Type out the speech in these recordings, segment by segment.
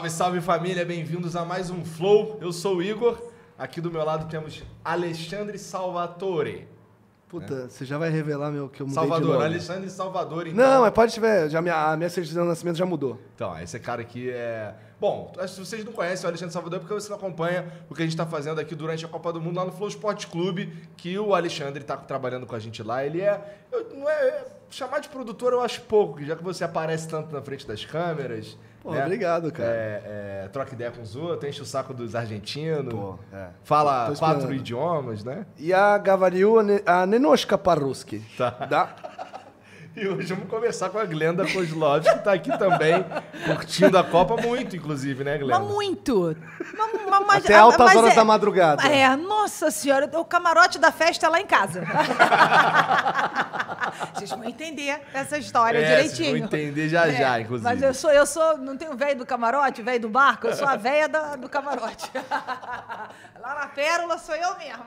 Salve, salve família, bem-vindos a mais um Flow. Eu sou o Igor. Aqui do meu lado temos Alexandre Salvatore. Puta, você já vai revelar meu que eu mudei Salvador, de nome. Alexandre Salvador, então. Não, mas pode tiver, já minha, a minha certidão de nascimento já mudou. Então, esse cara aqui é... Bom, se vocês não conhecem o Alexandre Salvador, é porque você não acompanha o que a gente está fazendo aqui durante a Copa do Mundo lá no Flow Sport Clube, que o Alexandre está trabalhando com a gente lá. Ele é... Eu, não é, é chamar de produtor eu acho pouco, já que você aparece tanto na frente das câmeras... Pô, né? Obrigado, cara. É, é, troca ideia com os outros, enche o saco dos argentinos. Pô, é. Fala quatro idiomas, né? E a Gavariu a nenoshka Paruski. Tá. Da e hoje vamos conversar com a Glenda Kozlov, que está aqui também, curtindo a Copa muito, inclusive, né, Glenda? Mas muito! Mas, mas, Até altas mas horas é, da madrugada. É, nossa senhora, o camarote da festa é lá em casa. Vocês vão entender essa história é, direitinho. Vocês vão entender já é, já, inclusive. Mas eu sou, eu sou, não tenho velho do camarote, velho do barco, eu sou a velha do camarote. lá na Pérola sou eu mesmo.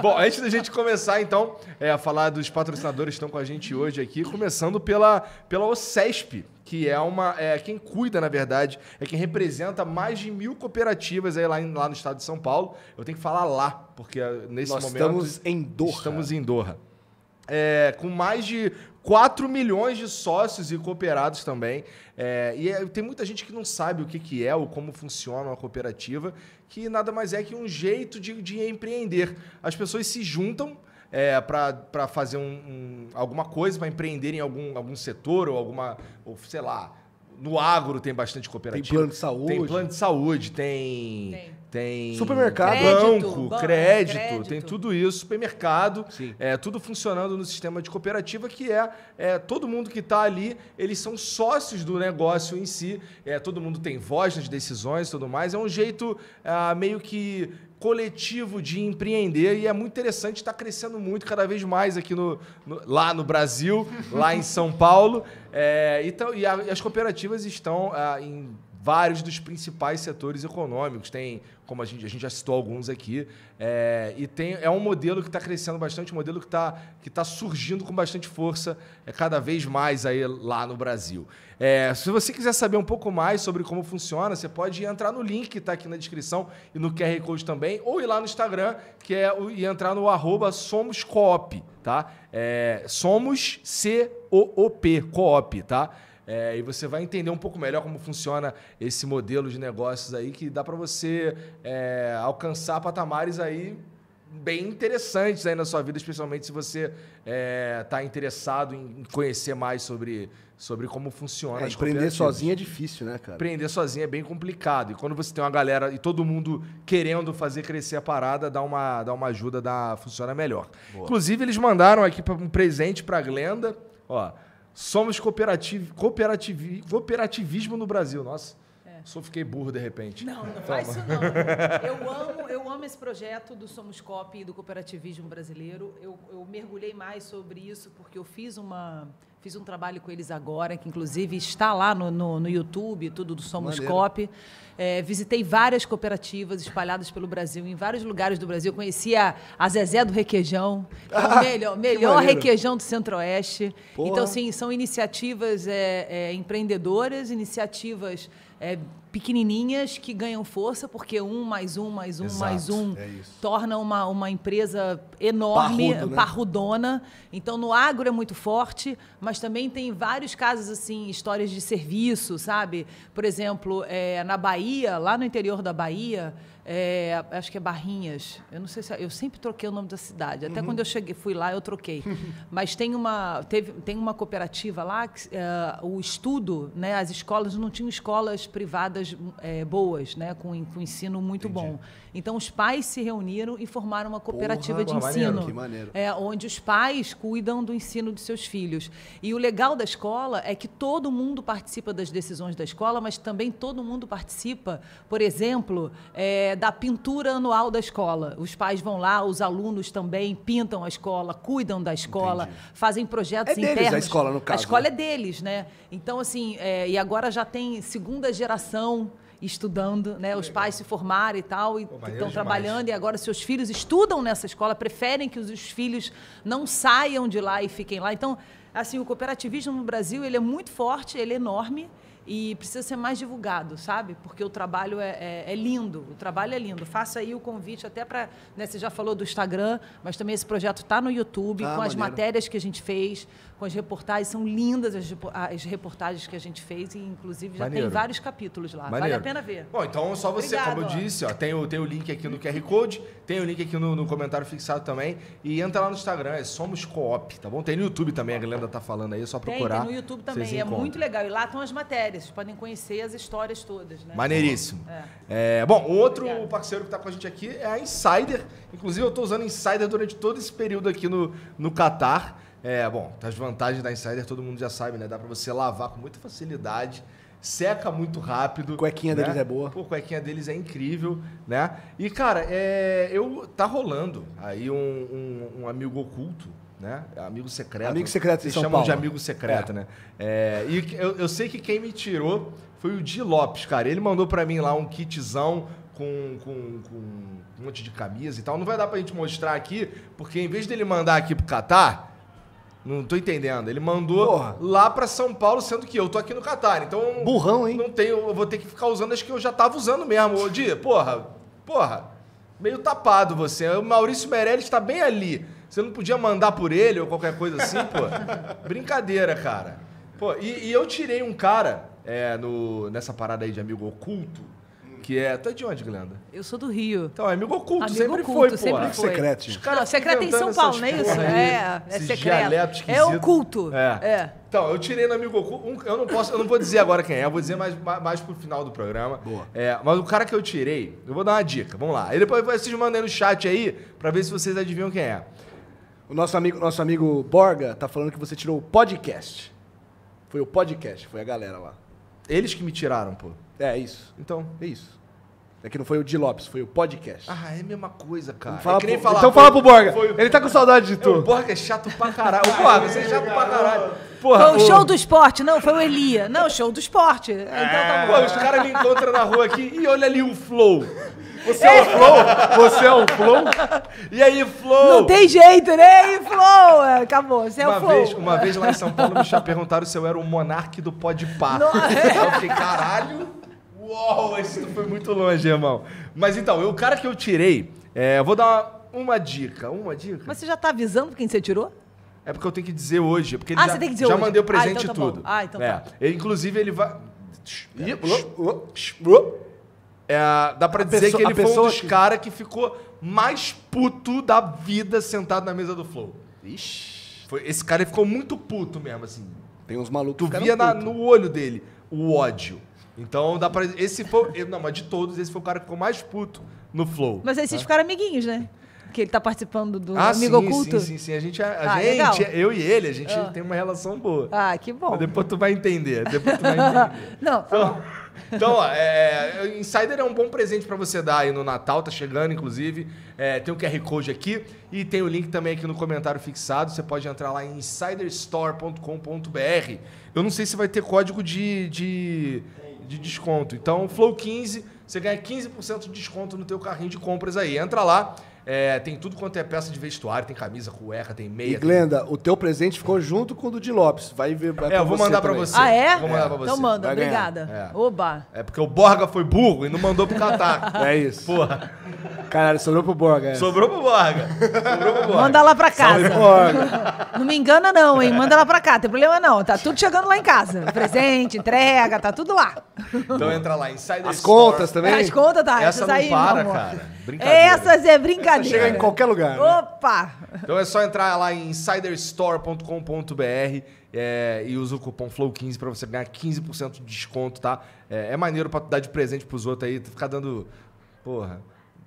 Bom, antes da gente começar, então, é, a falar dos patrocinadores que estão com a gente hoje aqui, começando pela, pela OCESP, que é uma. É, quem cuida, na verdade, é quem representa mais de mil cooperativas aí lá, em, lá no estado de São Paulo. Eu tenho que falar lá, porque ah, nesse Nós momento. Estamos em Doha. Estamos em Doha. É, com mais de 4 milhões de sócios e cooperados também. É, e é, tem muita gente que não sabe o que, que é ou como funciona uma cooperativa, que nada mais é que um jeito de, de empreender. As pessoas se juntam é, para fazer um, um, alguma coisa, para empreender em algum, algum setor ou alguma, ou sei lá, no agro tem bastante cooperativa. Tem plano de saúde. Tem plano de saúde, tem. tem. tem supermercado, crédito, banco, banco crédito, crédito, tem tudo isso, supermercado, Sim. é tudo funcionando no sistema de cooperativa que é, é todo mundo que está ali, eles são sócios do negócio em si, é todo mundo tem voz nas decisões, tudo mais, é um jeito ah, meio que coletivo de empreender e é muito interessante, está crescendo muito cada vez mais aqui no, no lá no Brasil, lá em São Paulo. É, então, e, a, e as cooperativas estão ah, em vários dos principais setores econômicos. Tem, como a gente, a gente já citou alguns aqui, é, e tem, é um modelo que está crescendo bastante, um modelo que está que tá surgindo com bastante força é, cada vez mais aí lá no Brasil. É, se você quiser saber um pouco mais sobre como funciona, você pode entrar no link que está aqui na descrição e no QR Code também, ou ir lá no Instagram, que é o, e entrar no arroba somoscoop, tá? É, somos C-O-O-P, coop, tá? É, e você vai entender um pouco melhor como funciona esse modelo de negócios aí, que dá para você é, alcançar patamares aí bem interessantes aí na sua vida, especialmente se você está é, tá interessado em conhecer mais sobre, sobre como funciona. É, empreender sozinho é difícil, né, cara? Empreender sozinho é bem complicado. E quando você tem uma galera e todo mundo querendo fazer crescer a parada, dá uma, dá uma ajuda, dá, funciona melhor. Boa. Inclusive, eles mandaram aqui um presente para a Glenda. Ó, Somos cooperativ, cooperativ, cooperativismo no Brasil. Nossa, só fiquei burro de repente. Não, não Toma. faz isso não. Eu amo, eu amo esse projeto do Somos Cop e do cooperativismo brasileiro. Eu, eu mergulhei mais sobre isso porque eu fiz uma Fiz um trabalho com eles agora, que inclusive está lá no, no, no YouTube, tudo do Somos Cop. É, visitei várias cooperativas espalhadas pelo Brasil, em vários lugares do Brasil. Conheci a, a Zezé do Requeijão, é o ah, melhor, melhor requeijão do Centro-Oeste. Então, sim, são iniciativas é, é, empreendedoras, iniciativas é, pequenininhas que ganham força porque um mais um mais um Exato, mais um é torna uma, uma empresa enorme, Parrudo, né? parrudona. Então no agro é muito forte, mas também tem vários casos assim, histórias de serviço, sabe? Por exemplo, é, na Bahia, lá no interior da Bahia, é, acho que é Barrinhas. Eu não sei se é, eu sempre troquei o nome da cidade. Até uhum. quando eu cheguei, fui lá, eu troquei. Mas tem uma teve, tem uma cooperativa lá que é, o estudo, né? As escolas não tinham escolas privadas é, boas, né? Com, com ensino muito Entendi. bom. Então os pais se reuniram e formaram uma cooperativa Porra, de ensino. Maneiro, que é, onde os pais cuidam do ensino de seus filhos. E o legal da escola é que todo mundo participa das decisões da escola, mas também todo mundo participa, por exemplo, é, da pintura anual da escola. Os pais vão lá, os alunos também pintam a escola, cuidam da escola, Entendi. fazem projetos é deles, internos. A escola, no caso. A escola né? é deles, né? Então, assim, é, e agora já tem segunda geração estudando, né? Os pais se formaram e tal, e estão trabalhando, demais. e agora seus filhos estudam nessa escola, preferem que os filhos não saiam de lá e fiquem lá. Então, assim, o cooperativismo no Brasil, ele é muito forte, ele é enorme, e precisa ser mais divulgado, sabe? Porque o trabalho é, é, é lindo, o trabalho é lindo. Faça aí o convite até para, né, você já falou do Instagram, mas também esse projeto está no YouTube, ah, com maneiro. as matérias que a gente fez, com as reportagens. São lindas as, as reportagens que a gente fez, e inclusive já Maneiro. tem vários capítulos lá. Maneiro. Vale a pena ver. Bom, então só você, Obrigado, como eu disse, ó, tem, o, tem o link aqui no QR Code, tem o link aqui no, no comentário fixado também. E entra lá no Instagram, é Somos Coop, tá bom? Tem no YouTube também, a Glenda tá falando aí, é só procurar. Tem, tem no YouTube também, é muito legal. E lá estão as matérias, vocês podem conhecer as histórias todas, né? Maneiríssimo. É. É, bom, outro Obrigado. parceiro que tá com a gente aqui é a Insider. Inclusive, eu tô usando Insider durante todo esse período aqui no, no Catar. É, bom, as vantagens da Insider todo mundo já sabe, né? Dá para você lavar com muita facilidade, seca muito rápido. A cuequinha né? deles é boa. Pô, a cuequinha deles é incrível, né? E, cara, é, eu tá rolando aí um, um, um amigo oculto, né? Amigo secreto. Amigo secreto de Eles chamam Paulo. de amigo secreto, é. né? É, e eu, eu sei que quem me tirou foi o Di Lopes, cara. Ele mandou para mim lá um kitzão com, com, com, um monte de camisa e tal. Não vai dar pra gente mostrar aqui, porque em vez dele mandar aqui pro Catar, não tô entendendo. Ele mandou Porra. lá para São Paulo, sendo que eu tô aqui no Catar. Então. Burrão, hein? Não tenho. Eu vou ter que ficar usando as que eu já tava usando mesmo. Ô, Di, porra, porra. Meio tapado você. O Maurício Meirelles tá bem ali. Você não podia mandar por ele ou qualquer coisa assim, pô? Brincadeira, cara. Pô, e, e eu tirei um cara é, no, nessa parada aí de amigo oculto que é. Tu é de onde, Glenda? Eu sou do Rio. Então, é amigo oculto, amigo sempre oculto, foi, pô. Sempre foi. Secrete. Os não, secreto é em São Paulo, não é isso? É, é secreto. É oculto. É. é. Então, eu tirei no amigo oculto. Um, eu não posso, eu não vou dizer agora quem é, eu vou dizer mais, mais pro final do programa. Boa. É, mas o cara que eu tirei, eu vou dar uma dica. Vamos lá. Ele depois vocês mandem no chat aí pra ver se vocês adivinham quem é. O nosso amigo, nosso amigo Borga tá falando que você tirou o podcast. Foi o podcast, foi a galera lá. Eles que me tiraram, pô. É, é isso. Então. É isso. É que não foi o Di Lopes, foi o podcast. Ah, é a mesma coisa, cara. Fala é nem falar, então fala pro Borga. Foi... Ele tá com saudade de tu. Eu, é, o Borga é chato pra caralho. O Borga, você é chato pra caralho. Porra, foi o show do esporte, não, foi o Elia. Não, show do esporte. Então tá é. bom. Pô, os caras me encontram na rua aqui e olha ali o Flow. Você é o Flow? Você é o Flow? E aí, Flow? Não tem jeito, né? E aí, Flow? Acabou, você é uma o Flow. Vez, uma vez lá em São Paulo me perguntaram se eu era o monarque do pó de pá. Eu fiquei, caralho. Uou, isso foi muito longe, irmão. Mas então, o cara que eu tirei, é, eu vou dar uma, uma, dica, uma dica. Mas você já tá avisando quem você tirou? É porque eu tenho que dizer hoje, porque ah, ele já, tem que dizer já hoje. mandei o presente ah, então tá tudo. Bom. Ah, então é. tá. Ele, inclusive, ele vai... É, dá pra a dizer pessoa, que ele foi um dos que... caras que ficou mais puto da vida sentado na mesa do Flow. Ixi. Foi, esse cara ficou muito puto mesmo, assim. Tem uns malucos Tu via na, no olho dele o ódio. Então dá pra. Esse foi. Não, mas de todos, esse foi o cara que ficou mais puto no Flow. Mas aí vocês né? ficaram amiguinhos, né? Que ele tá participando do ah, Amigo sim, Oculto? Sim, sim, sim. A gente, é, a, ah, gente é, eu e ele, a gente ah. tem uma relação boa. Ah, que bom. Mas depois tu vai entender. Depois tu vai entender. não, tá então, então, ó, é, é, Insider é um bom presente para você dar aí no Natal, tá chegando, inclusive. É, tem o QR Code aqui e tem o link também aqui no comentário fixado. Você pode entrar lá em insiderstore.com.br. Eu não sei se vai ter código de, de de desconto. Então, Flow 15, você ganha 15% de desconto no teu carrinho de compras aí. Entra lá, é, tem tudo quanto é peça de vestuário, tem camisa, cueca, tem meia. E Glenda, tem... o teu presente ficou junto com o do de Lopes. Vai ver. Vai é, eu vou mandar para você. Ah, é? Vou mandar é. pra então você. Então manda, vai obrigada. É. Oba. É porque o Borga foi burro e não mandou pro Catar. é isso. Porra. Caralho, sobrou pro Borga. É. Sobrou pro Borga. Sobrou pro Borga. Manda lá pra casa. não me engana, não, hein? Manda lá pra cá, tem problema não. Tá tudo chegando lá em casa. Presente, entrega, tá tudo lá. Então entra lá, Insider As Store. contas também? É, as contas, tá. Essa, essa não aí, para, cara. Brincadeira. Essas é brincadeira. chega em qualquer lugar. Né? Opa! Então é só entrar lá em insiderstore.com.br é, e usa o cupom FLOW15 para você ganhar 15% de desconto, tá? É, é maneiro para dar de presente pros outros aí, ficar dando. Porra.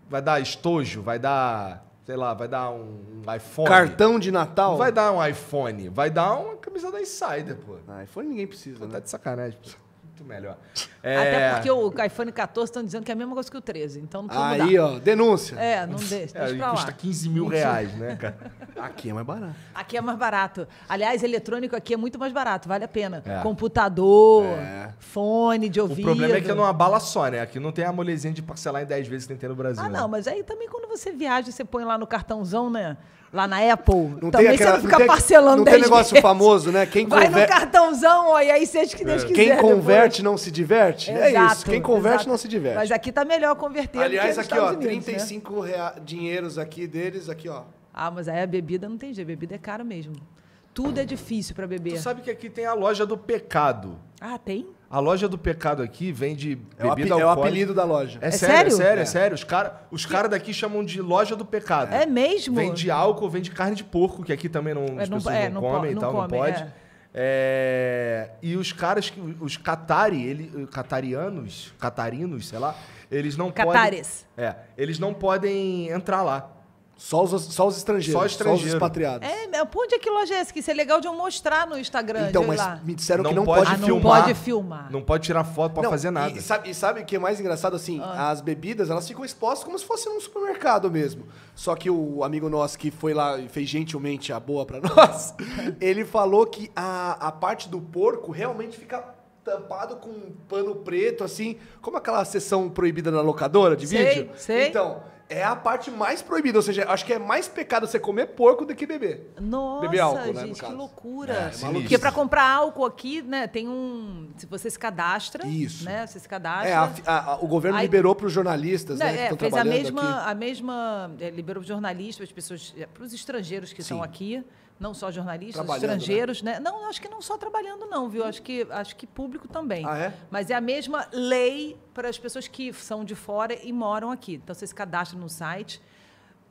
Vai dar estojo, vai dar sei lá, vai dar um iPhone. Cartão de Natal? Não vai dar um iPhone, vai dar uma camisa da Insider, pô. Ah, iPhone ninguém precisa, pô, tá né? Tá de sacanagem, pô muito melhor. É... Até porque o iPhone 14 estão dizendo que é a mesma coisa que o 13, então não Aí, mudar. ó, denúncia. É, não deixa, deixa é, Custa 15 mil reais, né, cara? aqui é mais barato. Aqui é mais barato. Aliás, eletrônico aqui é muito mais barato, vale a pena. É. Computador, é. fone de ouvido. O problema é que não abala só, né? Aqui não tem a molezinha de parcelar em 10 vezes que tem no Brasil. Ah, né? não, mas aí também quando você viaja, você põe lá no cartãozão, né? lá na Apple. Não Também aquela, você não fica não parcelando Não tem negócio vezes. famoso, né? Quem Vai conver... no cartãozão, ó, e aí seja que Deus é. quiser. Quem converte depois. não se diverte? Exato, é isso. Quem converte exato. não se diverte. Mas aqui tá melhor converter Aliás, aqui, ó, Unidos, 35 né? rea... dinheiros aqui deles, aqui, ó. Ah, mas aí a bebida não tem jeito. A bebida é cara mesmo. Tudo é difícil para beber. Tu sabe que aqui tem a loja do pecado. Ah, tem? A loja do pecado aqui vende é bebida é o, é o apelido da loja. É, é sério, sério, é sério, é, é. sério. Os caras os cara daqui chamam de loja do pecado. É mesmo? Vende álcool, vende carne de porco, que aqui também não, é, as não, pessoas não, comem e tal, come, não pode. e os caras, os catari, ele, eh, catarianos, catarinos, sei lá, eles não Catares. podem... É, eles não podem entrar lá. Só os, só os estrangeiros. Só Só os expatriados. É, pô, onde é que loja é essa? Que isso é legal de eu mostrar no Instagram. Então, mas lá. me disseram não que não pode, pode ah, filmar. Não pode filmar. Não pode tirar foto pra não, fazer nada. E sabe, e sabe, o que é mais engraçado? Assim, ah. as bebidas, elas ficam expostas como se fosse num supermercado mesmo. Só que o amigo nosso que foi lá e fez gentilmente a boa pra nós, ele falou que a, a parte do porco realmente fica tampado com um pano preto, assim, como aquela sessão proibida na locadora de sei, vídeo. Sei. Então é a parte mais proibida. Ou seja, acho que é mais pecado você comer porco do que beber. Nossa, beber álcool, né, gente, né, que loucura. É, é Porque para comprar álcool aqui, né, tem um... Se você se cadastra, Isso. né? Você se cadastra. É, a, a, a, o governo aí, liberou para os jornalistas, né? É, que é, fez a mesma... Aqui. A mesma é, liberou para os jornalistas, para é, os estrangeiros que estão aqui não só jornalistas, né? estrangeiros, né? né? Não, acho que não só trabalhando, não, viu? Acho que, acho que público também. Ah, é? Mas é a mesma lei para as pessoas que são de fora e moram aqui. Então, você se cadastra no site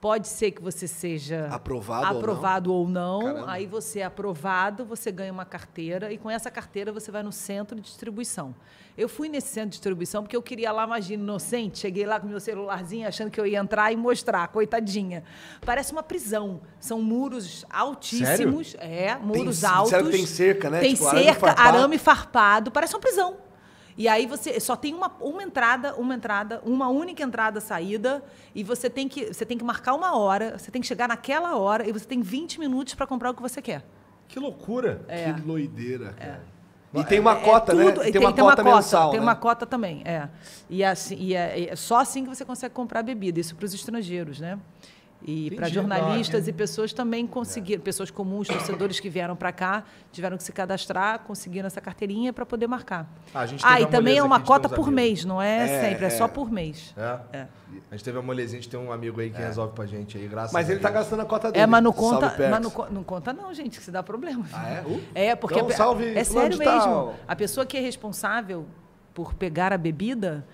Pode ser que você seja aprovado, aprovado ou não. Ou não. Aí você é aprovado, você ganha uma carteira e com essa carteira você vai no centro de distribuição. Eu fui nesse centro de distribuição porque eu queria lá, imagina, inocente, cheguei lá com meu celularzinho achando que eu ia entrar e mostrar, coitadinha. Parece uma prisão. São muros altíssimos, Sério? é, muros tem, altos. Sério, tem cerca, né? Tem tipo, cerca, arame farpado. arame farpado, parece uma prisão. E aí você só tem uma, uma entrada, uma entrada, uma única entrada, saída, e você tem que você tem que marcar uma hora, você tem que chegar naquela hora e você tem 20 minutos para comprar o que você quer. Que loucura! É. Que doideira, cara. É. E tem uma é, é cota, é, tudo, né? Tem, tem, uma tem, uma cota, cota mensal, Tem né? uma cota também, é. E, assim, e é, é, só assim que você consegue comprar bebida. Isso para os estrangeiros, né? E para jornalistas e pessoas também conseguiram, é. pessoas comuns, torcedores que vieram para cá, tiveram que se cadastrar, conseguiram essa carteirinha para poder marcar. Ah, a gente ah e também é uma cota por mês, não é, é sempre, é, é, só por mês. É. é. A gente teve a molezinha, a gente tem um amigo aí que é. resolve pra gente aí, graças Mas ele tá gastando a cota dele. É, mas não conta, mas não, não, conta não, gente, que se dá problema. Ah, é? Uh, é, porque... Então, salve, é sério mesmo. Tal. A pessoa que é responsável por pegar a bebida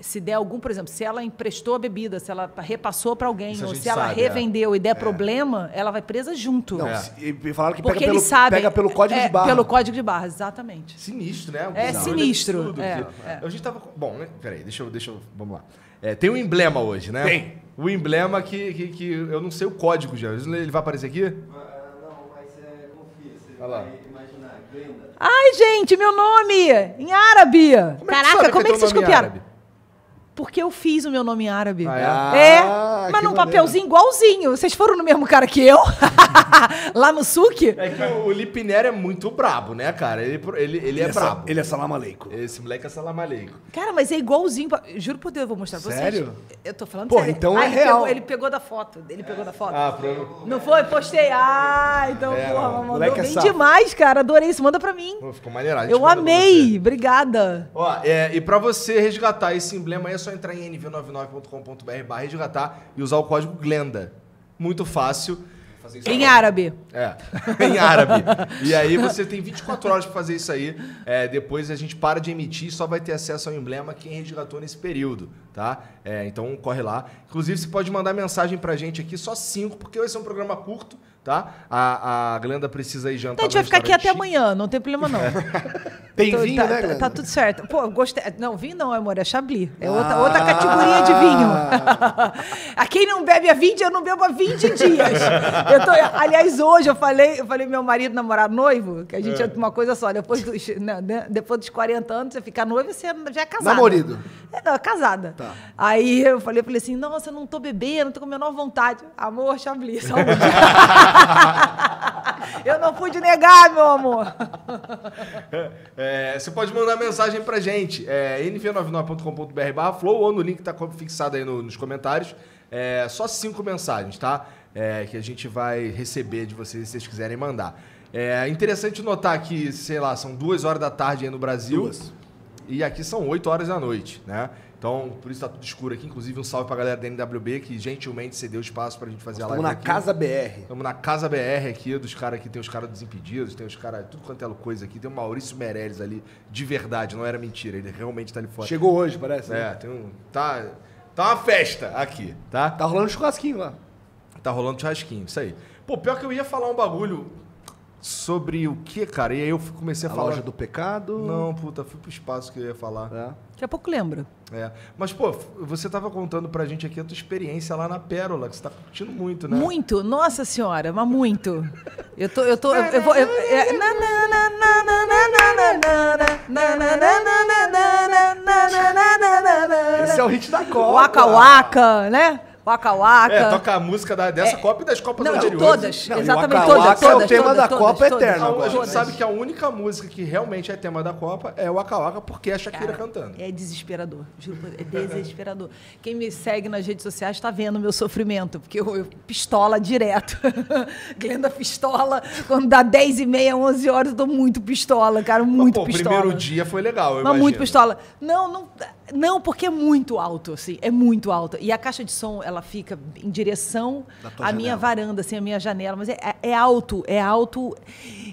se der algum, por exemplo, se ela emprestou a bebida, se ela repassou para alguém, ou se ela é. revendeu é. e der é. problema, ela vai presa junto. Não, é. E falaram que pega, pelo, pega pelo código é, de barra Pelo código de barra exatamente. Sinistro, né? É É, sinistro. É. A gente tava. Bom, né? peraí, deixa eu, deixa eu. Vamos lá. tem um emblema hoje, né? Tem. O emblema que, que, que eu não sei o código já. Ele vai aparecer aqui? Ah, não, mas Confia, você vai imaginar. Ai, gente, meu nome! Em árabe! Como Caraca, como é que vocês copiaram? Porque eu fiz o meu nome árabe. Ah, é, é ah, mas num papelzinho igualzinho. Vocês foram no mesmo cara que eu? Lá no SUC? É que o, o Lipner é muito brabo, né, cara? Ele, ele, ele, ele é, é brabo. ele é salamaleico. Esse moleque é salamaleico. Cara, mas é igualzinho. Juro por Deus, eu vou mostrar pra vocês. Sério? Eu tô falando Pô, sério. então ah, é ele real. Pegou, ele pegou da foto. Ele pegou da foto. Ah, pro... Não foi? Postei. Ah, então, é, porra, mandou é bem é demais, cara. Adorei isso. Manda pra mim. Pô, ficou maneirado. Eu amei. Obrigada. Ó, é, e pra você resgatar esse emblema aí, é só entrar em nv99.com.br barra resgatar e usar o código GLENDA. Muito fácil. Em árabe. É, em árabe. E aí você tem 24 horas para fazer isso aí. É, depois a gente para de emitir e só vai ter acesso ao emblema quem resgatou nesse período, tá? É, então corre lá. Inclusive, você pode mandar mensagem para gente aqui, só cinco, porque vai ser é um programa curto tá? A, a Glenda precisa ir jantar. Então, a gente vai ficar aqui até amanhã, não tem problema não. tem então, vinho, tá, né, Glenda? Tá, tá, tudo certo. Pô, gostei. Não, vinho não, amor, é chabli. É outra, ah. outra categoria de vinho. a quem não bebe há 20, eu não bebo há 20 dias. Eu tô, aliás, hoje eu falei, eu falei meu marido namorado noivo, que a gente é. é uma coisa só, depois dos, não, né, né, depois dos 40 anos, você ficar noivo, você já é casado. Namorido. É, não, é casada. Tá. Aí eu falei, eu falei assim, nossa, eu não tô bebendo, não tô com a menor vontade. Amor, chabli, saúde. Eu não pude negar, meu amor. É, é, você pode mandar mensagem pra gente. É, nv99.com.br barra flow ou no link que tá fixado aí no, nos comentários. É, só cinco mensagens, tá? É, que a gente vai receber de vocês se vocês quiserem mandar. É, é interessante notar que, sei lá, são duas horas da tarde aí no Brasil. Duas. E aqui são 8 horas da noite, né? Então, por isso tá tudo escuro aqui. Inclusive, um salve pra galera da NWB que gentilmente cedeu espaço pra gente fazer Nós a live. Estamos na aqui. Casa BR. Estamos na Casa BR aqui, dos caras que tem os caras dos impedidos, tem os caras, tudo quanto é coisa aqui. Tem o Maurício Meirelles ali, de verdade, não era mentira, ele realmente tá ali fora. Chegou hoje, parece. Né? É, né? tem um. Tá, tá uma festa aqui, tá? Tá rolando churrasquinho lá. Tá rolando churrasquinho, isso aí. Pô, pior que eu ia falar um bagulho sobre o que, cara? E aí eu comecei a, a falar. Loja do Pecado? Não, puta, fui pro espaço que eu ia falar. É. Daqui a pouco lembro. É. Mas, pô, você tava contando pra gente aqui a tua experiência lá na Pérola, que você tá curtindo muito, né? Muito, nossa senhora, mas muito. Eu tô. Eu tô. Eu, vou. Eu, é... Esse é o hit da Copa. Waka Waka, né? Waka Waka. É, toca a música da, dessa é, Copa e das Copas não, anteriores. De todas, não, exatamente, Waka todas, Waka é o tema todas, da todas, Copa eterno. A, a gente sabe que a única música que realmente é tema da Copa é o Waka Waka, porque é a Shakira Cara, cantando. É desesperador, juro, é desesperador. Quem me segue nas redes sociais está vendo o meu sofrimento, porque eu, eu pistola direto. Glenda pistola, quando dá 10 e meia, 11 horas, eu tô muito pistola, cara, muito Mas, pô, pistola. O primeiro dia foi legal, eu Mas imagino. muito pistola. Não, não, não, porque é muito alto, assim, é muito alto. E a caixa de som, ela fica em direção à janela. minha varanda, assim, à minha janela. Mas é, é, é alto, é alto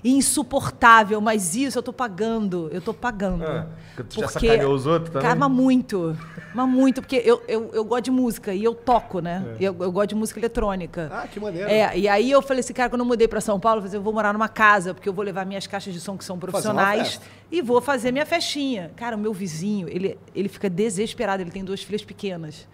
insuportável, mas isso eu tô pagando, eu tô pagando. Ah, tu já porque sacaneou os outros também? Cara, mas muito, mas muito, porque eu, eu, eu gosto de música e eu toco, né? É. Eu, eu gosto de música eletrônica. Ah, que maneiro. É, e aí eu falei assim, cara, quando eu mudei para São Paulo, eu falei, assim, eu vou morar numa casa, porque eu vou levar minhas caixas de som que são profissionais e vou fazer minha festinha. Cara, o meu vizinho, ele, ele fica desesperado, ele tem duas filhas pequenas.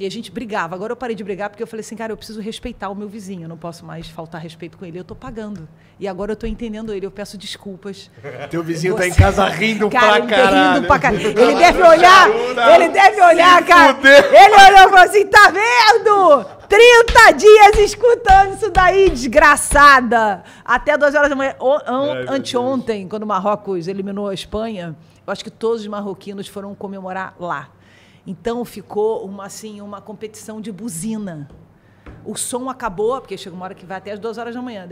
E a gente brigava. Agora eu parei de brigar porque eu falei assim, cara, eu preciso respeitar o meu vizinho, eu não posso mais faltar respeito com ele, eu tô pagando. E agora eu tô entendendo ele, eu peço desculpas. Teu vizinho Você... tá em casa rindo cara, pra ele caralho. Rindo pra caralho. Ele deve olhar, ele deve olhar, cara. Ele olhou e falou assim, tá vendo? 30 dias escutando isso daí, desgraçada. Até 2 horas da manhã. an, anteontem, quando o Marrocos eliminou a Espanha, eu acho que todos os marroquinos foram comemorar lá. Então ficou uma assim uma competição de buzina. O som acabou, porque chega uma hora que vai até as duas horas da manhã.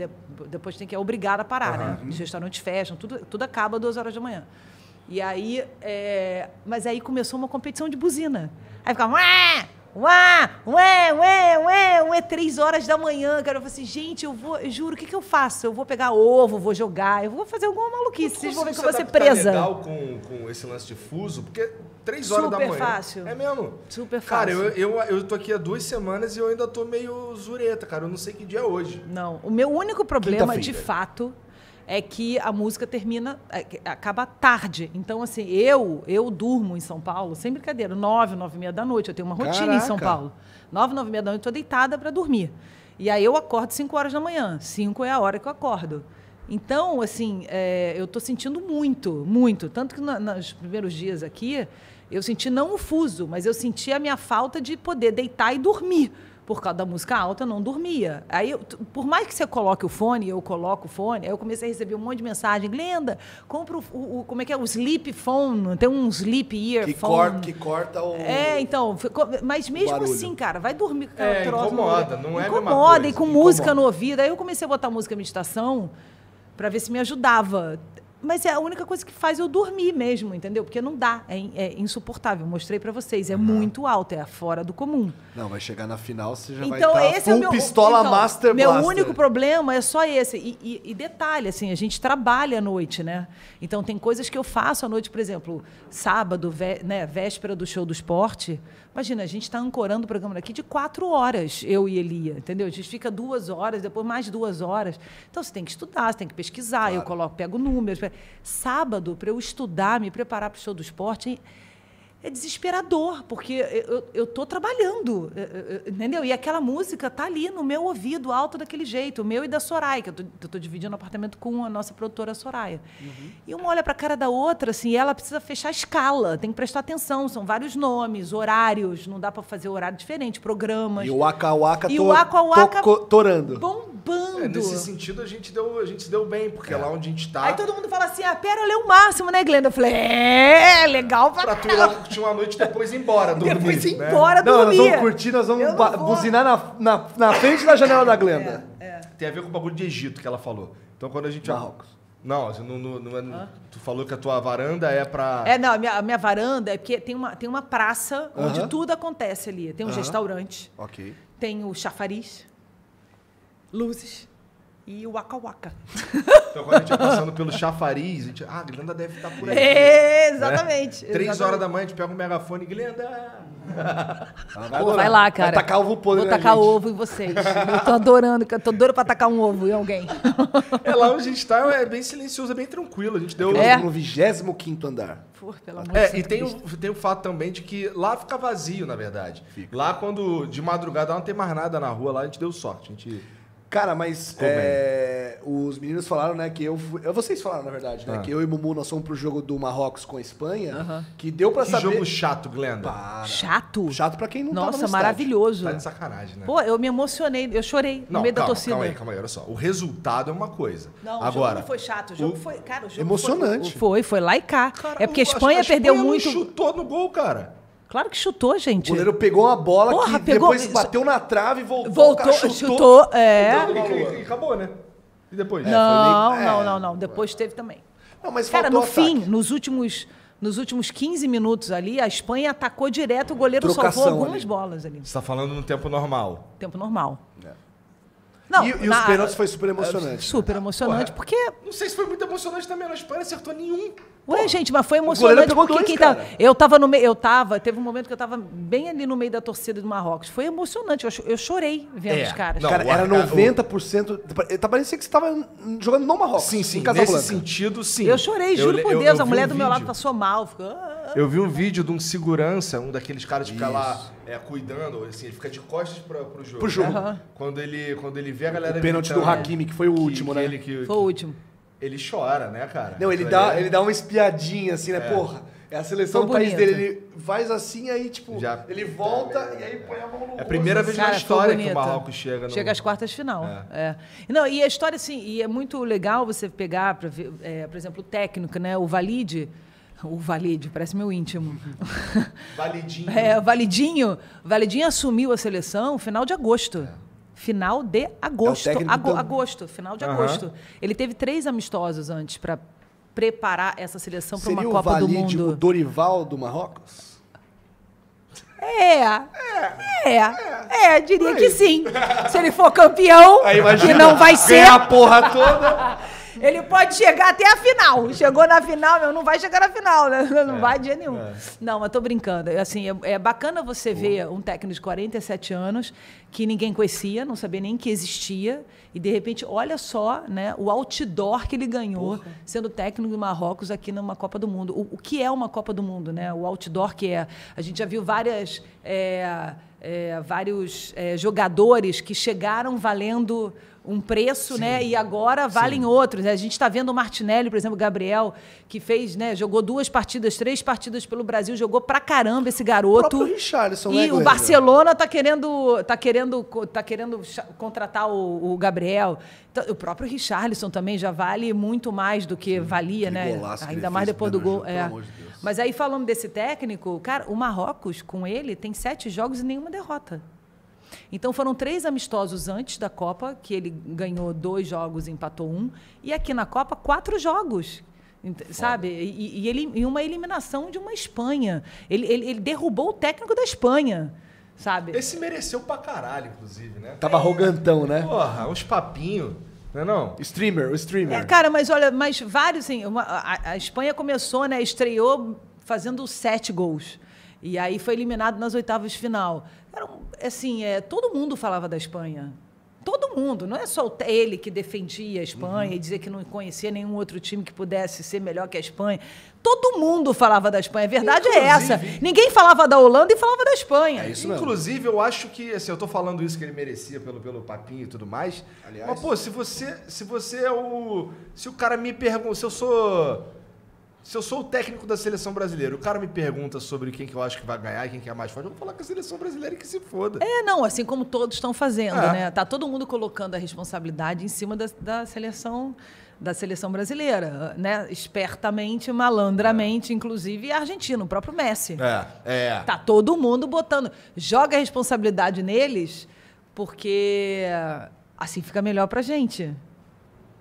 depois tem que é obrigado a parar, uhum. né? Os restaurantes fecham, tudo, tudo acaba às duas horas da manhã. E aí, é, mas aí começou uma competição de buzina. Aí ficava, Ué! uá, ué, ué, ué, ué, três horas da manhã, cara. Eu falei assim, gente, eu vou, eu juro, o que, que eu faço? Eu vou pegar ovo, vou jogar, eu vou fazer alguma maluquice. Vocês vão ver que eu vou ser presa. legal com, com esse lance difuso, porque três horas da manhã. Super fácil. É mesmo? Super cara, fácil. Cara, eu, eu, eu tô aqui há duas semanas e eu ainda tô meio zureta, cara. Eu não sei que dia é hoje. Não, o meu único problema, de fato, é que a música termina, é, acaba tarde. Então, assim, eu eu durmo em São Paulo, sem brincadeira, nove, nove e meia da noite. Eu tenho uma rotina Caraca. em São Paulo. Nove, nove e meia da noite, estou deitada para dormir. E aí eu acordo cinco horas da manhã. Cinco é a hora que eu acordo. Então, assim, é, eu estou sentindo muito, muito. Tanto que nos primeiros dias aqui, eu senti não o fuso, mas eu senti a minha falta de poder deitar e dormir por causa da música alta, não dormia. Aí, eu, por mais que você coloque o fone, eu coloco o fone, aí eu comecei a receber um monte de mensagem. Glenda, compra o, o, o como é que é? O sleep phone, tem um sleep ear que phone. Corta, que corta o É, então, mas mesmo assim, cara, vai dormir com aquela é, troça. incomoda, no... não é Incomoda, coisa, e com música no ouvido. Aí eu comecei a botar música meditação para ver se me ajudava mas é a única coisa que faz eu dormir mesmo, entendeu? Porque não dá, é, é insuportável. Mostrei para vocês, é uhum. muito alto, é fora do comum. Não, vai chegar na final, você já então, vai estar tá esse é meu, pistola então, master Meu blaster. único problema é só esse. E, e, e, detalhe, assim, a gente trabalha à noite, né? Então tem coisas que eu faço à noite, por exemplo, sábado, vé, né, véspera do show do esporte, Imagina, a gente está ancorando o programa daqui de quatro horas, eu e Elia, entendeu? A gente fica duas horas, depois mais duas horas. Então você tem que estudar, você tem que pesquisar, claro. eu coloco, pego números. Sábado, para eu estudar, me preparar para o show do esporte, hein? é desesperador, porque eu estou trabalhando, entendeu? E aquela música tá ali no meu ouvido, alto daquele jeito, o meu e da Soraya, que eu estou dividindo o apartamento com a nossa produtora Soraya. Uhum. E uma olha para a cara da outra, assim, ela precisa fechar a escala, tem que prestar atenção, são vários nomes, horários, não dá para fazer horário diferente, programas. E o Aka Waka, e o Waka, o tô, torando. Bombando. É, nesse sentido, a gente, deu, a gente se deu bem, porque é. lá onde a gente está... Aí todo mundo fala assim, a ah, Pérola é o máximo, né, Glenda? Eu falei, é, legal pra, pra tu curtir uma noite depois ir embora dormir. Depois ir né? embora né? dormir. Não, nós vamos curtir, nós vamos buzinar na, na, na, frente da janela da Glenda. É, é. Tem a ver com o bagulho de Egito que ela falou. Então quando a gente... Marrocos. Não, não, não, não é- tu falou que a tua varanda é para. É, não, a minha, a minha, varanda é porque tem uma, tem uma praça uh -huh. onde tudo acontece ali. Tem um uh -huh. restaurante. Ok. Tem o chafariz, luzes e o Waka Waka. Então, quando a gente vai passando pelo chafariz, a gente. Ah, a Glenda deve estar tá por aí. É, exatamente. Né? Três horas da manhã, a gente pega o um megafone e Glenda. Vai, Pô, vai, lá, cara. Vai tacar ovo podre Vou tacar gente. ovo em vocês. Eu tô adorando, eu tô doido pra tacar um ovo em alguém. É lá onde a gente tá, é bem silencioso, é bem tranquilo. A gente deu é. no 25 andar. pelo ah, amor é, de e tá tem o, tem o fato também de que lá fica vazio, na verdade. Fica. Lá, quando de madrugada não tem mais nada na rua, lá a gente deu sorte. A gente Cara, mas é, os meninos falaram, né, que eu é, vocês falaram na verdade, né, ah. que eu e Mumu nós fomos pro jogo do Marrocos com a Espanha, uh -huh. que deu para saber. jogo chato, Glenda. Para. Chato. Chato para quem não Nossa, no maravilhoso. Estádio. Tá de sacanagem, né? Pô, eu me emocionei, eu chorei não, no meio calma, da torcida. Calma aí, calma aí, olha só. O resultado é uma coisa. Não, Agora, o jogo não foi chato, o jogo o... foi, cara, o jogo emocionante. Foi, foi, foi lá e cá. Cara, é porque a Espanha a, perdeu Espanha muito. Não chutou no gol, cara. Claro que chutou, gente. O goleiro pegou uma bola Porra, que pegou, depois bateu na trave e voltou. Voltou, chutou, chutou, é. Então, e, e, acabou, né? E depois? É, não, meio... não, é. não, não. Depois teve também. Não, mas Cara, no fim, nos últimos nos últimos 15 minutos ali, a Espanha atacou direto, o goleiro Trocação salvou algumas ali. bolas ali. Você está falando no tempo normal. Tempo normal. É. Não, e, e na... os pênaltis foi super emocionante. Super né? emocionante, Ué. porque. Não sei se foi muito emocionante também, a Espanha acertou nenhum. Ué, Pô, gente, mas foi emocionante porque dois, quem tava, eu tava no meio, eu tava, teve um momento que eu tava bem ali no meio da torcida do Marrocos. Foi emocionante, eu, eu chorei vendo é. os caras. Não, cara, o, era 90%, o... tá parecendo que você tava jogando no Marrocos. Sim, sim, nesse sentido, sim. Eu chorei, eu, juro eu, por Deus, a mulher um do vídeo. meu lado passou mal, ficou... Ah". Eu vi um vídeo de um segurança, um daqueles caras que fica lá é, cuidando, assim, ele fica de costas pra, pro jogo. Pro jogo. Uhum. Quando, ele, quando ele vê a galera... O pênalti do Hakimi, que foi o último, que, né? ele, que, foi o último. Ele chora, né, cara? Não, ele dá, é ele dá uma espiadinha assim, né? É. Porra, é a seleção Tão do país dele. Ele faz assim, aí, tipo, Já- ele volta e aí põe a mão no É a primeira assim. vez na Cara, ficou história que o Marrocos chega no... Chega às quartas de final. É. é. Não, e a história, assim, e é muito legal você pegar, pra ver, é, por exemplo, o técnico, né? O Valide. O Valide, parece meu íntimo. Validinho. É, o Validinho. Validinho assumiu a seleção no final de agosto. É final de é agosto. É do... Agosto, final de uhum. agosto. Ele teve três amistosos antes para preparar essa seleção para uma Copa Valide, do Mundo. o Dorival do Marrocos? É, é, é, é, é diria que sim. Se ele for campeão, que não vai ser. a porra toda. Ele pode chegar até a final. Chegou na final, meu, não vai chegar na final, né? Não é, vai dia nenhum. É. Não, mas tô brincando. Assim, é, é bacana você Pô. ver um técnico de 47 anos que ninguém conhecia, não sabia nem que existia, e de repente, olha só, né, o outdoor que ele ganhou Porra. sendo técnico do Marrocos aqui numa Copa do Mundo. O, o, que é uma Copa do Mundo, né? O outdoor que é. A gente já viu várias. É, é vários é, jogadores que chegaram valendo um preço, né, Sim. né? E agora valem Sim. outros. A gente está vendo o Martinelli, por exemplo, o Gabriel, que fez, né? Jogou duas partidas, três partidas pelo Brasil, jogou pra caramba esse garoto. O Richarlison, e né, o Barcelona tá querendo, tá querendo, tá querendo contratar o, o Gabriel. O próprio Richarlison também já vale muito mais do que Sim, valia, né? Ainda mais depois do gol. é. Mas aí falando desse técnico, cara, o Marrocos com ele tem sete jogos e nenhuma derrota. Então foram três amistosos antes da Copa, que ele ganhou dois jogos e empatou um. E aqui na Copa, quatro jogos sabe? E, e, ele, e uma eliminação de uma Espanha. Ele, ele, ele, derrubou o técnico da Espanha. Sabe? Esse mereceu pra caralho, inclusive, né? Tava arrogantão, né? Porra, uns papinhos. Não, é não. Streamer, o streamer. É, cara, mas olha, mas vários, assim, uma, a, a Espanha começou, né? Estreou fazendo sete gols. E aí foi eliminado nas oitavas de final. Era um assim, é, todo mundo falava da Espanha. Todo mundo, não é só ele que defendia a Espanha uhum. e dizia que não conhecia nenhum outro time que pudesse ser melhor que a Espanha. Todo mundo falava da Espanha, a verdade é Inclusive, é essa. Ninguém falava da Holanda e falava da Espanha. É Inclusive, mesmo. eu acho que, assim, eu tô falando isso que ele merecia pelo, pelo papinho e tudo mais. Aliás. Mas, pô, se você, se você é o. Se o cara me pergunta, se eu sou se eu sou o técnico da seleção brasileira, o cara me pergunta sobre quem que eu acho que vai ganhar e quem que é mais forte, eu vou falar que a seleção brasileira é que se foda. É, não, assim como todos estão fazendo, é. né? Tá todo mundo colocando a responsabilidade em cima da, da seleção da seleção brasileira, né? Espertamente, malandramente, é. inclusive a Argentina, o próprio Messi. É, é. Tá todo mundo botando. Joga a responsabilidade neles, porque assim fica melhor pra gente.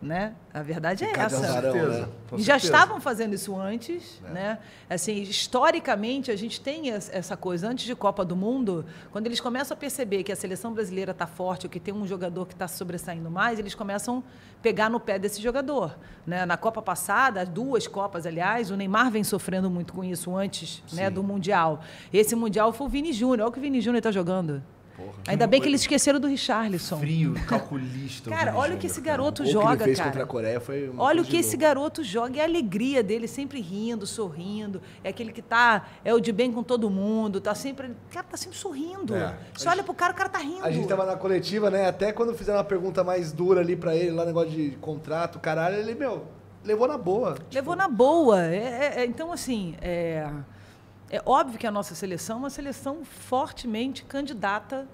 Né? A verdade é essa. né? já estavam fazendo isso antes, é. né? Assim, historicamente a gente tem essa coisa antes de Copa do Mundo, quando eles começam a perceber que a seleção brasileira está forte, ou que tem um jogador que está sobressaindo mais, eles começam a pegar no pé desse jogador, né? Na Copa passada, duas Copas, aliás, o Neymar vem sofrendo muito com isso antes, né, Sim. né, do Mundial. Esse Mundial foi o Vini Júnior, olha o que o Vini Júnior está jogando. Porra. Ainda bem que eles esqueceram do Richarlison. Frio, calculista. cara, olha o que esse garoto cara. joga, o que ele fez cara. contra a Coreia foi Olha o que esse garoto joga e é a alegria dele, sempre rindo, sorrindo. É aquele que tá, é o de bem com todo mundo, tá sempre, cara, tá sempre sorrindo. É. Você olha pro cara, o cara tá rindo. A gente tava na coletiva, né? Até quando fizeram uma pergunta mais dura ali para ele, lá negócio de contrato, caralho, ele, meu, levou na boa. Levou tipo... na boa. É, é, é então assim, é... É óbvio que a nossa seleção é uma seleção fortemente candidata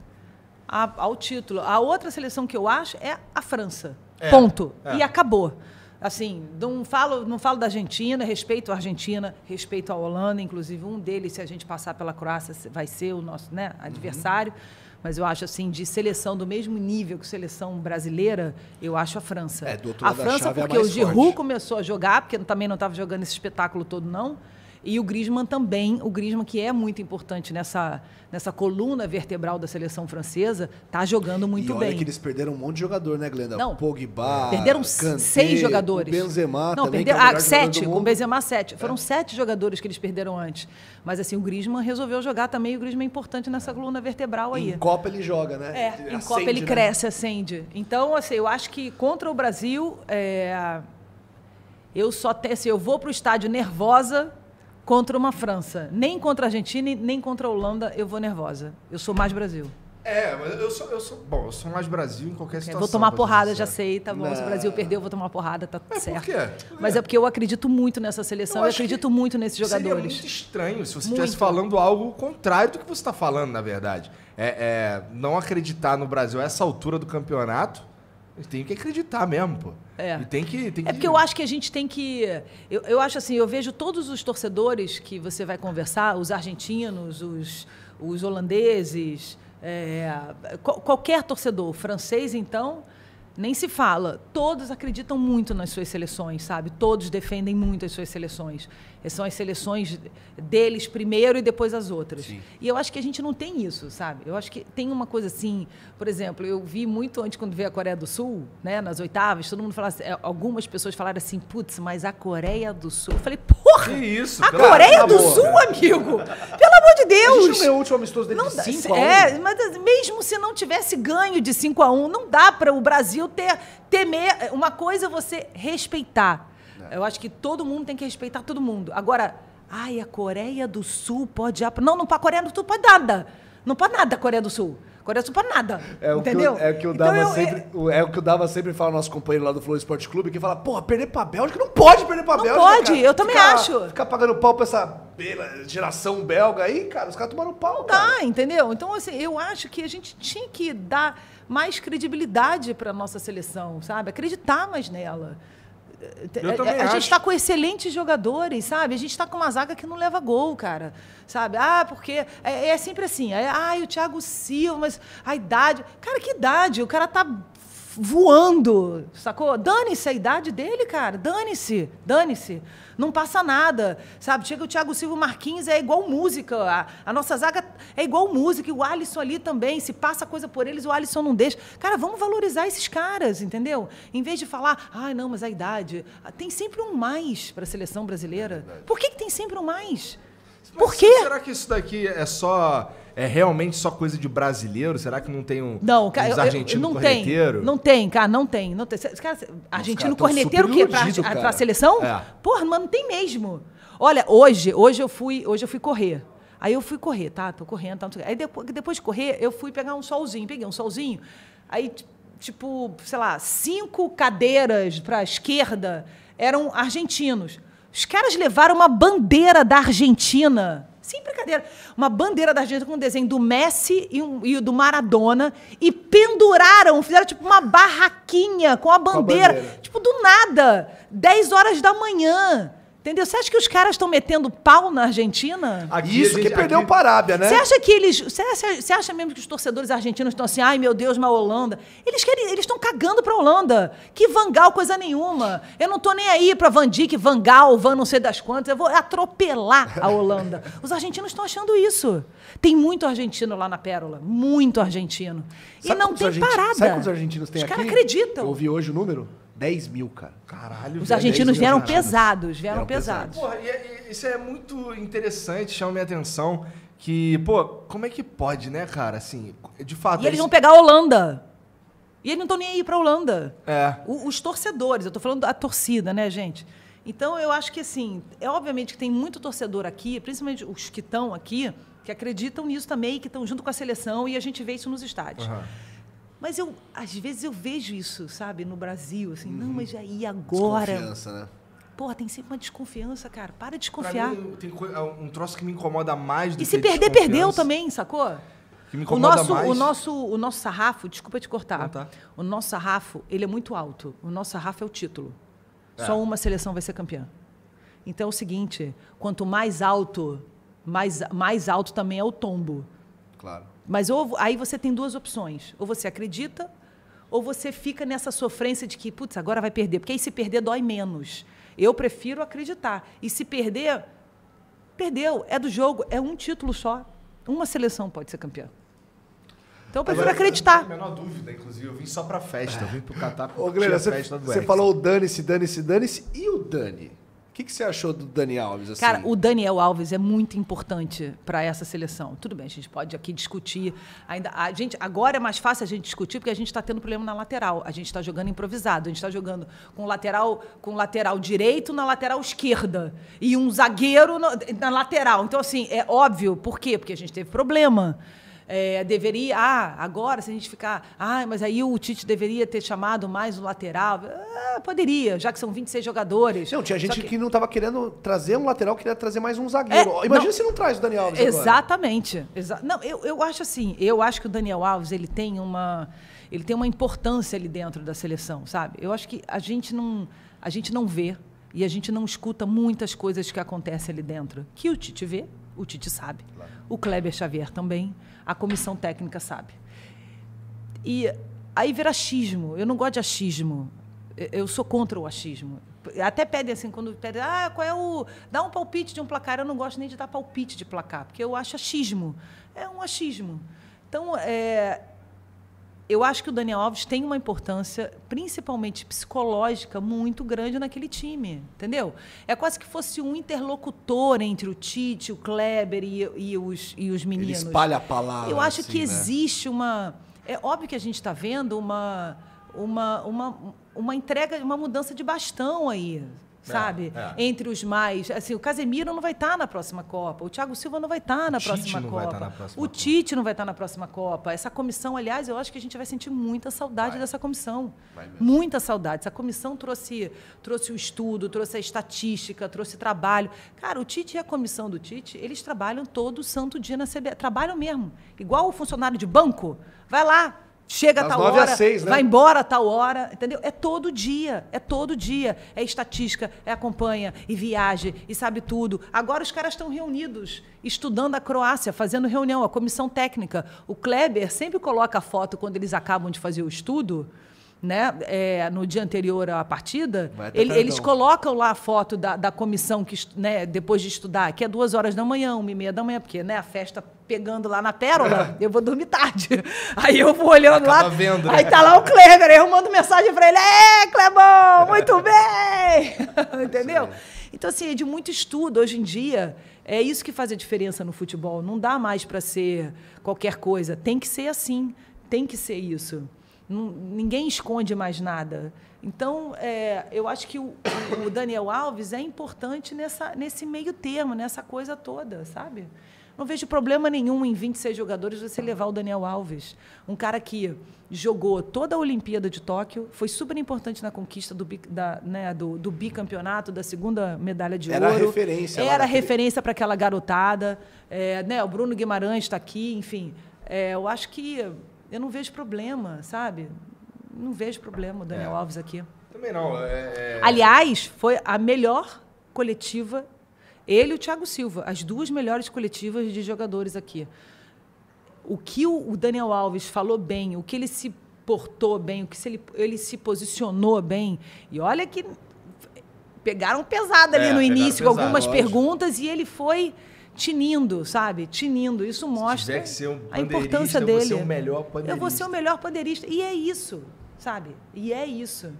a, ao título. A outra seleção que eu acho é a França. É, Ponto. É. E acabou. Assim, não falo, não falo da Argentina, respeito a Argentina, respeito a Holanda, inclusive um deles, se a gente passar pela Croácia, vai ser o nosso né, adversário. Uhum. Mas eu acho assim, de seleção do mesmo nível que seleção brasileira, eu acho a França. É, do outro lado a França, é porque é o Giroud começou a jogar, porque também não estava jogando esse espetáculo todo, não. E o Griezmann também, o Griezmann que é muito importante nessa, nessa coluna vertebral da seleção francesa, tá jogando muito e olha bem. que eles perderam um monte de jogador, né, Glenda? Não, Pogba, é. perderam Kanté, seis jogadores. O Benzema Não, também, é perderam, é ah, sete, com o Benzema sete. É. Foram sete jogadores que eles perderam antes. Mas assim, o Griezmann resolveu jogar também, o Griezmann é importante nessa é. coluna vertebral aí. Em Copa ele joga, né? É, em Copa ele né? cresce, acende. Então, assim, eu acho que contra o Brasil, é... eu só tenho, assim, eu vou pro estádio nervosa contra uma França. Nem contra a Argentina, nem contra a Holanda eu vou nervosa. Eu sou mais Brasil. É, mas eu sou, eu sou. Bom, eu sou mais Brasil em qualquer situação. Eu vou tomar porrada, já sei, tá bom. Não. Se o Brasil perdeu, eu vou tomar porrada, tá é, mas certo. Por quê? Mas é. é porque eu acredito muito nessa seleção, eu, eu acredito muito nesses jogadores. Seria muito estranho se você estivesse falando algo contrário do que você está falando, na verdade. É, é, não acreditar no Brasil a essa altura do campeonato tem que acreditar mesmo, pô. É. E tem que, tem é que... É porque eu acho que a gente tem que. Eu, eu acho assim, eu vejo todos os torcedores que você vai conversar, os argentinos, os, os holandeses, é, qual, qualquer torcedor, francês então, nem se fala. Todos acreditam muito nas suas seleções, sabe? Todos defendem muito as suas seleções. São as seleções deles primeiro e depois as outras. Sim. E eu acho que a gente não tem isso, sabe? Eu acho que tem uma coisa assim, por exemplo, eu vi muito antes quando veio a Coreia do Sul, né, nas oitavas, todo mundo falasse assim, é, algumas pessoas falaram assim, putz, mas a Coreia do Sul. Eu falei, porra! Que isso? A Coreia do Sul, amigo! Pelo amor de Deus! A gente não é o último amistoso dele não de 5 É, mas assim, mesmo se não tivesse ganho de 5 a 1, um, não dá para o Brasil ter temer uma coisa é você respeitar eu acho que todo mundo tem que respeitar todo mundo. Agora, ai, a Coreia do Sul pode. Não, não para a Coreia do Sul pode nada. Não pode nada a Coreia do Sul. Coreia do Sul pode nada. É o entendeu? Que, é, que o então Dava então, sempre, eu, é... é... o que o Dava sempre fala, nosso companheiro lá do Flow Esporte Clube, que fala, porra, perder pra Bélgica não pode perder pra não Bélgica. Não pode, cara. eu também ficar, acho. Ficar pagando pau pra essa geração belga aí, cara, os caras tomaram pau, cara. Tá, entendeu? Então, assim, eu acho que a gente tinha que dar mais credibilidade pra nossa seleção, sabe? Acreditar mais nela. É, a, gente está com excelentes jogadores, sabe? A gente está com uma zaga que não leva gol, cara. Sabe? Ah, porque. É, é sempre assim. ah, o Thiago Silva, mas a idade. Cara, que idade? O cara tá voando, sacou? Dane-se a idade dele, cara. Dane-se, dane-se. Não passa nada, sabe? Chega o Thiago Silva Marquinhos, é igual música. A, a, nossa zaga é igual música. E o Alisson ali também. Se passa coisa por eles, o Alisson não deixa. Cara, vamos valorizar esses caras, entendeu? Em vez de falar, ah, não, mas a idade. Tem sempre um mais para a seleção brasileira. É por que, que tem sempre um mais? Por quê? Será que isso daqui é só é realmente só coisa de brasileiro? Será que não tem um não, cara, uns argentinos não corneteiro? Tem, não tem, cara, não tem. Não tem. Cara, argentino cara, corneteiro o quê? Pra, cara. pra seleção? É. Porra, mano, tem mesmo. Olha, hoje, hoje eu fui, hoje eu fui correr. Aí eu fui correr, tá? Tô correndo, tá? Aí depois, depois de correr, eu fui pegar um solzinho, peguei um solzinho. Aí, tipo, sei lá, cinco cadeiras pra esquerda eram argentinos. Os caras levaram uma bandeira da Argentina. Sem brincadeira. Uma bandeira da Argentina com um desenho do Messi e, um, e do Maradona. E penduraram, fizeram tipo uma barraquinha com a bandeira. Com a bandeira. Tipo, do nada. 10 horas da manhã. Entendeu? Você acha que os caras estão metendo pau na Argentina? Aqui, Isso gente, que perdeu aqui... parábia, né? Você acha que eles. Você acha, você acha, mesmo que os torcedores argentinos estão assim, ai meu Deus, uma Holanda? Eles querem, eles estão cagando para a Holanda. Que vangal, coisa nenhuma. Eu não estou nem aí para Van Dijk, vangal, van não sei das quantas. Eu vou atropelar a Holanda. Os argentinos estão achando isso. Tem muito argentino lá na Pérola. Muito argentino. Sabe e não tem parada. Sabe quantos argentinos tem os aqui? Os caras acreditam. Eu ouvi hoje o número? 10 mil, cara. Caralho, Os argentinos vieram pesados, vieram, pesados. Porra, e, é, e, é, isso é muito interessante, chama minha atenção. Que, pô, como é que pode, né, cara? Assim, de fato. E eles, eles... vão pegar a Holanda. E eles não estão nem aí pra Holanda. É. O, os torcedores, eu tô falando da torcida, né, gente? Então, eu acho que, assim, é obviamente que tem muito torcedor aqui, principalmente os que estão aqui, que acreditam nisso também, que estão junto com a seleção, e a gente vê isso nos estádios. Uhum. Mas eu, às vezes, eu vejo isso, sabe, no Brasil, assim, uhum. não, mas aí agora. Desconfiança, né? Porra, tem sempre uma desconfiança, cara. Para de desconfiar. Mim, tem é um troço que me incomoda mais do e que E se perder, perdeu também, sacou? Que me incomoda o nosso, mais. O nosso, o nosso sarrafo, desculpa te cortar. Tá. O nosso sarrafo, ele é muito alto. O nosso sarrafo é o título. É. Só uma seleção vai ser campeã. Então é o seguinte, quanto mais alto, mais, mais alto também é o tombo. Claro. Mas ou, aí você tem duas opções. Ou você acredita, ou você fica nessa sofrência de que, putz, agora vai perder. Porque aí se perder dói menos. Eu prefiro acreditar. E se perder, perdeu. É do jogo, é um título só. Uma seleção pode ser campeã. Então eu prefiro Agora, acreditar. não tenho a menor dúvida, inclusive. Eu vim só pra festa. Eu vim pro Catar porque você, festa do Você falou o dane-se, dane-se, dane-se e o Dani? O que, que, você achou do Daniel Alves? Assim? Cara, o Daniel Alves é muito importante para essa seleção. Tudo bem, a gente pode aqui discutir. Ainda, a gente, agora é mais fácil a gente discutir porque a gente está tendo problema na lateral. A gente está jogando improvisado. A gente está jogando com lateral, com lateral direito na lateral esquerda e um zagueiro na lateral. Então, assim, é óbvio. Por quê? Porque a gente teve problema é, deveria. Ah, agora, se a gente ficar. Ah, mas aí o Tite deveria ter chamado mais o lateral. Ah, poderia, já que são 26 jogadores. Não, tinha gente que... que... não estava querendo trazer um lateral, queria trazer mais um zagueiro. É, Imagina não, se não traz o Daniel Alves. Exatamente. Exa não, eu, eu acho assim, eu acho que o Daniel Alves ele tem uma. Ele tem uma importância ali dentro da seleção, sabe? Eu acho que a gente não, a gente não vê e a gente não escuta muitas coisas que acontecem ali dentro. Que o Tite vê, o Tite sabe. O Kleber Xavier também a comissão técnica sabe. E aí vira achismo. Eu não gosto de achismo. Eu sou contra o achismo. Até pedem assim, quando pedem, ah, qual é o. Dá um palpite de um placar. Eu não gosto nem de dar palpite de placar, porque eu acho achismo. É um achismo. Então, é, eu acho que o Daniel Alves tem uma importância, principalmente psicológica, muito grande naquele time, entendeu? É quase que fosse um interlocutor entre o Tite, o Kleber e, e os, e os meninos. Ele espalha a palavra. Eu acho assim, que né? existe uma. É óbvio que a gente está vendo uma, uma, uma, uma entrega, uma mudança de bastão aí, é, sabe? É, é. Entre os mais. Assim, o Casemiro não vai estar tá na próxima Copa, o Thiago Silva não vai estar tá na, próxima tá Copa. Tá na próxima o Copa. Tite não vai estar tá na próxima Copa. Essa comissão, aliás, eu acho que a gente vai sentir muita saudade vai. dessa comissão. Muita saudade. Essa comissão trouxe, trouxe o estudo, trouxe a estatística, trouxe trabalho. Cara, o Tite e a comissão do Tite, eles trabalham todo santo dia na CBF. Trabalham mesmo. Igual o funcionário de banco. Vai lá, chega a tal hora, né? vai embora a tal hora, entendeu? É todo dia, é todo dia. É estatística, é acompanha, e viaja, e sabe tudo. Agora os caras estão reunidos, estudando a Croácia, fazendo reunião, a comissão técnica. O Kleber sempre coloca a foto quando eles acabam de fazer o estudo, né, é, no dia anterior à partida, ele, eles colocam lá a foto da, da comissão que né, depois de estudar, que é duas horas da manhã, uma e meia da manhã, porque né, a festa pegando lá na pérola, eu vou dormir tarde. Aí eu vou olhando Acaba lá, vendo, né? aí né? tá lá o Kleber, aí eu mando mensagem para ele, é, Clebão, muito bem! Entendeu? Então, assim, é de muito estudo hoje em dia. É isso que faz a diferença no futebol. Não dá mais para ser qualquer coisa. Tem que ser assim. Tem que ser isso ninguém esconde mais nada. Então, é, eu acho que o, o, Daniel Alves é importante nessa, nesse meio termo, nessa coisa toda, sabe? Não vejo problema nenhum em 26 jogadores você levar o Daniel Alves, um cara que jogou toda a Olimpíada de Tóquio, foi super importante na conquista do, da, né, do, do bicampeonato, da segunda medalha de Era ouro. Referência Era referência para aquela garotada. É, né, o Bruno Guimarães está aqui, enfim. É, eu acho que eu não vejo problema, sabe? Não vejo problema o Daniel é. Alves aqui. Também não. É, é, Aliás, foi a melhor coletiva, ele e o Thiago Silva, as duas melhores coletivas de jogadores aqui. O que o Daniel Alves falou bem, o que ele se portou bem, o que se ele, ele se posicionou bem. E olha que pegaram pesado ali é, no início, pesado, algumas lógico. perguntas, e ele foi tinindo, sabe? Tinindo. Isso mostra um a importância eu dele. Eu vou ser o melhor pandeirista. Eu vou ser o melhor pandeirista. E é isso, sabe? E é isso.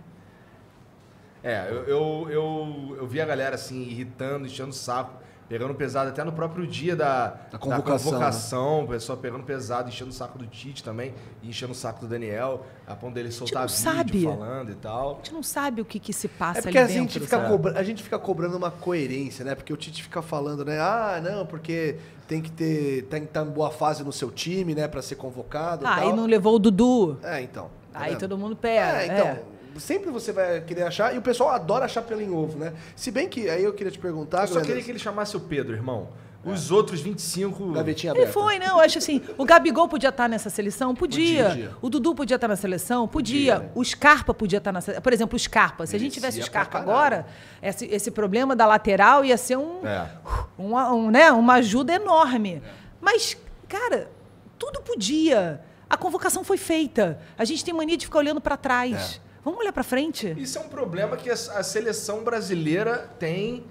É, eu, eu, eu, eu vi a galera assim, irritando, enchendo o saco pegando pesado até no próprio dia da, da convocação. Da convocação né? O pessoal pegando pesado, enchendo o saco do Tite também, enchendo o saco do Daniel, a ponto dele soltar vídeo sabe. falando e tal. A gente não sabe o que, que se é passa é porque ali a dentro. Gente fica é. cobra, a gente fica cobrando uma coerência, né? Porque o Tite fica falando, né? Ah, não, porque tem que ter. tem que estar em boa fase no seu time, né? para ser convocado. Ah, e, não levou o Dudu. É, então. Tá aí vendo? todo mundo pega. É, né? então. É sempre você vai querer achar, e o pessoal adora achar pelo em ovo, né? Se bem que, aí eu queria te perguntar... Eu só queria que ele chamasse o Pedro, irmão. É. Os é. outros 25. Gavetinha aberta. Ele foi, não. Né? acho assim. O Gabigol podia estar tá nessa seleção? Podia. podia. O Dudu podia estar tá na seleção? Podia. podia O Scarpa podia estar tá na seleção. Por exemplo, o Scarpa. Se a gente tivesse o Scarpa agora, esse, esse problema da lateral ia ser um, é. Uh, uma, um, né, uma ajuda enorme. É. Mas, cara, tudo podia. A convocação foi feita. A gente tem mania de ficar olhando para trás. É. Vamos olhar para frente? Isso é um problema que a, seleção brasileira tem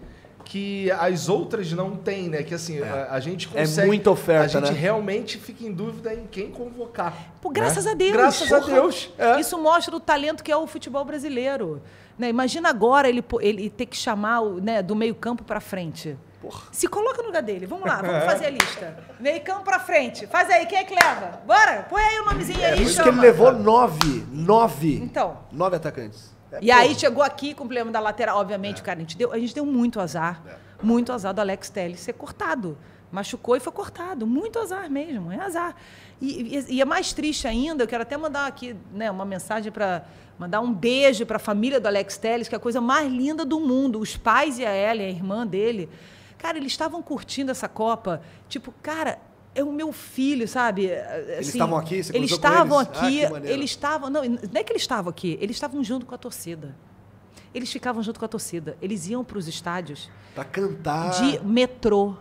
que as outras não têm, né? Que assim, é. a, a, gente é consegue... É muita oferta, A gente né? realmente fica em dúvida em quem convocar. Pô, graças né? a Deus. Graças porra. a Deus. É. Isso mostra o talento que é o futebol brasileiro. Né? Imagina agora ele, ele ter que chamar né, do meio campo para frente. Porra. Se coloca no lugar dele. Vamos lá, vamos é. fazer a lista. Meicão pra frente. Faz aí, quem é que leva? Bora, põe aí o nomezinho é, aí. Por isso chama. que ele levou nove. Nove. Então. Nove atacantes. É e aí chegou aqui com o problema da lateral. Obviamente, é. cara, a gente, deu, a gente deu muito azar. É. Muito azar do Alex Telles ser cortado. Machucou e foi cortado. Muito azar mesmo, é azar. E, e, e é mais triste ainda, eu quero até mandar aqui né, uma mensagem para mandar um beijo para a família do Alex Telles, que é a coisa mais linda do mundo. Os pais e a Ellen, a irmã dele, Cara, eles estavam curtindo essa Copa. Tipo, cara, é o meu filho, sabe? É, é, assim, eles estavam aqui? Você eles estavam ah, aqui. Ah, eles estavam. Não, não é que eles estavam aqui. Eles estavam junto com a torcida. Eles ficavam junto com a torcida. Eles iam para os estádios. Para cantar. De metrô.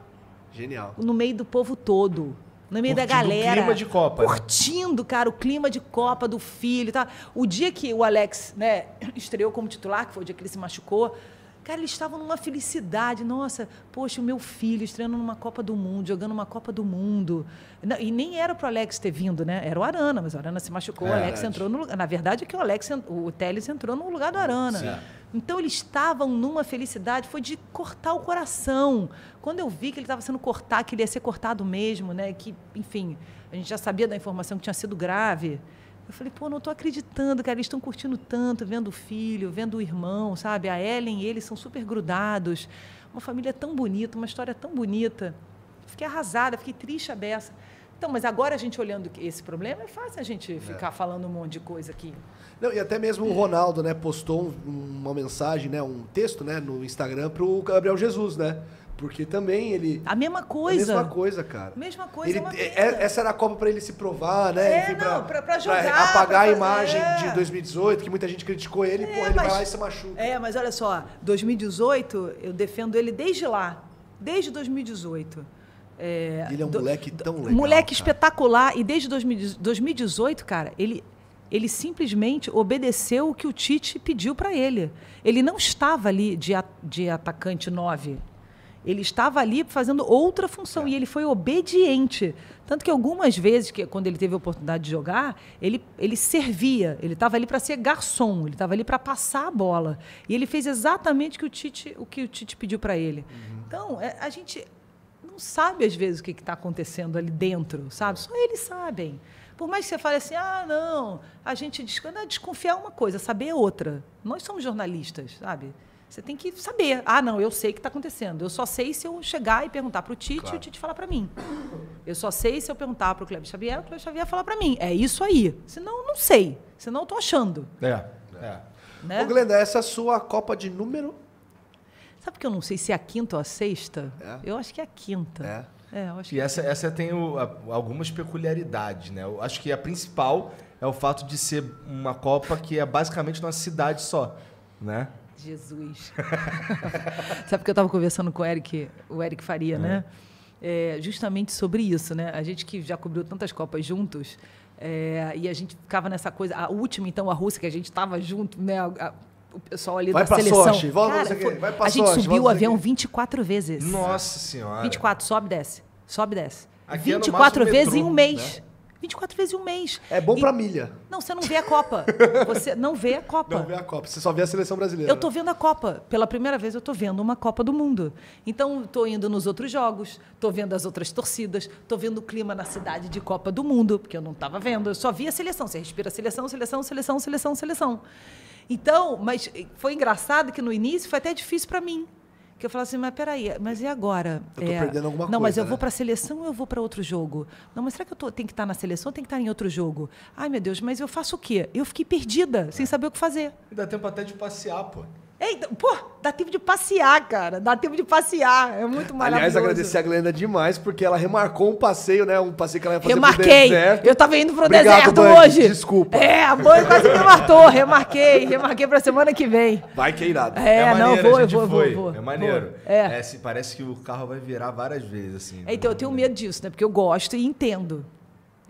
Genial. No meio do povo todo. No meio curtindo da galera. O clima de Copa. Né? Curtindo, cara, o clima de Copa do filho. Tá? O dia que o Alex né, estreou como titular, que foi o dia que ele se machucou, Cara, eles estavam numa felicidade. Nossa, poxa, o meu filho estreando numa Copa do Mundo, jogando uma Copa do Mundo. E nem era para o Alex ter vindo, né? Era o Arana, mas o Arana se machucou, é, o Alex entrou no lugar. Na verdade, é que o Alex, o Teles entrou no lugar do Arana. Sim. Então eles estavam numa felicidade, foi de cortar o coração. Quando eu vi que ele estava sendo cortado, que ele ia ser cortado mesmo, né? Que, enfim, a gente já sabia da informação que tinha sido grave. Eu falei, pô, não estou acreditando, cara, eles estão curtindo tanto, vendo o filho, vendo o irmão, sabe? A Ellen e eles são super grudados. Uma família tão bonita, uma história tão bonita. Fiquei arrasada, fiquei triste a beça. Então, mas agora a gente olhando esse problema, é fácil a gente é. ficar é. falando um monte de coisa aqui. Não, e até mesmo o Ronaldo, né, postou um, uma mensagem, né, um texto, né, no Instagram para o Gabriel Jesus, né? Porque também ele. A mesma é coisa. A mesma coisa, cara. Mesma coisa. Ele, é, é essa era a Copa para ele se provar, né? É, Enfim, não, pra, pra, jogar. Pra apagar a imagem de 2018, é. que muita gente criticou ele, é, ele mas, vai lá e se machuca. É, mas olha só, 2018, eu defendo ele desde lá. Desde 2018. ele é um do, moleque tão legal. Moleque cara. espetacular. E desde 2018, cara, ele ele simplesmente obedeceu o que o Tite pediu para ele. Ele não estava ali de, de atacante 9. Ele estava ali fazendo outra função é. e ele foi obediente. Tanto que algumas vezes, que, quando ele teve a oportunidade de jogar, ele, ele servia, ele estava ali para ser garçom, ele estava ali para passar a bola. E ele fez exatamente que o Tite, o que o Tite pediu para ele. Uhum. Então, é, a gente não sabe às vezes o que está acontecendo ali dentro, sabe? Só eles sabem. Por mais que você fale assim, ah, não, a gente desconfia, é desconfiar é uma coisa, saber é outra. Nós somos jornalistas, sabe? Você tem que saber. Ah, não, eu sei o que está acontecendo. Eu só sei se eu chegar e perguntar para o Tite claro. e o Tite falar para mim. Eu só sei se eu perguntar para o Cleber Xavier o Cleber Xavier falar para mim. É isso aí. Senão, não sei. Senão, eu estou achando. É, é, é. Né? Ô, Glenda, essa é a sua Copa de número? Sabe que eu não sei se é a quinta ou a sexta? É. Eu acho que é a quinta. É. É, eu acho e que é essa, essa tem o, a, algumas peculiaridades, né? Eu acho que a principal é o fato de ser uma Copa que é basicamente numa cidade só, né? Jesus. Sabe que eu estava conversando com o Eric, o Eric Faria, é. né? É, justamente sobre isso, né? A gente que já cobriu tantas Copas juntos, é, e a gente ficava nessa coisa. A última, então, a Rússia, que a gente estava junto, né? A, o pessoal ali vai da seleção. Sorte, volta Cara, foi, vai pra a gente sorte, subiu o avião aqui. 24 vezes. Nossa Senhora. 24, sobe e desce. Sobe e desce. Aqui 24 é vezes metrô, em um né? mês. Né? 24 vezes um mês. É bom e... pra milha. Não, você não vê a Copa. Você não vê a Copa. Não vê a Copa, você só vê a seleção brasileira. Eu tô vendo a Copa. Pela primeira vez eu tô vendo uma Copa do Mundo. Então, tô indo nos outros jogos, tô vendo as outras torcidas, tô vendo o clima na cidade de Copa do Mundo, porque eu não tava vendo. Eu só vi a seleção. Você respira seleção, seleção, seleção, seleção, seleção. Então, mas foi engraçado que no início foi até difícil para mim, que eu falo assim, mas peraí, mas e agora? Eu tô é, perdendo alguma não, coisa. Não, mas eu né? vou para a seleção ou eu vou para outro jogo? Não, mas será que eu tô, tenho que estar tá na seleção ou tenho que estar tá em outro jogo? Ai, meu Deus, mas eu faço o quê? Eu fiquei perdida, sem é. saber o que fazer. E dá tempo até de passear, pô. Eita, pô, dá tempo de passear, cara. Dá tempo de passear. É muito maravilhoso. Aliás, agradecer a Glenda demais, porque ela remarcou um passeio, né? Um passeio que ela ia fazer remarquei. pro deserto. Eu tava indo pro Obrigado, deserto mãe. hoje. Desculpa. É, a mãe quase me matou. Remarquei. Remarquei pra semana que vem. Vai que é irado. É, é maneiro, não, vou, eu vou, vou, vou. É maneiro. É. é. parece que o carro vai virar várias vezes, assim. É, então, eu né? tenho medo disso, né? Porque eu gosto e entendo.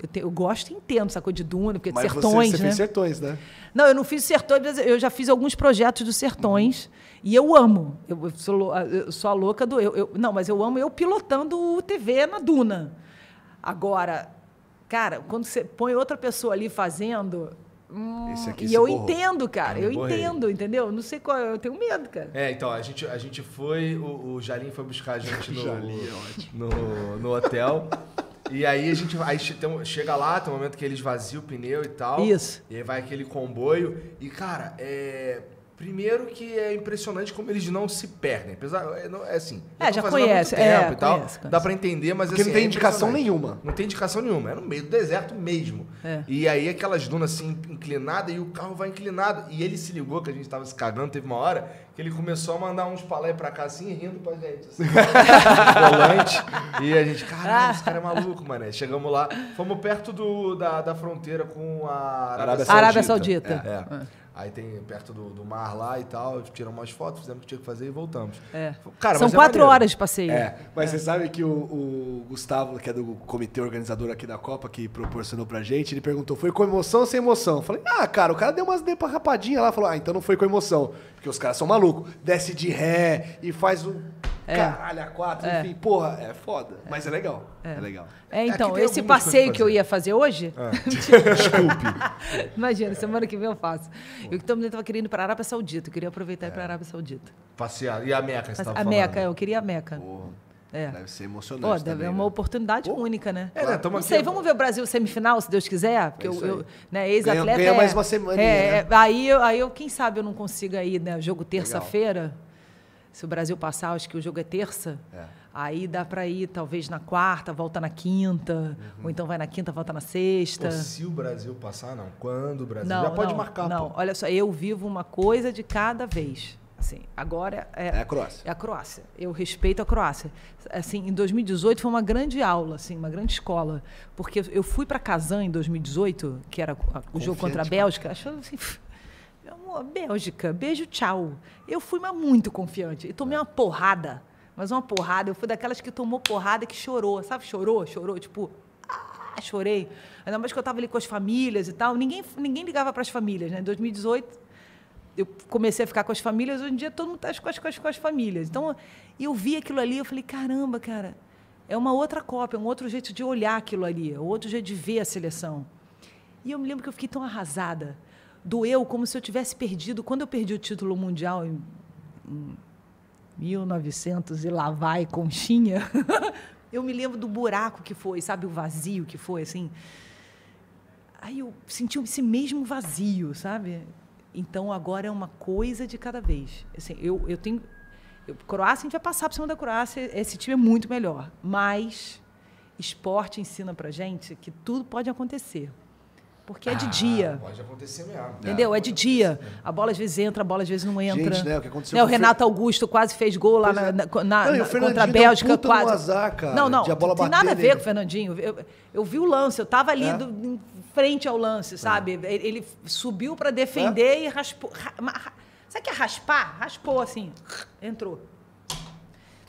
Eu, te, eu gosto e entendo, sacou? De Duna, porque mas de sertões. Você, você né? fez sertões, né? Não, eu não fiz sertões, mas eu já fiz alguns projetos dos sertões. Uhum. E eu amo. Eu, eu, sou, eu sou a louca do. Eu, eu, não, mas eu amo eu pilotando o TV na Duna. Agora, cara, quando você põe outra pessoa ali fazendo, Hum, e eu borrou. entendo, cara. Eu, eu entendo, entendeu? Não sei qual. Eu tenho medo, cara. É, então, a gente, a gente foi. O, o Jalim foi buscar a gente no, Jalim, é no, no, hotel. E aí a gente aí chega lá, tem um momento que eles vaziam o pneu e tal. Isso. E aí vai aquele comboio. E, cara, é Primeiro que é impressionante como eles não se perdem. Apesar, é, não, é assim. É, já conhece. Há tempo é, e tal. Dá para entender, mas Porque assim, não tem é indicação nenhuma. Não tem indicação nenhuma. É no meio do deserto mesmo. É. E aí aquelas dunas assim, inclinadas, e o carro vai inclinado. E ele se ligou que a gente tava se cagando, teve uma hora, que ele começou a mandar uns palé pra cá assim, rindo pra gente. Assim, volante. E a gente, caralho, esse cara é maluco, mané. Chegamos lá, fomos perto do, da, da fronteira com a Arábia, Arábia Saudita. Arábia Saudita. É, é. é. Aí tem perto do, do, mar lá e tal, tipo, tiramos umas fotos, fizemos o que tinha que fazer e voltamos. É. Cara, São é quatro é horas de passeio. É, mas é. você sabe que o, o, Gustavo, que é do comitê organizador aqui da Copa, que proporcionou pra gente, ele perguntou, foi com emoção ou sem emoção? Eu falei, ah, cara, o cara deu umas derrapadinhas lá, falou, ah, então não foi com emoção. Porque os caras são malucos. Desce de ré e faz um. É. Caralho, a quatro, é. enfim, porra, é foda, é. mas é legal. É, é legal. É, é, é então, esse passeio que eu ia fazer hoje. Ah. Desculpe. Imagina, semana que vem eu faço. Eu que também estava querendo ir para a Arábia Saudita, eu queria aproveitar e ir para a Arábia Saudita. Passear. E a Meca, você estava A falando. Meca, eu queria a Meca. Porra. É. Deve ser emocionante. Pô, deve, ser é uma né? oportunidade Pô, única, né? É, né? não sei, vamos ver o Brasil semifinal, se Deus quiser, porque é eu, eu né, ex-atleta. Ganha, ganha é- mais uma semana. É, né? É, aí, aí eu, quem sabe eu não consiga ir, né? Jogo terça-feira. Se o Brasil passar, acho que o jogo é terça. É. Aí dá para ir, talvez, na quarta, volta na quinta. Uhum. Ou então vai na quinta, volta na sexta. Pô, se o Brasil passar, não. Quando o Brasil. Não, Já pode não, marcar. Não, pô. olha só, eu vivo uma coisa de cada vez. Assim, agora é, é, a Croácia. É a Croácia. Eu respeito a Croácia. Assim, em 2018 foi uma grande aula, assim, uma grande escola, porque eu fui para Kazan em 2018, que era o jogo contra a né? Bélgica, achando assim, meu amor, Bélgica, beijo, tchau. Eu fui mas muito confiante e tomei é. uma porrada, mas uma porrada. Eu fui daquelas que tomou porrada que chorou, sabe? Chorou, chorou, tipo, ah, chorei. Ainda mais que eu estava ali com as famílias e tal. Ninguém, ninguém ligava para as famílias, né? Em 2018 eu comecei a ficar com as famílias, hoje em dia todo mundo está com as, com, as, com as famílias. Então, eu vi aquilo ali, eu falei, caramba, cara, é uma outra Copa, um outro jeito de olhar aquilo ali, um é outro jeito de ver a seleção. E eu me lembro que eu fiquei tão arrasada. Doeu como se eu tivesse perdido. Quando eu perdi o título mundial em, em 1900 e lá vai, conchinha, eu me lembro do buraco que foi, sabe? O vazio que foi, assim. Aí eu senti esse mesmo vazio, sabe? Então agora é uma coisa de cada vez. Assim, eu, eu tenho. Eu, Croácia, a gente vai passar por cima da Croácia, esse time é muito melhor. Mas esporte ensina pra gente que tudo pode acontecer porque ah, é de dia. Ah, pode acontecer mesmo. É. Entendeu? É, de é. dia. Acontecer. A bola às vezes entra, a bola às vezes não entra. Gente, né, o que aconteceu né, o Renato Augusto quase fez gol lá na, é. na, na, não, contra a Bélgica. quase. Azar, cara, não, não. não tem nada a ver com o Fernandinho. Eu, eu vi o lance, eu estava ali é? do, em frente ao lance, sabe? É. Ele subiu para defender e raspou. Ra, ra, sabe o que é raspar? Raspou assim, entrou.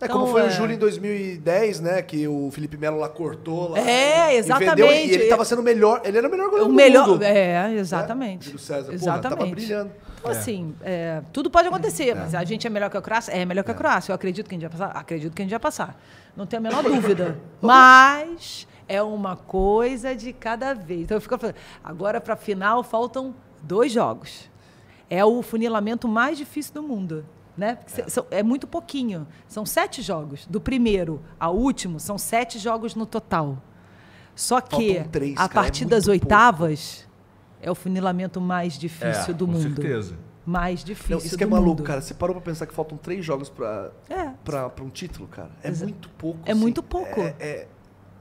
É então, como foi é... o Júlio em 2010, né? Que o Felipe Melo lá cortou lá. É, exatamente. E, vendeu, e ele estava sendo melhor. Ele era o melhor goleiro o melhor, mundo. É, né? exatamente. Né? César, exatamente. Porra, brilhando. Então, é. Assim, é, tudo pode acontecer, é. mas a gente é melhor que a Croácia? É melhor que a é. Croácia. Eu acredito que a gente vai passar? Acredito que a gente vai passar. Não tenho a menor dúvida. Mas é uma coisa de cada vez. Então eu fico falando, agora para a final faltam dois jogos. É o funilamento mais difícil do mundo. Né? Porque é. São, é muito pouquinho. São sete jogos. Do primeiro ao último, são sete jogos no total. Só que três, a é partir é das oitavas pouco. é o funilamento mais difícil é, do com mundo. Com certeza. Mais difícil. Não, isso que é maluco, mundo. cara. Você parou pra pensar que faltam três jogos pra, é. pra, pra um título, cara? É Exato. muito pouco. É assim. muito pouco. É, é,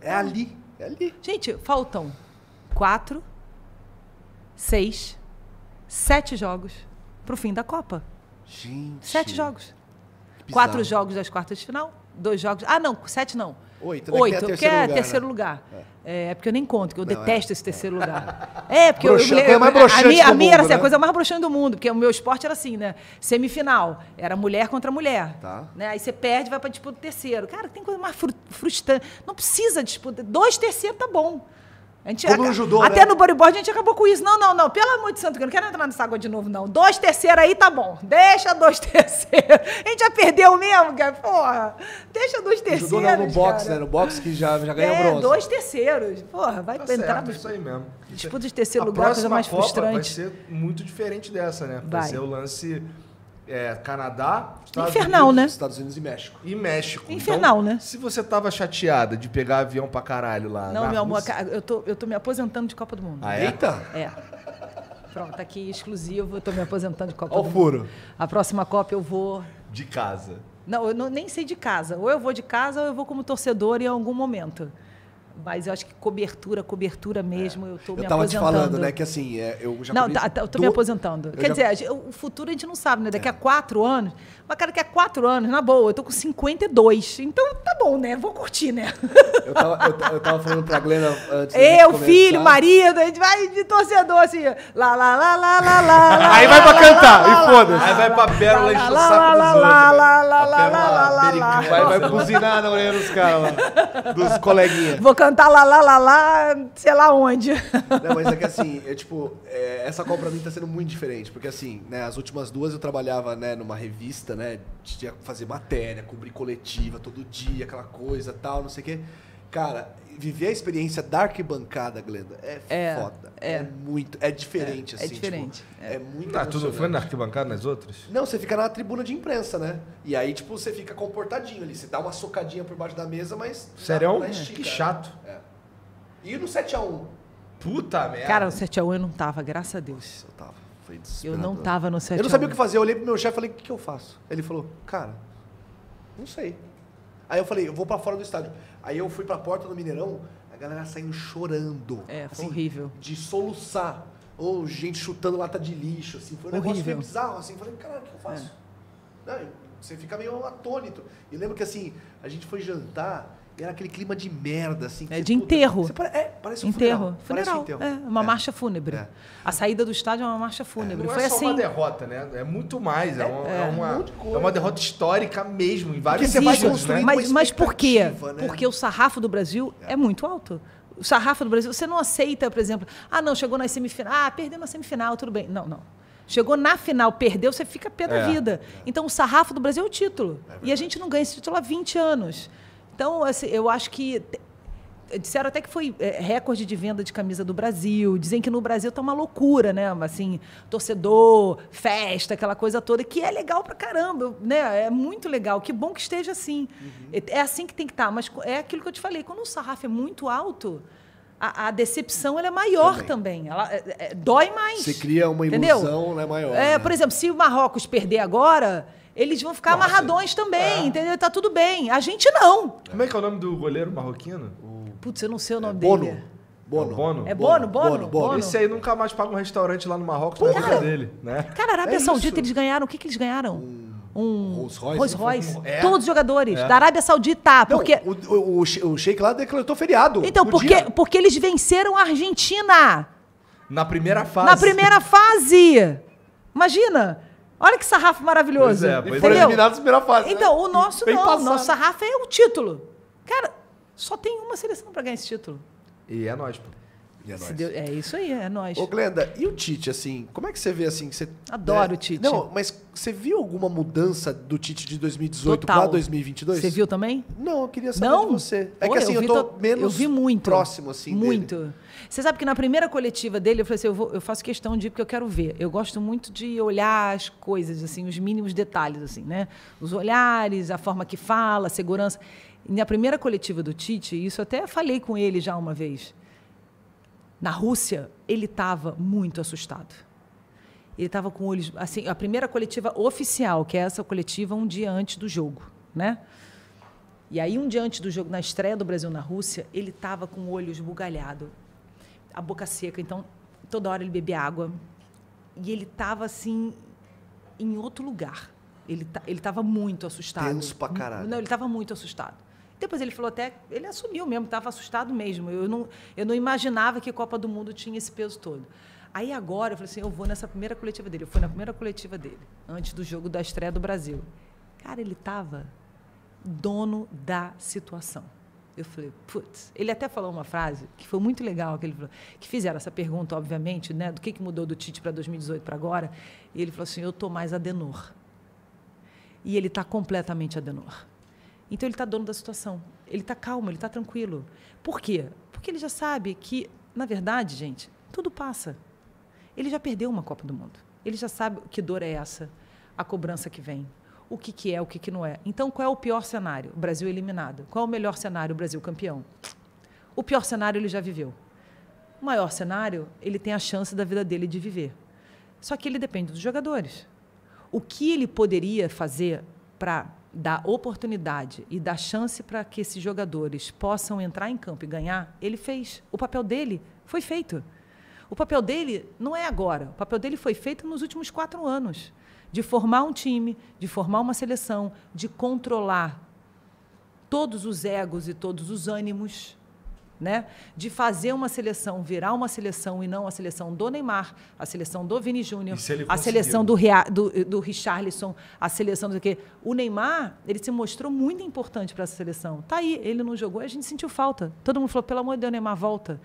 é, ali. É ali. Gente, faltam quatro, seis, sete jogos pro fim da Copa. Gente. Sete jogos. Bizarro. Quatro jogos das quartas de final, dois jogos. Ah, não, sete não. Oito, né? Oito, porque é, é terceiro lugar. Né? É. é, é. porque eu nem conto, que eu não, é. detesto é. esse terceiro lugar. É, porque Broxa, eu, eu, eu, a, minha, a minha mundo, era assim, né? a coisa mais broxante do mundo, porque o meu esporte era assim, né? Semifinal, era mulher contra mulher. Tá. Né? Aí você perde, vai para disputa terceiro. Cara, tem coisa mais frustrante. Não precisa disputa. Dois terceiros tá bom gente, Como no judô, até né? no bodyboard a gente acabou com isso. Não, não, não. Pelo amor de santo, eu não quero entrar nessa água de novo, não. Dois terceiros aí tá bom. Deixa dois terceiros. A gente já perdeu mesmo, cara. Porra, deixa dois terceiros. Judô não, no boxe, né? No boxe que já, já ganhou é, bronze. dois terceiros. Porra, vai tá entrar. Certo, no... É isso aí mesmo. Disputa de terceiro a lugar, é coisa mais Copa frustrante. Vai ser muito diferente dessa, né? Vai, vai. ser o lance é, Canadá, Estados Infernal, Unidos, né? Estados Unidos e México. E México. Então, Infernal, então, né? Se você tava chateada de pegar avião pra caralho lá. Não, meu Rússia... amor, eu tô, eu tô me aposentando de Copa do Mundo. Ah, é? Eita! É. Pronto, tá aqui exclusivo, eu tô me aposentando de Copa Olha do o furo. Mundo. A próxima Copa eu vou. De casa. Não, eu não, nem sei de casa. Ou eu vou de casa ou eu vou como torcedor em algum momento. Mas eu acho que cobertura, cobertura mesmo, é. eu estou me tava aposentando. Eu estava te falando, né, que assim, eu já Não, tá, tá, eu estou me aposentando. Eu Quer já... dizer, o futuro a gente não sabe, né? Daqui é. a quatro anos. Mas, cara, daqui a quatro anos, na boa, eu tô com 52. Então, tá bom, né? Vou curtir, né? Eu estava eu, eu tava falando pra Glenda antes Eu, filho, marido, a gente vai de torcedor, assim, lá, lá, lá, lá, lá, lá. Aí vai pra cantar, e foda-se. Aí vai pra Pérola e encher o saco dos outros. Lá, lá, lá, lá, lá, lá, lá. Vai buzinar na orelha dos caras, dos coleguinhas cantar lá, lá, lá, lá, sei lá onde. Não, mas é que assim, é tipo, é, essa call pra mim tá sendo muito diferente, porque assim, né, as últimas duas eu trabalhava, né, numa revista, né, tinha que fazer matéria, cobrir coletiva todo dia, aquela coisa, tal, não sei o quê. Cara, viver a experiência da arquibancada, Glenda, é, é foda. É. é. muito. É diferente, é, é assim. É diferente. Tipo, é. é muito tá tudo não foi na arquibancada nas outras? Não, você fica na tribuna de imprensa, né? E aí, tipo, você fica comportadinho ali. Você dá uma socadinha por baixo da mesa, mas. Sério? que chato. É. E no 7x1? Puta merda. Cara, no 7x1 eu não tava, graças a Deus. eu tava. Foi Eu não tava no 7x1. Eu não sabia o que fazer. Eu olhei pro meu chefe e falei, o que, que eu faço? Ele falou, cara, não sei. Aí eu falei, eu vou para fora do estádio. Aí eu fui para a porta do Mineirão, a galera saindo chorando. É, foi assim, horrível. De soluçar. Ou gente chutando lata de lixo, assim. Foi um horrível. negócio meio bizarro, assim. Falei, caralho, o que eu faço? É. Não, você fica meio atônito. E lembro que, assim, a gente foi jantar era aquele clima de merda, assim. É, de enterro. pare... é, parece um enterro. funeral. funeral. Parece um enterro. É, uma é. marcha fúnebre. É. A saída do estádio é uma marcha fúnebre. Não Foi é só assim... uma derrota, né? É muito mais. É, é uma, é. é, uma, um é uma, derrota histórica mesmo, em vários Porque né? Mas, mas por quê? Né? Porque o sarrafo do Brasil é muito alto o sarrafo do Brasil. Você não aceita, por exemplo, ah, não, chegou na semifinal, ah, perdeu na semifinal, tudo bem. Não, não. Chegou na final, perdeu, você fica pé da é, vida. É. Então, o sarrafo do Brasil é o título. É e a gente não ganha esse título há 20 anos. Então, assim, eu acho que disseram até que foi é, recorde de venda de camisa do Brasil. Dizem que no Brasil tá uma loucura, né? Assim, torcedor, festa, aquela coisa toda, que é legal pra caramba, né? É muito legal. Que bom que esteja assim. Uhum. É, é assim que tem que estar. Tá, mas é aquilo que eu te falei, quando o sarrafo é muito alto. A, a decepção ela é maior também. também. Ela é, é, dói mais. Você cria uma ilusão né, maior. É, né? Por exemplo, se o Marrocos perder agora, eles vão ficar Nossa. amarradões também, é. entendeu? Tá tudo bem. A gente não. Como é que é o nome do goleiro marroquino? O... Putz, eu não sei o nome é Bono. dele. É Bono. É Bono. É Bono, Bono, Bono, Bono. Esse aí nunca mais paga um restaurante lá no Marrocos Pô, na vida dele, né? Cara, Arábia é Saudita isso. eles ganharam, o que, que eles ganharam? Um... Um Rolls Royce. Rolls Royce. É. Todos os jogadores é. da Arábia Saudita. Não, porque... o, o, o, Sheik lá decretou feriado. Então, porque, porque eles venceram a Argentina. Na primeira fase. Na primeira fase. Imagina. Olha que sarrafo maravilhoso. Pois é, pois é. na primeira fase. Né? Então, né? o nosso Bem não. Passado. O nosso sarrafo é o título. Cara, só tem uma seleção para ganhar esse título. E é nós, pô. E é, nós. Deu, é isso aí, é nós. Ô, Glenda, e o Tite, assim, como é que você vê assim? Você, Adoro né? o Tite. Não, mas você viu alguma mudança do Tite de 2018 para 2022? Você viu também? Não, eu queria saber não? de você. É Pô, que assim, eu, eu tô, menos eu vi muito, próximo, assim. Muito. Dele. Você sabe que na primeira coletiva dele, eu falei assim: eu, vou, eu faço questão de ir porque eu quero ver. Eu gosto muito de olhar as coisas, assim, os mínimos detalhes, assim, né? Os olhares, a forma que fala, a segurança. E na primeira coletiva do Tite, isso até falei com ele já uma vez. Na Rússia, ele estava muito assustado. Ele estava com olhos. Assim, a primeira coletiva oficial, que é essa coletiva um dia antes do jogo, né? E aí, um dia antes do jogo, na estreia do Brasil na Rússia, ele estava com o olho esbugalhado a boca seca, então toda hora ele bebia água. E ele estava assim em outro lugar. Ele ele tava muito assustado. Tenso pra caralho. Não, ele estava muito assustado. Depois ele falou até, ele assumiu mesmo, estava assustado mesmo. Eu não, eu não imaginava que a Copa do Mundo tinha esse peso todo. Aí agora eu falei assim, eu vou nessa primeira coletiva dele. Eu fui na primeira coletiva dele, antes do jogo da estreia do Brasil. Cara, ele estava dono da situação. Eu falei, putz. Ele até falou uma frase que foi muito legal, que, ele falou, que fizeram essa pergunta, obviamente, né, do que, que mudou do Tite para 2018 para agora. E ele falou assim: eu estou mais Adenor. E ele está completamente Adenor. Então ele está dono da situação. Ele está calmo, ele está tranquilo. Por quê? Porque ele já sabe que, na verdade, gente, tudo passa. Ele já perdeu uma Copa do Mundo. Ele já sabe que dor é essa, a cobrança que vem, o que, que é, o que, que não é. Então, qual é o pior cenário? Brasil eliminado. Qual é o melhor cenário? Brasil campeão. O pior cenário ele já viveu. O maior cenário, ele tem a chance da vida dele de viver. Só que ele depende dos jogadores. O que ele poderia fazer para dar oportunidade e dar chance para que esses jogadores possam entrar em campo e ganhar, ele fez. O papel dele foi feito. O papel dele não é agora. O papel dele foi feito nos últimos quatro anos de formar um time, de formar uma seleção, de controlar todos os egos e todos os ânimos, né? De fazer uma seleção virar uma seleção e não a seleção do Neymar, a seleção do Vini Júnior, se a seleção do, do, do Richarlison, a seleção do que o Neymar, ele se mostrou muito importante para essa seleção. Tá aí, ele não jogou, a gente sentiu falta. Todo mundo falou: "Pelo amor de Deus, Neymar, volta".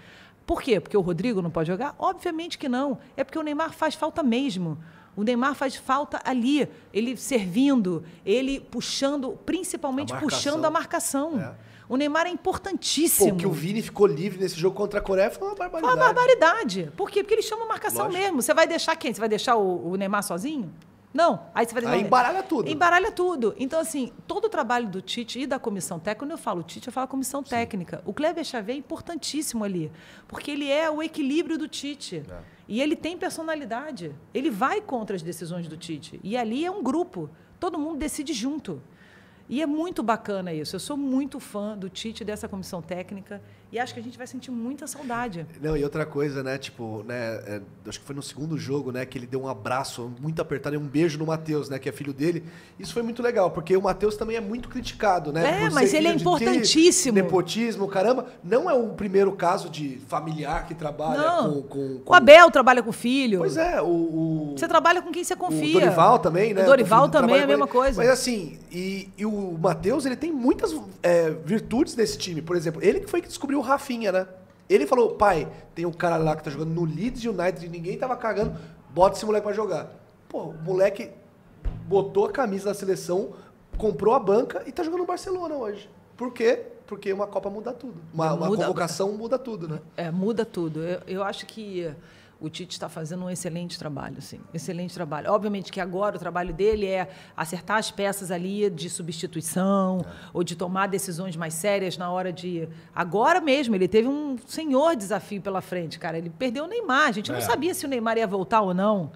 Por quê? Porque o Rodrigo não pode jogar? Obviamente que não. É porque o Neymar faz falta mesmo. O Neymar faz falta ali, ele servindo, ele puxando, principalmente a puxando a marcação. É. O Neymar é importantíssimo. Porque o Vini ficou livre nesse jogo contra a Coreia foi uma barbaridade. Foi uma barbaridade. Por quê? Porque ele chama marcação Lógico. mesmo. Você vai deixar quem? Você vai deixar o, o Neymar sozinho? Não. Aí você vai Aí embaralha tudo. Embaralha tudo. Então, assim, todo o trabalho do Tite e da comissão técnica, quando eu falo Tite, eu falo comissão Sim. técnica. O Kleber Xavier é importantíssimo ali, porque ele é o equilíbrio do Tite. É. E ele tem personalidade. Ele vai contra as decisões do Tite. E ali é um grupo. Todo mundo decide junto. E é muito bacana isso. Eu sou muito fã do Tite, dessa comissão técnica. E acho que a gente vai sentir muita saudade. Não, e outra coisa, né? Tipo, né? É, acho que foi no segundo jogo, né? Que ele deu um abraço muito apertado e um beijo no Matheus, né? Que é filho dele. Isso foi muito legal, porque o Matheus também é muito criticado, né? É, mas ele é importantíssimo. nepotismo, caramba. Não é o primeiro caso de familiar que trabalha com, com, com, O Abel trabalha com o filho. Pois é, o, o. Você trabalha com quem você confia. O Dorival também, né? O Dorival também é a mesma coisa. Mas assim, e, e o Matheus, ele tem muitas é, virtudes nesse time. Por exemplo, ele que foi que descobriu o Rafinha, né? Ele falou, pai, tem um cara lá que tá jogando no Leeds United e ninguém tava cagando, bota esse moleque pra jogar. Pô, o moleque botou a camisa da seleção, comprou a banca e tá jogando no Barcelona hoje. Por quê? Porque uma Copa muda tudo. Uma, muda, convocação muda tudo, né? É, muda tudo. Eu, eu acho que o Tite está fazendo um excelente trabalho, sim. Excelente trabalho. Obviamente que agora o trabalho dele é acertar as peças ali de substituição é. ou de tomar decisões mais sérias na hora de. Agora mesmo, ele teve um senhor desafio pela frente, cara. Ele perdeu o Neymar. A gente é. não sabia se o Neymar ia voltar ou não.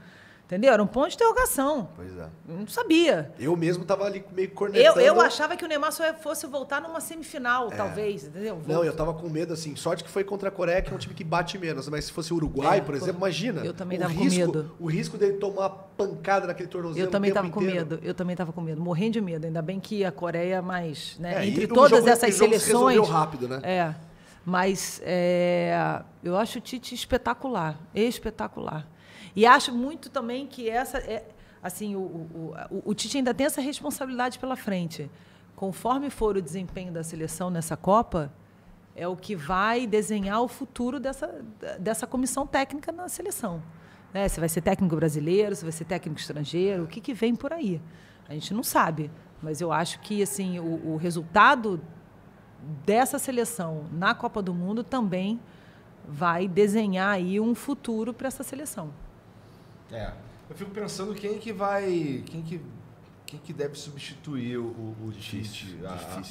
Entendeu? Era um ponto de interrogação. Pois é. Eu não sabia. Eu mesmo tava ali meio cornetando. Eu, eu achava que o Neymar só fosse voltar numa semifinal, é. talvez, entendeu? Volto. Não, eu tava com medo, assim. Sorte que foi contra a Coreia, que é um time que bate menos. Mas se fosse o Uruguai, é, por exemplo, imagina. Eu também tava risco, com medo. O risco dele tomar pancada naquele tornozelo Eu também tava com inteiro. medo. Eu também tava com medo. Morrendo de medo. Ainda bem que a Coreia é mais, né? É, Entre todas jogo, essas seleções... Se rápido, né? É. Mas é, eu acho o Tite espetacular. Espetacular. E acho muito também que essa é assim o, o, o, o Tite ainda tem essa responsabilidade pela frente. Conforme for o desempenho da seleção nessa Copa, é o que vai desenhar o futuro dessa, dessa comissão técnica na seleção. Né? Se vai ser técnico brasileiro, se vai ser técnico estrangeiro, o que, que vem por aí? A gente não sabe, mas eu acho que assim o, o resultado dessa seleção na Copa do Mundo também vai desenhar aí um futuro para essa seleção. É. Eu fico pensando quem que vai. Quem que. Quem que deve substituir o, o Tite?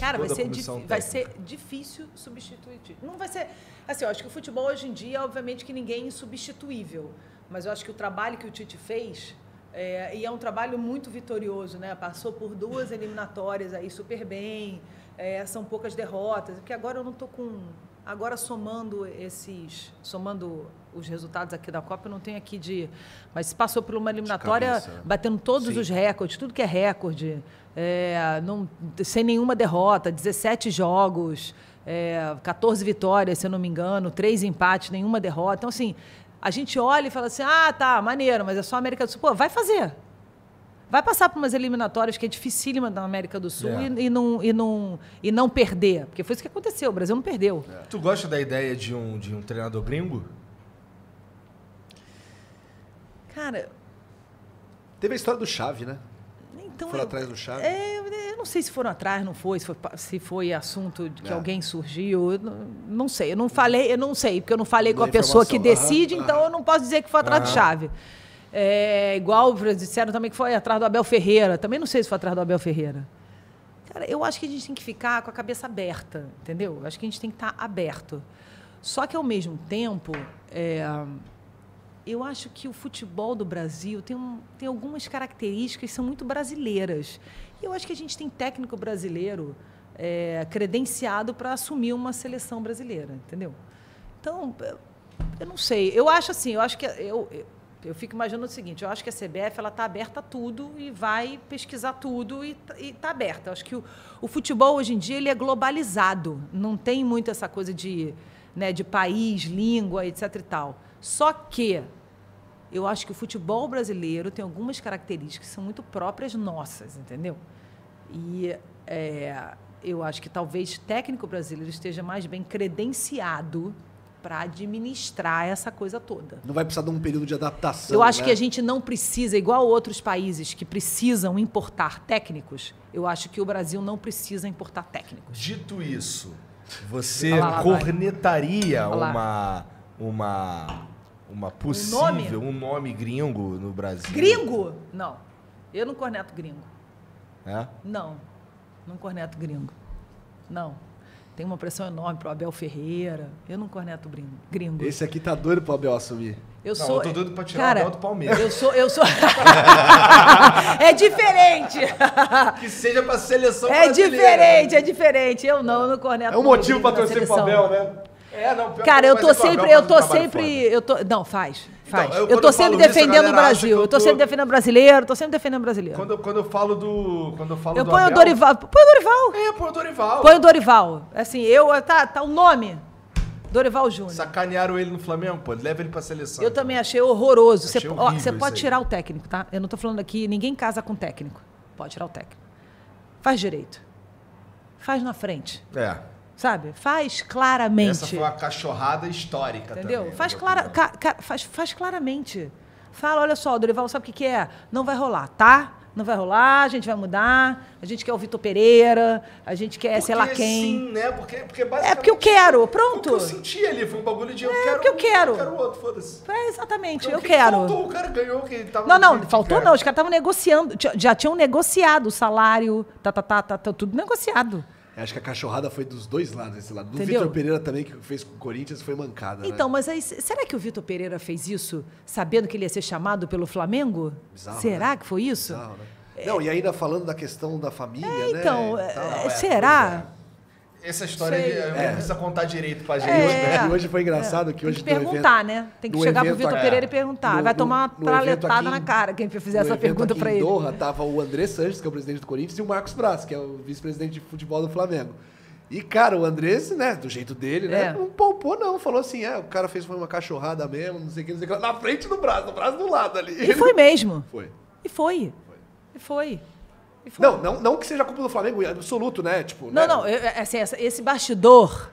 Cara, vai ser, vai ser difícil substituir Tite. Não vai ser. Assim, eu acho que o futebol hoje em dia, obviamente, que ninguém é insubstituível. Mas eu acho que o trabalho que o Tite fez é, e é um trabalho muito vitorioso, né? Passou por duas eliminatórias aí super bem, é, são poucas derrotas, porque agora eu não estou com. Agora somando esses. somando os resultados aqui da Copa, eu não tenho aqui de. Mas passou por uma eliminatória batendo todos Sim. os recordes, tudo que é recorde, é, não, sem nenhuma derrota, 17 jogos, é, 14 vitórias, se eu não me engano, 3 empates, nenhuma derrota. Então, assim, a gente olha e fala assim: ah, tá, maneiro, mas é só a América do Sul. Pô, vai fazer. Vai passar por umas eliminatórias que é dificílima na América do Sul é. e, e, não, e, não, e não perder. Porque foi isso que aconteceu, o Brasil não perdeu. É. Tu gosta da ideia de um, de um treinador gringo? Cara. Teve a história do Chave, né? Então, foram eu, atrás do Chave? É, eu não sei se foram atrás, não foi, se foi, se foi assunto que é. alguém surgiu. não, não, sei. Eu não falei, eu não sei, porque eu não falei com a pessoa que decide, então eu não posso dizer que foi atrás do Chave. É, igual disseram também que foi atrás do Abel Ferreira. Também não sei se foi atrás do Abel Ferreira. Cara, eu acho que a gente tem que ficar com a cabeça aberta, entendeu? Eu acho que a gente tem que estar tá aberto. Só que, ao mesmo tempo, é, eu acho que o futebol do Brasil tem, um, tem algumas características que são muito brasileiras. E eu acho que a gente tem técnico brasileiro é, credenciado para assumir uma seleção brasileira, entendeu? Então, eu não sei. Eu acho assim, eu acho que. Eu, eu, eu fico imaginando o seguinte: eu acho que a CBF ela está aberta a tudo e vai pesquisar tudo e está tá aberta. Eu acho que o, o futebol hoje em dia ele é globalizado. Não tem muito essa coisa de, né, de país, língua, etc. e tal. Só que eu acho que o futebol brasileiro tem algumas características que são muito próprias nossas, entendeu? E é, eu acho que talvez o técnico brasileiro esteja mais bem credenciado para administrar essa coisa toda. Não vai precisar de um período de adaptação. Eu acho né? que a gente não precisa, igual outros países que precisam importar técnicos, eu acho que o Brasil não precisa importar técnicos. Dito isso, você lá, cornetaria lá, uma, uma uma possível, um nome? um nome gringo no Brasil? Gringo? Não. Eu não corneto gringo. É? Não. Não corneto gringo. Não. Tem uma pressão enorme pro Abel Ferreira. Eu não corneto gringo. Esse aqui tá doido pro Abel assumir. Eu não, sou. Eu tô doido pra tirar cara, o Abel do Palmeiras. Eu sou. Eu sou... é diferente. que seja pra seleção É brasileira. diferente, é diferente. Eu não, eu não corneto. É um motivo pra torcer pro Abel, né? É, não, Cara, eu tô sempre, eu tô sempre, eu tô, não, faz, então, faz. Então, eu, eu tô sempre defendendo isso, o Brasil, eu, eu tô, sempre defendendo o brasileiro, tô sempre defendendo brasileiro. Quando, quando eu falo do, quando eu falo eu do ponho o Dorival, põe o Dorival. É, põe o Dorival. Põe o Dorival. Assim, eu, tá, tá o nome, Dorival Júnior. Sacanearam ele no Flamengo, pô. Leva ele pra seleção. Eu também achei horroroso. Achei você, ó, você pode tirar o técnico, tá? Eu não tô falando aqui, ninguém casa com técnico. Pode tirar o técnico. Faz direito. Faz na frente. É sabe? Faz claramente. Essa foi uma cachorrada histórica Entendeu? Também, faz, clara, ca, ca, faz, faz claramente. Fala, olha só, Dorival, sabe o que, que é? Não vai rolar, tá? Não vai rolar, a gente vai mudar, a gente quer o Vitor Pereira, a gente quer porque sei lá quem. Sim, né? Porque, porque basicamente. É porque eu quero, pronto. O que eu senti ali foi um bagulho de eu é, quero. É porque eu quero. eu quero o outro, foda-se. É, exatamente, porque eu quero. Faltou, o cara ganhou que tava. Não, não, faltou não, os caras estavam negociando, já tinham negociado o salário, tá, tá, tá, tá, tá tudo negociado. Acho que a cachorrada foi dos dois lados, desse lado. Do Vitor Pereira também, que fez com o Corinthians, foi mancada. Né? Então, né? mas aí, será que o Vitor Pereira fez isso sabendo que ele ia ser chamado pelo Flamengo? Bizarro, será né? que foi isso? Bizarro, né? Não, e ainda falando da questão da família, é, então, né? Então, será? É, essa história de, é. precisa contar direito pra gente. É. Hoje, né? é, hoje foi engraçado é. que hoje. Tem que perguntar, evento, né? Tem que chegar pro Vitor Pereira e perguntar. No, Vai tomar uma traletada na cara quem fizer essa pergunta para ele. Em Doha tava o André Sanches, que é o presidente do Corinthians, e o Marcos Braz, que é o vice-presidente de futebol do Flamengo. E, cara, o Andrés, né, do jeito dele, né, é. não poupou, não. Falou assim, é, o cara fez uma cachorrada mesmo, não sei o que, não sei o que. Na frente do braço, no braço do lado ali. E foi mesmo. Foi. E foi. Foi. E foi. Não, não, não que seja culpa do Flamengo, é absoluto, né? Tipo, não, né? não, é, assim, esse bastidor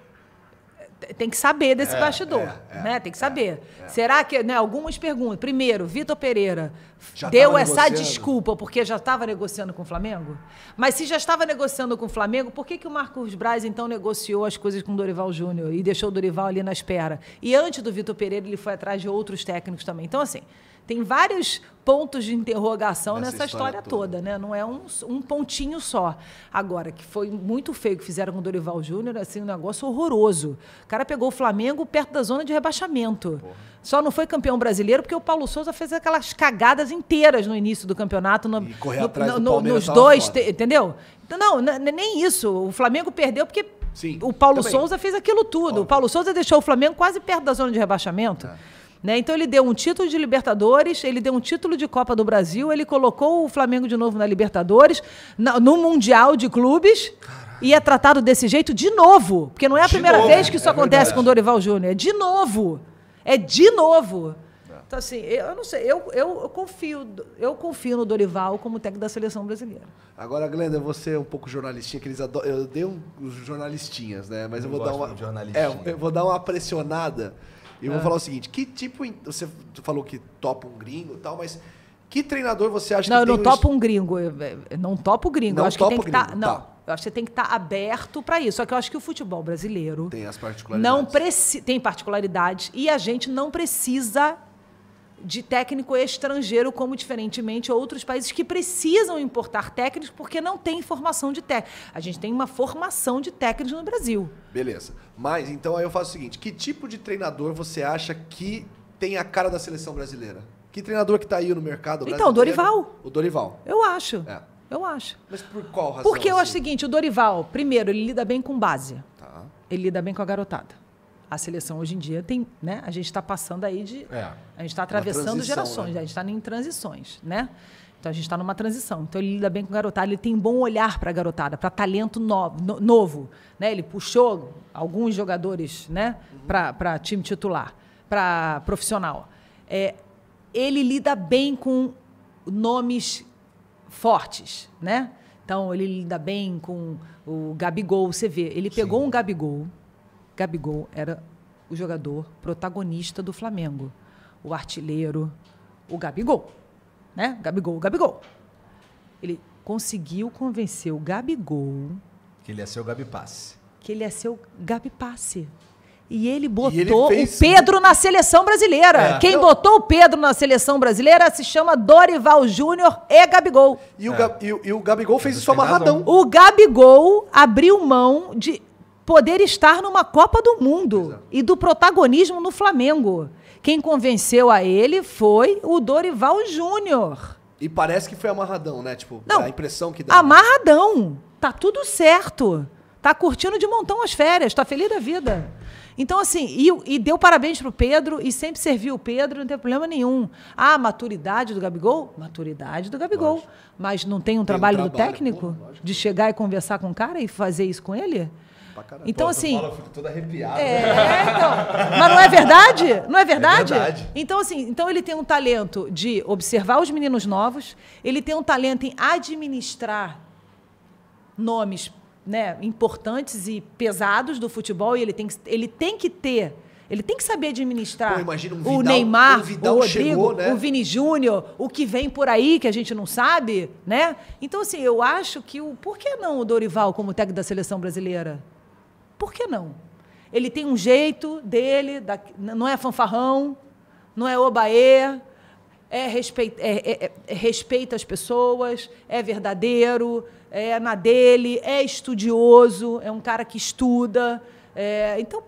é, tem que saber desse é, bastidor, é, é, né? Tem que saber. Será que, né, algumas perguntas. Primeiro, Vitor Pereira já deu essa desculpa porque já estava negociando com o Flamengo? Mas se já estava negociando com o Flamengo, por que, que o Marcos Braz então negociou as coisas com o Dorival Júnior e deixou o Dorival ali na espera? E antes do Vitor Pereira, ele foi atrás de outros técnicos também. Então, assim, tem vários pontos de interrogação nessa, nessa história, história toda. toda. né? Não é um, um pontinho só. Agora, que foi muito feio que fizeram com o Dorival Júnior, assim, um negócio horroroso. O cara pegou o Flamengo perto da zona de rebaixamento. Porra. Só não foi campeão brasileiro porque o Paulo Souza fez aquelas cagadas inteiras no início do campeonato. No, e correr no, atrás no, do Palmeiras Nos dois, te, entendeu? Não, nem isso. O Flamengo perdeu porque Sim, o Paulo também. Souza fez aquilo tudo. Óbvio. O Paulo Souza deixou o Flamengo quase perto da zona de rebaixamento. É. Né? Então ele deu um título de Libertadores, ele deu um título de Copa do Brasil, ele colocou o Flamengo de novo na Libertadores, na, no Mundial de Clubes. E é tratado desse jeito de novo. Porque não é a de primeira novo, vez que isso é acontece verdade. com Dorival Júnior. É de novo. É de novo. Então, assim, eu não sei, eu, eu, eu, confio, eu confio no Dorival como técnico da seleção brasileira. Agora, Glenda, você é um pouco jornalistinha, que eles adoram. Eu dei um, os jornalistinhas, né? Mas eu, eu vou dar uma. É, eu vou dar uma pressionada e eu vou ah. falar o seguinte: que tipo. Você falou que topa um gringo e tal, mas que treinador você acha não, que Não, eu não topo um gringo. Eu, não topo gringo. Não eu acho que tem que estar. Tá, não. Tá. Eu acho que tem que estar tá aberto para isso. Só que eu acho que o futebol brasileiro. Tem as particularidades. Não tem particularidades. E a gente não precisa de técnico estrangeiro, como diferentemente outros países que precisam importar técnicos porque não tem formação de técnico. A gente tem uma formação de técnicos no Brasil. Beleza. Mas então aí eu faço o seguinte: que tipo de treinador você acha que tem a cara da seleção brasileira? Que treinador que está aí no mercado? Então, o Dorival. O Dorival. Eu acho. É. Eu acho. Mas por qual razão? Porque eu assim? acho o assim? seguinte: o Dorival, primeiro, ele lida bem com base. Tá. Ele lida bem com a garotada a seleção hoje em dia tem, né? A gente está passando aí de, é, a gente está atravessando gerações, né? a gente está em transições, né? Então a gente está numa transição. Então ele lida bem com garotada, ele tem bom olhar para garotada, para talento novo, no, novo, né? Ele puxou alguns jogadores, né? Para time titular, para profissional. É, ele lida bem com nomes fortes, né? Então ele lida bem com o Gabigol, você vê, ele pegou Sim. um Gabigol Gabigol era o jogador protagonista do Flamengo, o artilheiro, o Gabigol, né? Gabigol, Gabigol. Ele conseguiu convencer o Gabigol que ele ia ser o Gabi Passe. Que ele ia ser o Gabi Passe. E ele botou e ele fez... o Pedro na seleção brasileira. É. Quem Não. botou o Pedro na seleção brasileira se chama Dorival Júnior e Gabigol. E, é. o, Gab... É. e, o Gabigol fez isso amarradão. O Gabigol abriu mão de poder estar numa Copa do Mundo Exato. e do protagonismo no Flamengo. Quem convenceu a ele foi o Dorival Júnior. E parece que foi amarradão, né? Tipo, Não, a impressão que dá. Né? Amarradão. Tá tudo certo. Tá curtindo de montão as férias, tá feliz da vida. Então, assim, e, e deu parabéns pro Pedro e sempre serviu o Pedro, não tem problema nenhum. Ah, maturidade do Gabigol? Maturidade do Gabigol. Lógico. Mas não tem um, tem trabalho, um trabalho, do técnico? Pô, de chegar e conversar com o cara e fazer isso com ele? Então, Pô, assim. Fala, eu fico É, né? então, mas não é verdade? Não é, é verdade? é verdade? Então, assim, então ele tem um talento de observar os meninos novos, ele tem um talento em administrar nomes né, importantes e pesados do futebol, e ele tem que, ele tem que ter. Ele tem que saber administrar Pô, imagina um Vidal, o Neymar, um Vidal o Rodrigo, chegou, né? o Vini Júnior, o que vem por aí que a gente não sabe, né? Então, assim, eu acho que o. Por que não o Dorival como técnico da seleção brasileira? Por que não? Ele tem um jeito dele, da, não é fanfarrão, não é obaê, é, respeita, é, é, é, é respeita as pessoas, é verdadeiro, é na dele, é estudioso, é um cara que estuda. É, então,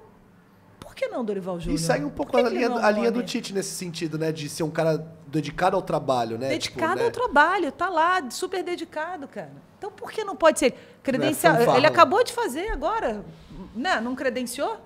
por que não Dorival Júnior? E segue um pouco a, linha, a linha do Tite nesse sentido, né? De ser um cara dedicado ao trabalho, né? Tipo, dedicado tipo, né? ao trabalho, tá lá, super dedicado, cara. Então por que não pode ser? Credencial. ele acabou de fazer agora não, não credenciou?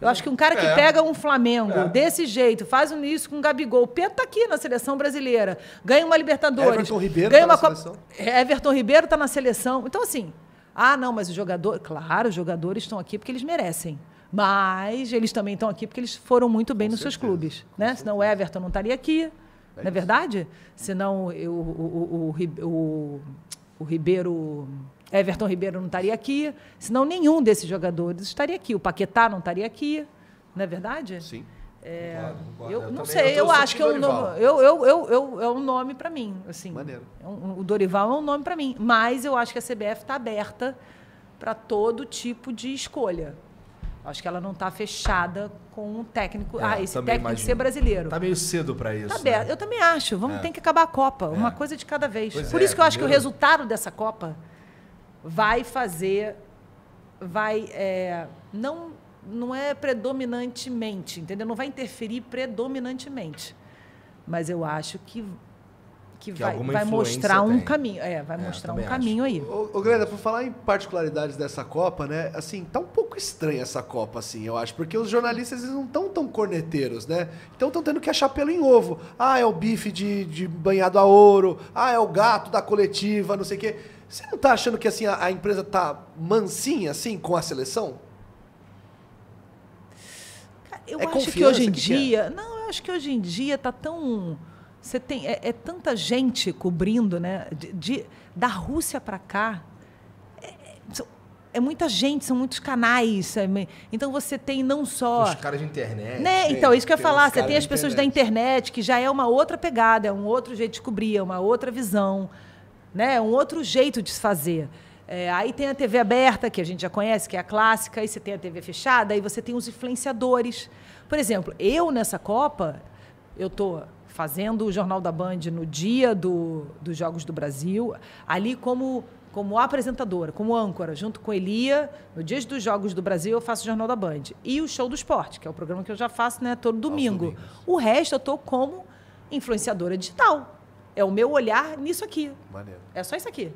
Eu acho que um cara que é. pega um Flamengo é. desse jeito, faz isso com o Gabigol, Pedro tá aqui na seleção brasileira, ganha uma Libertadores. Everton Ribeiro ganha tá uma na Copa... seleção. Everton Ribeiro tá na seleção. Então, assim, ah, não, mas o jogador. Claro, os jogadores estão aqui porque eles merecem. Mas eles também estão aqui porque eles foram muito bem com nos certeza. seus clubes. né? Senão o Everton não estaria aqui. É não é verdade? Senão eu, o, o, o, o o Ribeiro. Everton Ribeiro não estaria aqui, senão nenhum desses jogadores estaria aqui. O Paquetá não estaria aqui, não é verdade? Sim. É, claro, Eu, eu, não sei, eu, eu acho que é um nome, eu, eu, eu, eu, é um nome para mim. Assim, Maneiro. É o Dorival é um nome para mim. Mas eu acho que a CBF está aberta para todo tipo de escolha. Acho que ela não está fechada com um técnico. É, ah, esse técnico imagino. ser brasileiro. Tá meio cedo para tá isso. Tá aberto. Né? Eu também acho. Vamos é. ter que acabar a Copa, uma é. coisa de cada vez. Pois Por é, isso que eu acho que o resultado dessa Copa vai fazer, vai é, não não é predominantemente, entendeu? Não vai interferir predominantemente, mas eu acho que que, que vai, vai mostrar tem. um caminho. É, vai é, mostrar um caminho acho. aí. Ô, ô, Glenda, por falar em particularidades dessa Copa, né? Assim, tá um pouco estranha essa Copa, assim, eu acho. Porque os jornalistas, eles não estão tão corneteiros, né? Então estão tendo que achar pelo em ovo. Ah, é o bife de, de banhado a ouro. Ah, é o gato da coletiva, não sei o quê. Você não tá achando que, assim, a, a empresa tá mansinha, assim, com a seleção? Eu é acho que hoje em que dia... Que é. Não, eu acho que hoje em dia tá tão você tem é, é tanta gente cobrindo, né? De, de da Rússia para cá é, é, muita gente, são muitos canais. então você tem não só os caras de internet. Né? Tem, né? então é isso que eu ia falar. Você tem as pessoas internet. da internet que já é uma outra pegada, é um outro jeito de cobrir, é uma outra visão, né? É um outro jeito de se fazer. É, aí tem a TV aberta, que a gente já conhece, que é a clássica, aí você tem a TV fechada, aí você tem os influenciadores. Por exemplo, eu nessa Copa, eu tô fazendo o Jornal da Band no dia do, dos Jogos do Brasil, ali como como apresentadora, como âncora, junto com Elia, no dia dos Jogos do Brasil, eu faço o Jornal da Band. E o Show do Esporte, que é o programa que eu já faço né, todo domingo. O resto eu estou como influenciadora digital. É o meu olhar nisso aqui. Maneiro. É só isso aqui.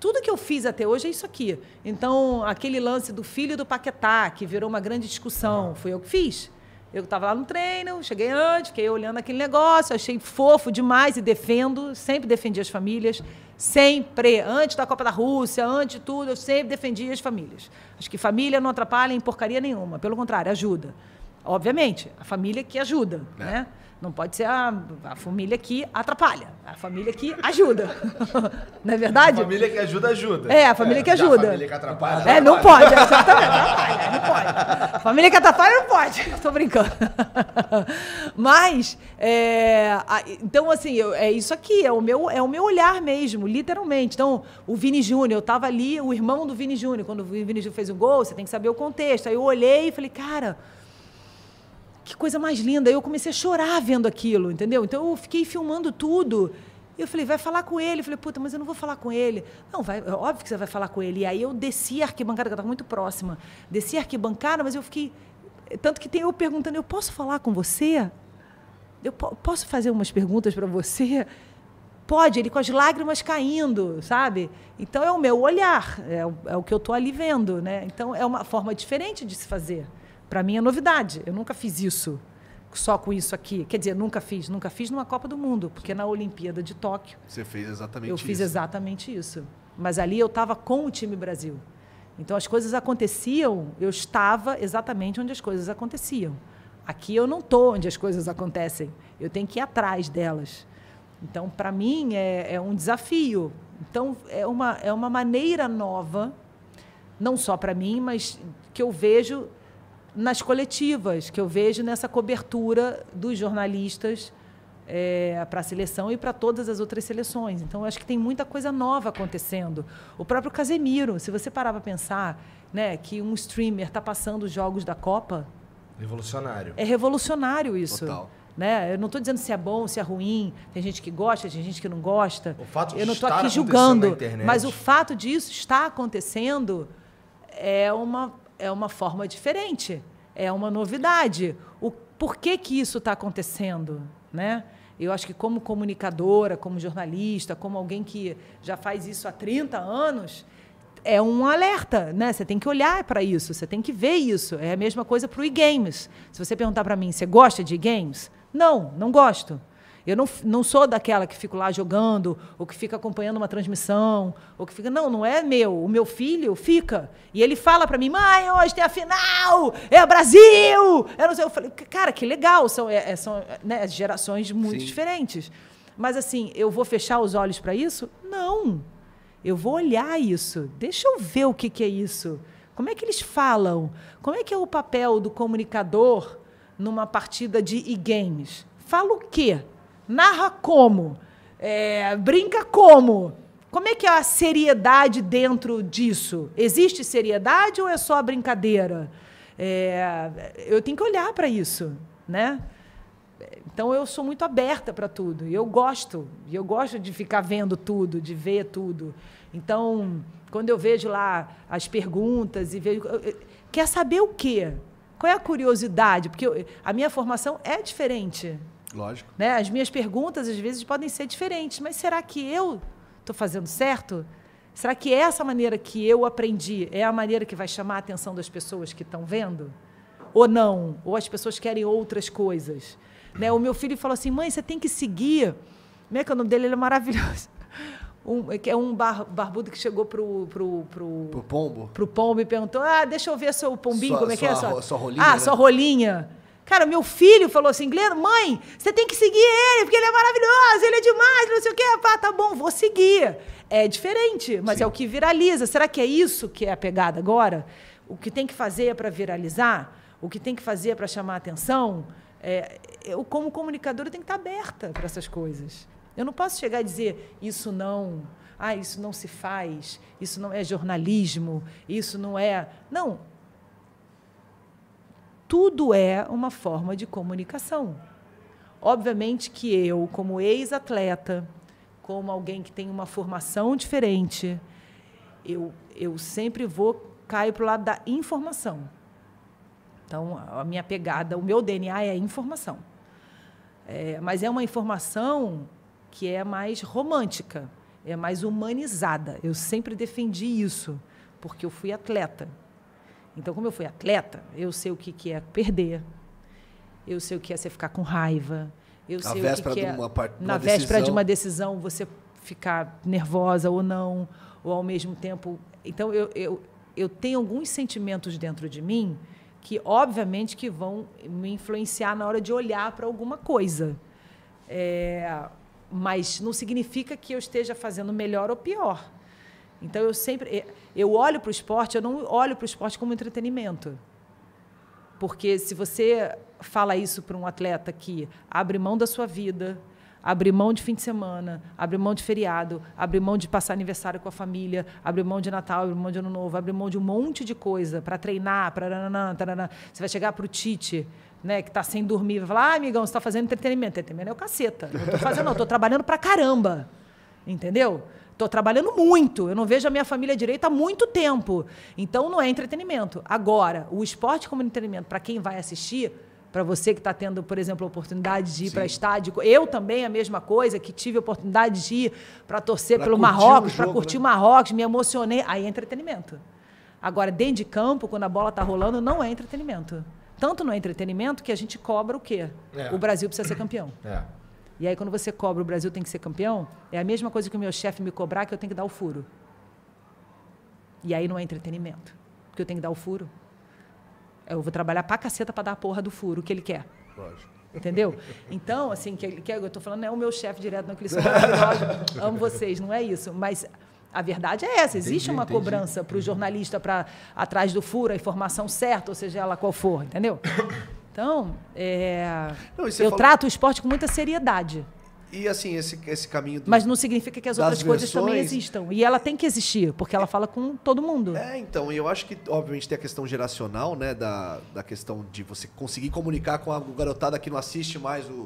Tudo que eu fiz até hoje é isso aqui. Então, aquele lance do filho do Paquetá, que virou uma grande discussão, ah. foi eu que fiz. Eu estava lá no treino, cheguei antes, fiquei olhando aquele negócio, achei fofo demais e defendo, sempre defendi as famílias, sempre, antes da Copa da Rússia, antes de tudo, eu sempre defendi as famílias. Acho que família não atrapalha em porcaria nenhuma, pelo contrário, ajuda. Obviamente, a família é que ajuda, é. né? Não pode ser a, a família que atrapalha, a família que ajuda. não é verdade? A família que ajuda, ajuda. É, a família é, que ajuda. A família que atrapalha. É, não pode, exatamente, não pode. A família que atrapalha não pode, estou brincando. Mas, é, então, assim, eu, é isso aqui, é o, meu, é o meu olhar mesmo, literalmente. Então, o Vini Júnior, eu tava ali, o irmão do Vini Júnior, quando o Vini Júnior fez o gol, você tem que saber o contexto. Aí eu olhei e falei, cara que coisa mais linda. Eu comecei a chorar vendo aquilo, entendeu? Então eu fiquei filmando tudo. E eu falei, vai falar com ele. Eu falei, puta, mas eu não vou falar com ele. Não, vai, é óbvio que você vai falar com ele. E aí eu desci a arquibancada, que eu estava muito próxima. Desci a arquibancada, mas eu fiquei. Tanto que tem eu perguntando, eu posso falar com você? Eu po posso fazer umas perguntas para você? Pode, ele com as lágrimas caindo, sabe? Então é o meu olhar, é o, é o que eu estou ali vendo, né? Então é uma forma diferente de se fazer. Para mim é novidade. Eu nunca fiz isso só com isso aqui. Quer dizer, nunca fiz, nunca fiz numa Copa do Mundo, porque na Olimpíada de Tóquio. Você fez exatamente eu isso. Eu fiz exatamente isso. Mas ali eu estava com o time Brasil. Então as coisas aconteciam, eu estava exatamente onde as coisas aconteciam. Aqui eu não estou onde as coisas acontecem. Eu tenho que ir atrás delas. Então, para mim, é, é um desafio. Então, é uma, é uma maneira nova, não só para mim, mas que eu vejo nas coletivas, que eu vejo nessa cobertura dos jornalistas é, para a seleção e para todas as outras seleções. Então, acho que tem muita coisa nova acontecendo. O próprio Casemiro, se você parar para pensar né, que um streamer está passando os jogos da Copa. Revolucionário. É revolucionário isso. Total. Né? Eu não estou dizendo se é bom, se é ruim. Tem gente que gosta, tem gente que não gosta. O fato de Eu não estou aqui julgando, mas o fato disso estar acontecendo é uma, é uma forma diferente é uma novidade. O por que, que isso está acontecendo, né? Eu acho que como comunicadora, como jornalista, como alguém que já faz isso há 30 anos, é um alerta, né? Você tem que olhar para isso, você tem que ver isso. É a mesma coisa para o e-games. Se você perguntar para mim, você gosta de e-games? Não, não gosto. Eu não, não sou daquela que fico lá jogando, ou que fica acompanhando uma transmissão, ou que fica. Não, não é meu. O meu filho fica. E ele fala para mim, mãe, hoje tem a final, é Brasil! Eu não sei. Eu falei, cara, que legal. São, é, é são né, é gerações muito Sim. diferentes. Mas assim, eu vou fechar os olhos para isso? Não. Eu vou olhar isso. Deixa eu ver o que, que é isso. Como é que eles falam? Como é que é o papel do comunicador numa partida de e-games? Fala o quê? narra como, é, brinca como. Como é que é a seriedade dentro disso? Existe seriedade ou é só brincadeira? É, eu tenho que olhar para isso, né? Então eu sou muito aberta para tudo. Eu gosto, eu gosto de ficar vendo tudo, de ver tudo. Então, quando eu vejo lá as perguntas e vejo quer saber o quê? Qual é a curiosidade? Porque eu, a minha formação é diferente. Lógico. Né? As minhas perguntas, às vezes, podem ser diferentes, mas será que eu estou fazendo certo? Será que é essa maneira que eu aprendi é a maneira que vai chamar a atenção das pessoas que estão vendo? Ou não? Ou as pessoas querem outras coisas? Né? O meu filho falou assim: mãe, você tem que seguir. Como é né? que o nome dele? Ele é maravilhoso. Um, é um bar, barbudo que chegou pro, pro, pro, pro pombo. Pro pombo e perguntou: Ah, deixa eu ver seu pombinho, só, como é que é? Só, rolinha. Ah, né? só rolinha. Cara, meu filho falou assim, Glenda, mãe, você tem que seguir ele, porque ele é maravilhoso, ele é demais, não sei o quê. Pá, ah, tá bom, vou seguir. É diferente, mas Sim. é o que viraliza. Será que é isso que é a pegada agora? O que tem que fazer para viralizar? O que tem que fazer para chamar a atenção? É, eu, como comunicadora, tenho que estar tá aberta para essas coisas. Eu não posso chegar e dizer isso não, ah, isso não se faz, isso não é jornalismo, isso não é. Não, tudo é uma forma de comunicação. Obviamente que eu, como ex-atleta, como alguém que tem uma formação diferente, eu, eu sempre vou cair para o lado da informação. Então, a minha pegada, o meu DNA é informação. É, mas é uma informação que é mais romântica, é mais humanizada. Eu sempre defendi isso, porque eu fui atleta. Então, como eu fui atleta, eu sei o que, que é perder, eu sei o que é você ficar com raiva, eu na sei o que, que é... De uma part... Na uma véspera decisão. de uma decisão, você ficar nervosa ou não, ou ao mesmo tempo... Então, eu, eu, eu tenho alguns sentimentos dentro de mim que, obviamente, que vão me influenciar na hora de olhar para alguma coisa. É... Mas não significa que eu esteja fazendo melhor ou pior. Então, eu sempre é, eu olho para o esporte, eu não olho para o esporte como entretenimento. Porque se você fala isso para um atleta que abre mão da sua vida, abre mão de fim de semana, abre mão de feriado, abre mão de passar aniversário com a família, abre mão de Natal, abre mão de Ano Novo, abre mão de um monte de coisa para treinar, para você vai chegar para o Tite, né, que está sem dormir, vai falar: "Ah, amigão, você está fazendo entretenimento". Entretenimento é o caceta. Não estou fazendo, não, Estou trabalhando para caramba. Entendeu? Estou trabalhando muito, eu não vejo a minha família direito há muito tempo. Então não é entretenimento. Agora, o esporte como entretenimento, para quem vai assistir, para você que está tendo, por exemplo, a oportunidade de ir para estádio. Eu também, a mesma coisa, que tive a oportunidade de ir para torcer pra pelo Marrocos, para curtir né? o Marrocos, me emocionei. Aí é entretenimento. Agora, dentro de campo, quando a bola está rolando, não é entretenimento. Tanto não é entretenimento que a gente cobra o quê? É. O Brasil precisa ser campeão. É. E aí, quando você cobra o Brasil tem que ser campeão, é a mesma coisa que o meu chefe me cobrar que eu tenho que dar o furo. E aí não é entretenimento, porque eu tenho que dar o furo. Eu vou trabalhar pra caceta pra dar a porra do furo que ele quer. Lógico. Entendeu? Então, assim, que, quer eu estou falando, não é o meu chefe direto, não, que eles amo vocês, não é isso. Mas a verdade é essa, existe entendi, uma entendi. cobrança para o jornalista para atrás do furo, a informação certa, ou seja ela qual for, entendeu? Então, é, não, eu falou... trato o esporte com muita seriedade. E assim, esse, esse caminho. Do, Mas não significa que as outras coisas também existam. E ela tem que existir, porque ela é. fala com todo mundo. É, então, eu acho que, obviamente, tem a questão geracional, né? Da, da questão de você conseguir comunicar com a garotada que não assiste mais o.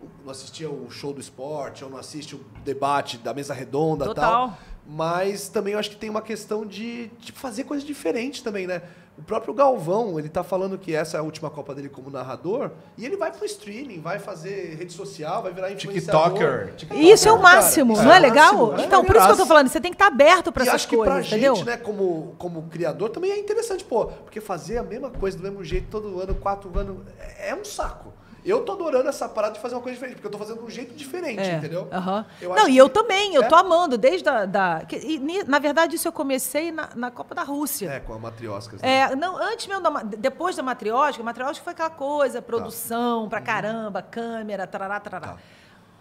o não assistia o show do esporte, ou não assiste o debate da mesa redonda Total. tal. Mas também eu acho que tem uma questão de, de fazer coisas diferentes também, né? O próprio Galvão, ele tá falando que essa é a última Copa dele como narrador, e ele vai pro streaming, vai fazer rede social, vai virar influenciador. TikToker. TikToker isso é o máximo, cara. É não é, é legal? Máximo, né? então, é por isso que eu tô falando, você tem que estar tá aberto para essas acho coisas, pra entendeu? gente, né, como, como criador, também é interessante, pô, porque fazer a mesma coisa do mesmo jeito todo ano, quatro anos, é, é um saco. Eu tô adorando essa parada de fazer uma coisa diferente, porque eu tô fazendo de um jeito diferente, é. entendeu? Uhum. Não, e que... eu também, eu é? tô amando desde a, da. E, na verdade, isso eu comecei na, na Copa da Rússia. É, com a Matriosca. Né? É, não, antes mesmo, da, depois da Matriosca, a Matriosca foi aquela coisa, tá. produção tá. pra uhum. caramba, câmera, trará, trará. Tá.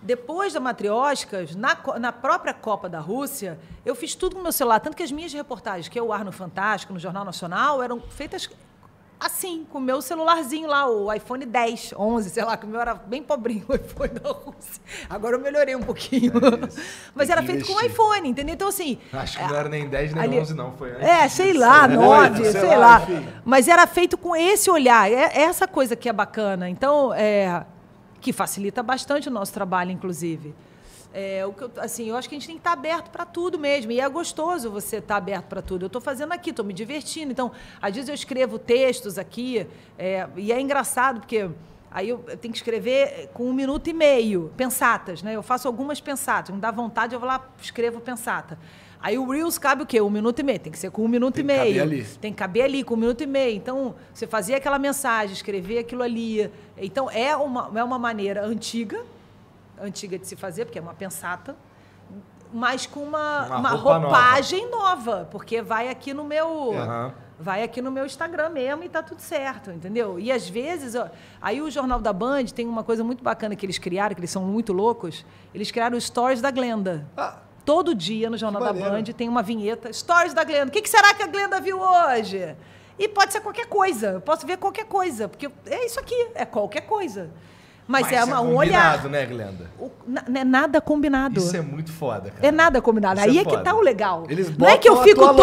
Depois da Matrioscas, na, na própria Copa da Rússia, eu fiz tudo com meu celular. Tanto que as minhas reportagens, que eu é ar no Fantástico, no Jornal Nacional, eram feitas assim, com o meu celularzinho lá, o iPhone 10, 11, sei lá, que o meu era bem pobrinho o iPhone da 11. Agora eu melhorei um pouquinho. É Mas era feito investir. com o iPhone, entendeu? Então, assim... Acho que é, não era nem 10, nem ali, 11, não. Foi antes. É, sei lá, 9, sei, sei, lá. lá. Mas era feito com esse olhar. É, é essa coisa que é bacana. Então, é... Que facilita bastante o nosso trabalho, inclusive. É, o que eu, assim, eu acho que a gente tem que estar tá aberto para tudo mesmo. E é gostoso você estar tá aberto para tudo. Eu estou fazendo aqui, estou me divertindo. Então, às vezes eu escrevo textos aqui, é, e é engraçado, porque aí eu, eu, tenho que escrever com um minuto e meio, pensatas, né? Eu faço algumas pensatas. Me dá vontade, eu vou lá, escrevo pensata. Aí o Reels cabe o quê? Um minuto e meio. Tem que ser com um minuto Tem e meio. Tem que caber ali. Tem que caber ali, com um minuto e meio. Então, você fazia aquela mensagem, escrever aquilo ali. Então, é uma, é uma maneira antiga antiga de se fazer, porque é uma pensata, mas com uma, uma, uma roupa roupagem nova. nova. porque vai aqui no meu. Uhum. Vai aqui no meu Instagram mesmo e tá tudo certo, entendeu? E às vezes, ó, aí o Jornal da Band tem uma coisa muito bacana que eles criaram, que eles são muito loucos. Eles criaram os stories da Glenda. Ah. Todo dia no Jornal da Band tem uma vinheta, stories da Glenda. O que, que será que a Glenda viu hoje? E pode ser qualquer coisa, eu posso ver qualquer coisa, porque é isso aqui, é qualquer coisa. Mas, Mas é, é uma, é um combinado, né, Glenda? O, não é né, nada combinado. Isso é muito foda, cara. É nada combinado. Isso Aí é, é, que tá o legal. Eles não é que eu fico todo.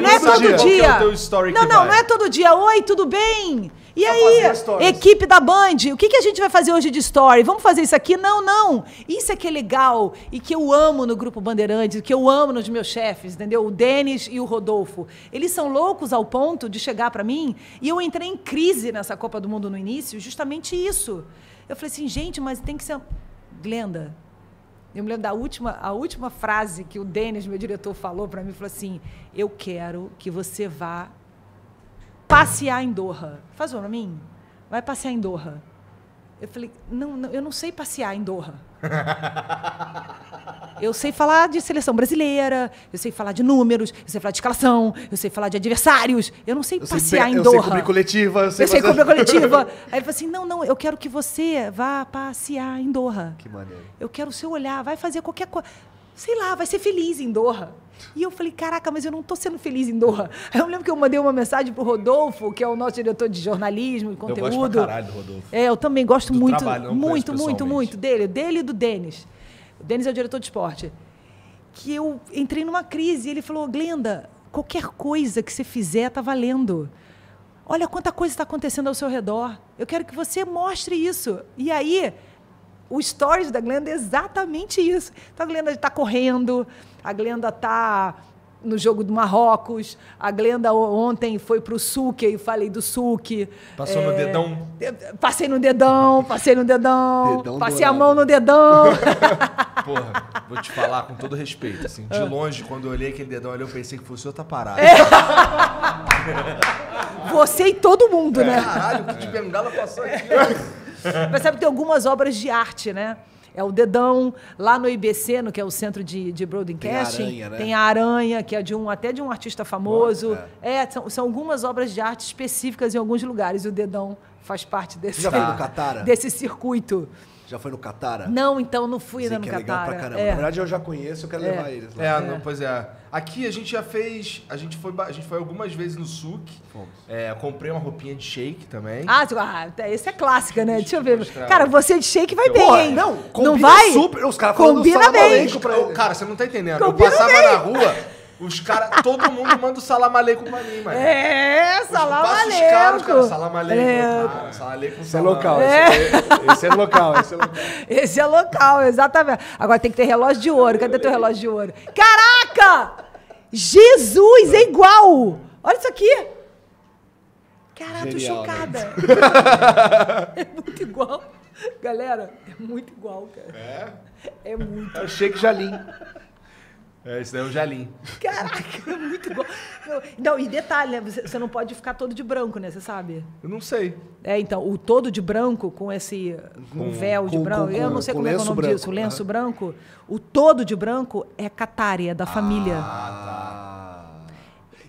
Não é todo é dia. dia. não, não, não é todo dia. Oi, tudo bem? E aí, equipe da Band, o que, que a gente vai fazer hoje de story? Vamos fazer isso aqui? Não, não. Isso é que é legal e que eu amo no Grupo Bandeirantes, que eu amo nos meus chefes, entendeu? O Denis e o Rodolfo. Eles são loucos ao ponto de chegar para mim e eu entrei em crise nessa Copa do Mundo no início, justamente isso. Eu falei assim, gente, mas tem que ser. Glenda, eu me lembro da última, a última frase que o Denis, meu diretor, falou para mim, falou assim: "Eu quero que você vá passear em Doha. Faz o para mim. Vai passear em Doha." Eu falei: não, não, eu não sei passear em Doha." Eu sei falar de seleção brasileira, eu sei falar de números, eu sei falar de escalação, eu sei falar de adversários, eu não sei eu passear sei, em Doha. Eu sei cobrir coletiva. Eu sei, eu fazer... sei cobrir coletiva. Aí ele falou assim, não, não, eu quero que você vá passear em Doha. Que maneiro. Eu quero o seu olhar, vai fazer qualquer coisa. Sei lá, vai ser feliz em Doha. E eu falei, caraca, mas eu não estou sendo feliz em Doha. Aí eu lembro que eu mandei uma mensagem pro Rodolfo, que é o nosso diretor de jornalismo e conteúdo. Eu gosto pra caralho do Rodolfo. É, eu também gosto do muito, muito, muito, muito dele. Dele e do Denis. O Denis é o diretor de esporte. Que eu entrei numa crise e ele falou, Glenda, qualquer coisa que você fizer tá valendo. Olha quanta coisa está acontecendo ao seu redor. Eu quero que você mostre isso. E aí, o stories da Glenda é exatamente isso. Então a Glenda está correndo, a Glenda está no jogo do Marrocos. A Glenda ontem foi para o Suque e falei do Suque. Passou é... no dedão? Passei no dedão, passei no dedão. dedão passei dourado. a mão no dedão. Porra, vou te falar com todo respeito. Assim, de ah. longe, quando eu olhei aquele dedão ali, eu pensei que fosse outra parada. É. Você e todo mundo, é. né? Caralho, que de bengala passou aqui. Mas sabe que tem algumas obras de arte, né? é o dedão. Lá no IBC, no que é o centro de, de broadcasting, tem a, aranha, né? tem a aranha, que é de um até de um artista famoso. Nossa. É. é, são, são algumas obras de arte específicas em alguns lugares. E o dedão faz parte desse, Já desse circuito. Já foi no Catara? Não, então não fui ainda no que é Legal pra caramba. É. Na verdade, eu já conheço, eu quero é. levar eles lá. É, não, é. pois é. Aqui a gente já fez. A gente foi, a gente foi algumas vezes no Suc. É, comprei uma roupinha de shake também. Ah, ah esse é clássica, né? Deixa eu ver. Cara, você de shake vai bem. Hein? Não, combina não vai? super. Os caras combina bem. Pra ele. Cara, você não tá entendendo. Combina eu passava bem. na rua. Os caras, todo mundo manda o salamaleco pra mim, mano. É, salamaleco. Os caras, cara, salamaleco. É. salamaleco, Esse é local, é. é. Esse, é, local, esse é local. Esse é local, exatamente. Agora tem que ter relógio de ouro. Cadê teu relógio de ouro? Caraca! Jesus, é igual! Olha isso aqui! Caraca, tô né? chocada. Né? é muito igual. Galera, é muito igual, cara. É? É muito. achei que já li. É, isso daí é o Jalim. Caraca, muito bom. Não, e detalhe, né, Você, não pode ficar todo de branco, né? Você sabe? Eu não sei. É, então, o todo de branco, com esse com, véu de com, branco, com, eu não sei como é o nome branco. disso, o lenço branco, o todo de branco é catária, é da família. Ah, tá.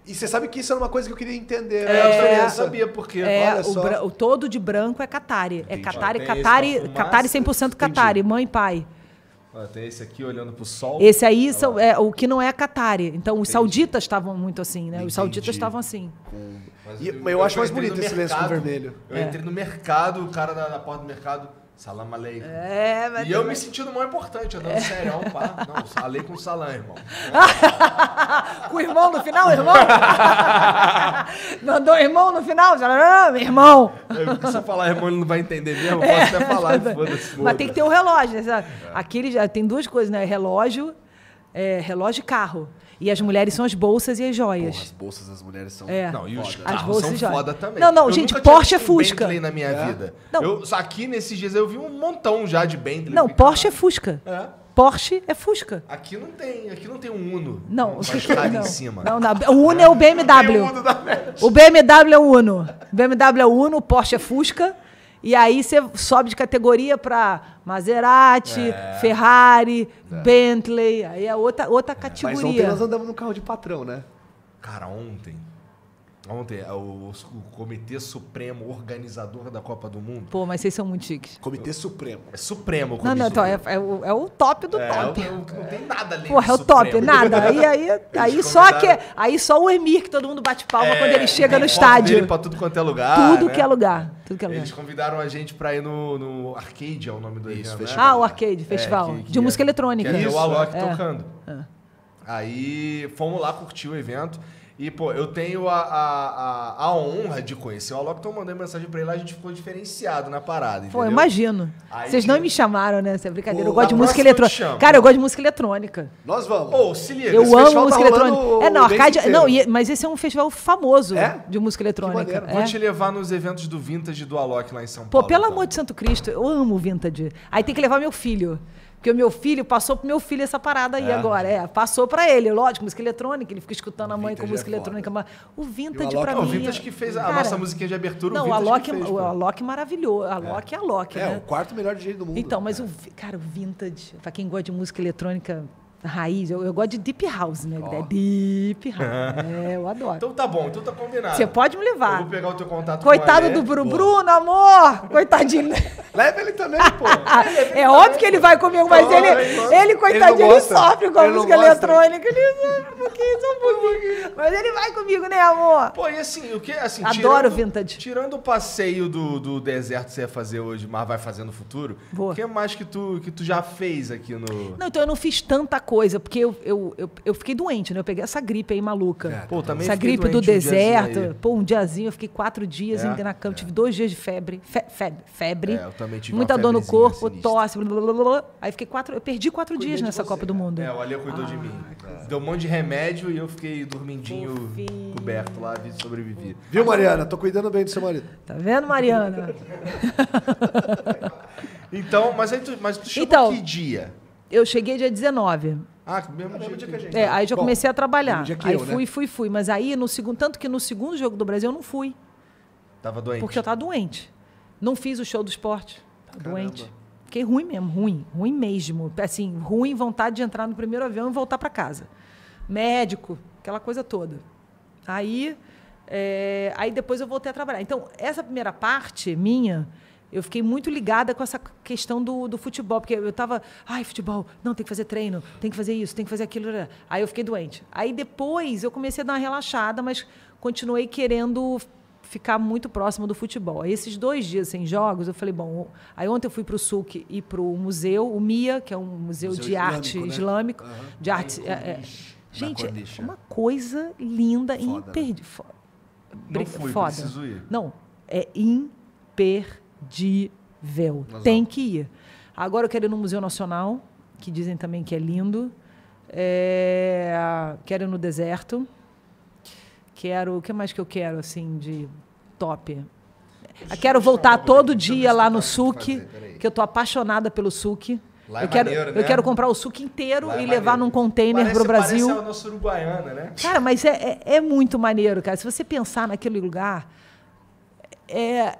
E você sabe que isso era uma coisa que eu queria entender. Né? É, eu não sabia porque. É, o, o, todo de branco é catari. É catari, catari, catari 100% catari. mãe e pai tem esse aqui olhando pro sol. Esse aí é o que não é Catari. Então, os Entendi. sauditas estavam muito assim, né? Entendi. Os sauditas estavam assim. Mas eu, e, eu, eu, acho mais bonito esse lenço vermelho. Eu entrei é. no mercado, o cara da, da porta do mercado Salam aleikum. É, mas e eu mais... me sentindo mal importante, andando é. sério, pá. Não, alei com salam, irmão. com o irmão no final, irmão? Mandou irmão no final? Ah, irmão! É, se eu falar irmão, ele não vai entender mesmo. é. até falar, foda-se. Mas tem que ter o um relógio, né? Aquele, tem duas coisas, né? Relógio, é, relógio e carro. E as mulheres são as bolsas e as joias. Porra, as bolsas das mulheres são. É. Não, e os foda. Né? carros são joias. foda também. Não, não, eu gente, Porsche é Fusca. Bentley na minha é. vida. Não. Eu, aqui nesses dias eu vi um montão já de Bentley. Não, Porsche carro. é Fusca. É. Porsche é Fusca. Aqui não tem, aqui não tem um Uno. Não, o que não. em cima. Não, não, o Uno é o BMW. o BMW é o Uno. O BMW é o Uno, o Porsche é Fusca. E aí você sobe de categoria para Maserati, é. Ferrari, é. Bentley. Aí é outra, outra é. categoria. Mas ontem nós andamos no carro de patrão, né? Cara, ontem. Ontem, é, o, o, Comitê Supremo Organizador da Copa do Mundo. Pô, mas vocês são muito chiques. Comitê Supremo. É Supremo o Comitê Não, não, então, é, é, o, é o top do é, top. É o, não tem nada ali. Porra, é o top, nada. Aí, aí, aí, só que, aí só o Emir, que todo mundo bate palma é, quando ele chega no estádio. Ele pra tudo quanto é lugar. Tudo né? que é lugar. Tudo que é lugar. Eles convidaram a gente pra ir no, no Arcade, é o nome do Isso, evento. Né? Ah, o Arcade, é, festival. Que, que de música eletrônica. E o Alok tocando. Aí fomos lá curtir o evento. E, pô, eu tenho a, a, a, a honra de conhecer o Alok, então eu mandei mensagem pra ele lá, a gente ficou diferenciado na parada. Pô, imagino. Vocês não me chamaram, né? Isso é brincadeira. eu gosto de música eletrônica. Cara, eu gosto de música eletrônica. Nós vamos. Pô, se liga. Eu amo música tá eletrônica. É, não, o Arcádia. Não, e- mas esse é um festival famoso É? de música eletrônica. é. Vou te levar nos eventos do Vintage do Alok lá em São Pô, Paulo. pelo então. amor de Santo Cristo, eu amo o vintage. Aí tem que levar meu filho. Porque o meu filho passou pro meu filho essa parada aí é. agora. É, passou para ele, lógico, música eletrônica, ele fica escutando o a mãe com música é eletrônica. Mas o Vintage para mim. O é Vintage que fez cara, a nossa musiquinha de abertura, não, o Não, o é, o Alok maravilhoso. A Alok é, a é. Alok. É, né? o quarto melhor DJ do mundo. Então, mas o. Cara, o Vintage, para quem gosta de música eletrônica raiz. Eu, eu gosto de deep house, né? Oh. Deep house. é, eu adoro. Então tá bom, então tá combinado. Você pode me levar. Eu vou pegar o teu contato Coitado do Bruno. Bruno, amor! Coitadinho. Leva ele também, pô. Ele é óbvio que ele vai comigo, mas oh, ele, ele, coitadinho, ele, ele sofre com a música eletrônica. Ele sofre um pouquinho, só um pouquinho. Mas ele vai comigo, né, amor? Pô, e assim, o que assim. Adoro tirando, vintage. Tirando o passeio do, do deserto que você ia fazer hoje, mas vai fazer no futuro, o que mais que tu, que tu já fez aqui no. Não, então eu não fiz tanta coisa coisa, porque eu, eu, eu, eu, fiquei doente, né? Eu peguei essa gripe aí maluca. É, pô, também essa gripe do deserto. Um pô, um diazinho, eu fiquei quatro dias é, na cama, é. tive dois dias de febre. Fe, febre. É, eu também tive Muita dor no corpo, sinistra. tosse, blá, blá, blá, Aí fiquei quatro. Eu perdi quatro Cuidei dias nessa você, Copa né? do Mundo. É, o Alê cuidou ah, de mim. Deu um monte de remédio e eu fiquei dormindinho, coberto lá, vi sobrevivi. Viu, Mariana? Tô cuidando bem do seu marido. Tá vendo, Mariana? então, mas aí tu, mas tu chegou então, que dia? Eu cheguei dia 19. Ah, mesmo dia, dia que a gente. É, aí já Bom, comecei a trabalhar. Dia que aí eu, né? fui, né? fui, fui. Mas aí, no segundo, tanto que no segundo jogo do Brasil eu não fui. Tava doente. Porque eu tava doente. Não fiz o show do esporte. Tava doente. Fiquei ruim mesmo, ruim, ruim mesmo. Assim, ruim vontade de entrar no primeiro avião e voltar para casa. Médico, aquela coisa toda. Aí, é, aí depois eu voltei a trabalhar. Então, essa primeira parte minha eu fiquei muito ligada com essa questão do, do futebol, porque eu estava, ai, futebol, não, tem que fazer treino, tem que fazer isso, tem que fazer aquilo. Né? Aí eu fiquei doente. Aí depois eu comecei a dar uma relaxada, mas continuei querendo ficar muito próximo do futebol. Aí esses dois dias sem jogos, eu falei, bom, aí ontem eu fui para o SUC e para o museu, o MIA, que é um museu, museu de islâmico, arte né? islâmico, uhum. de arte... É, é, gente, é uma coisa linda, né? imperdível. Não fui, foda. preciso ir. Não, é imperdível de véu Tem que ir. Agora eu quero ir no Museu Nacional, que dizem também que é lindo. É... Quero ir no deserto. Quero. O que mais que eu quero, assim, de top? quero voltar todo dia lá no SUC, que eu tô apaixonada pelo SUC. Lá é eu, é quero, maneiro, né? eu quero comprar o suco inteiro lá é e é levar num container para o Brasil. Parece a nossa uruguaiana, né? Cara, mas é, é, é, muito maneiro, cara. Se você pensar naquele lugar, é,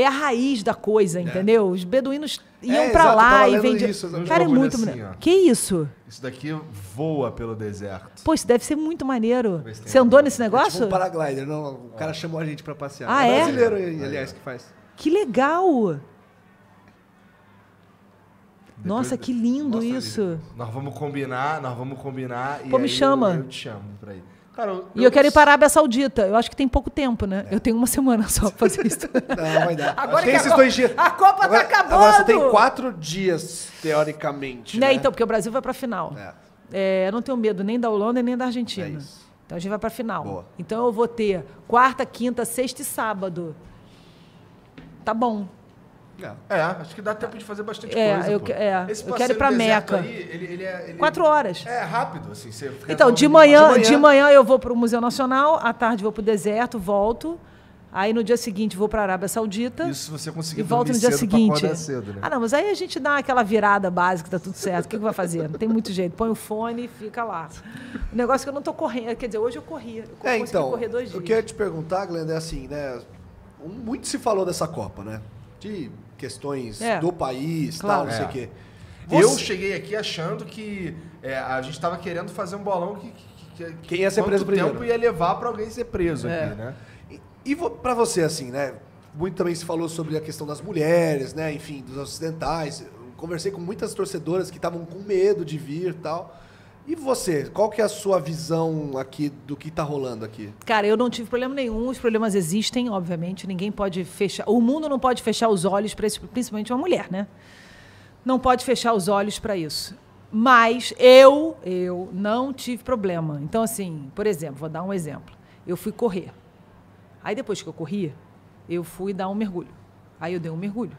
é a raiz da coisa, é. entendeu? Os beduínos é, iam é, para lá e vendiam. Cara, é muito. Assim, que isso? Isso daqui voa pelo deserto. Pô, isso deve ser muito maneiro. Você andou nesse negócio? É tipo um paraglider, não. O cara chamou a gente para passear. Ah, é? é? brasileiro, aliás, que faz. Que legal! Depois, nossa, que lindo nossa, isso. Nós vamos combinar, nós vamos combinar. Pô, me chama. Eu, eu te chamo pra ir. Cara, eu, e eu, eu quero ir para a Arábia Saudita. Eu acho que tem pouco tempo, né? É. Eu tenho uma semana só para fazer isso. Não, vai dar. Agora tem esses dois dias. A Copa tá agora, tá acabando. Agora você tem quatro dias, teoricamente. Né? né? Então, porque o Brasil vai para a final. É. É, eu não tenho medo nem da Holanda nem da Argentina. É então a gente vai para a final. Boa. Então eu vou ter quarta, quinta, sexta e sábado. Tá bom. É, acho que dá tempo de fazer bastante é, coisa. Eu, É, Esse eu quero ir pra Meca. Aí, ele, ele é, ele Quatro horas. É rápido, assim. Você então, de manhã, de manhã, de manhã eu vou para o Museu Nacional, à tarde vou para o deserto, volto. Aí no dia seguinte vou para a Arábia Saudita. Isso você conseguiu. E volto no dia seguinte. Cedo, né? Ah, não, mas aí a gente dá aquela virada básica, tá tudo certo. O que, que vai fazer? Não tem muito jeito. Põe o fone e fica lá. O negócio é que eu não tô correndo. Quer dizer, hoje eu corria. Eu é, então, correr dois dias. Eu queria te perguntar, Glenda, é assim, né? Muito se falou dessa Copa, né? De questões é. do país, claro. tal, não sei o é. quê. Você... Eu cheguei aqui achando que é, a gente estava querendo fazer um bolão que, que, que quem ia ser preso primeiro. tempo ia levar para alguém ser preso é. aqui, né? E, e para você assim, né? Muito também se falou sobre a questão das mulheres, né? Enfim, dos ocidentais. Eu conversei com muitas torcedoras que estavam com medo de vir, tal. E você, qual que é a sua visão aqui do que está rolando aqui? Cara, eu não tive problema nenhum. Os problemas existem, obviamente. Ninguém pode fechar. O mundo não pode fechar os olhos para isso, principalmente uma mulher, né? Não pode fechar os olhos para isso. Mas eu, eu não tive problema. Então, assim, por exemplo, vou dar um exemplo. Eu fui correr. Aí depois que eu corri, eu fui dar um mergulho. Aí eu dei um mergulho.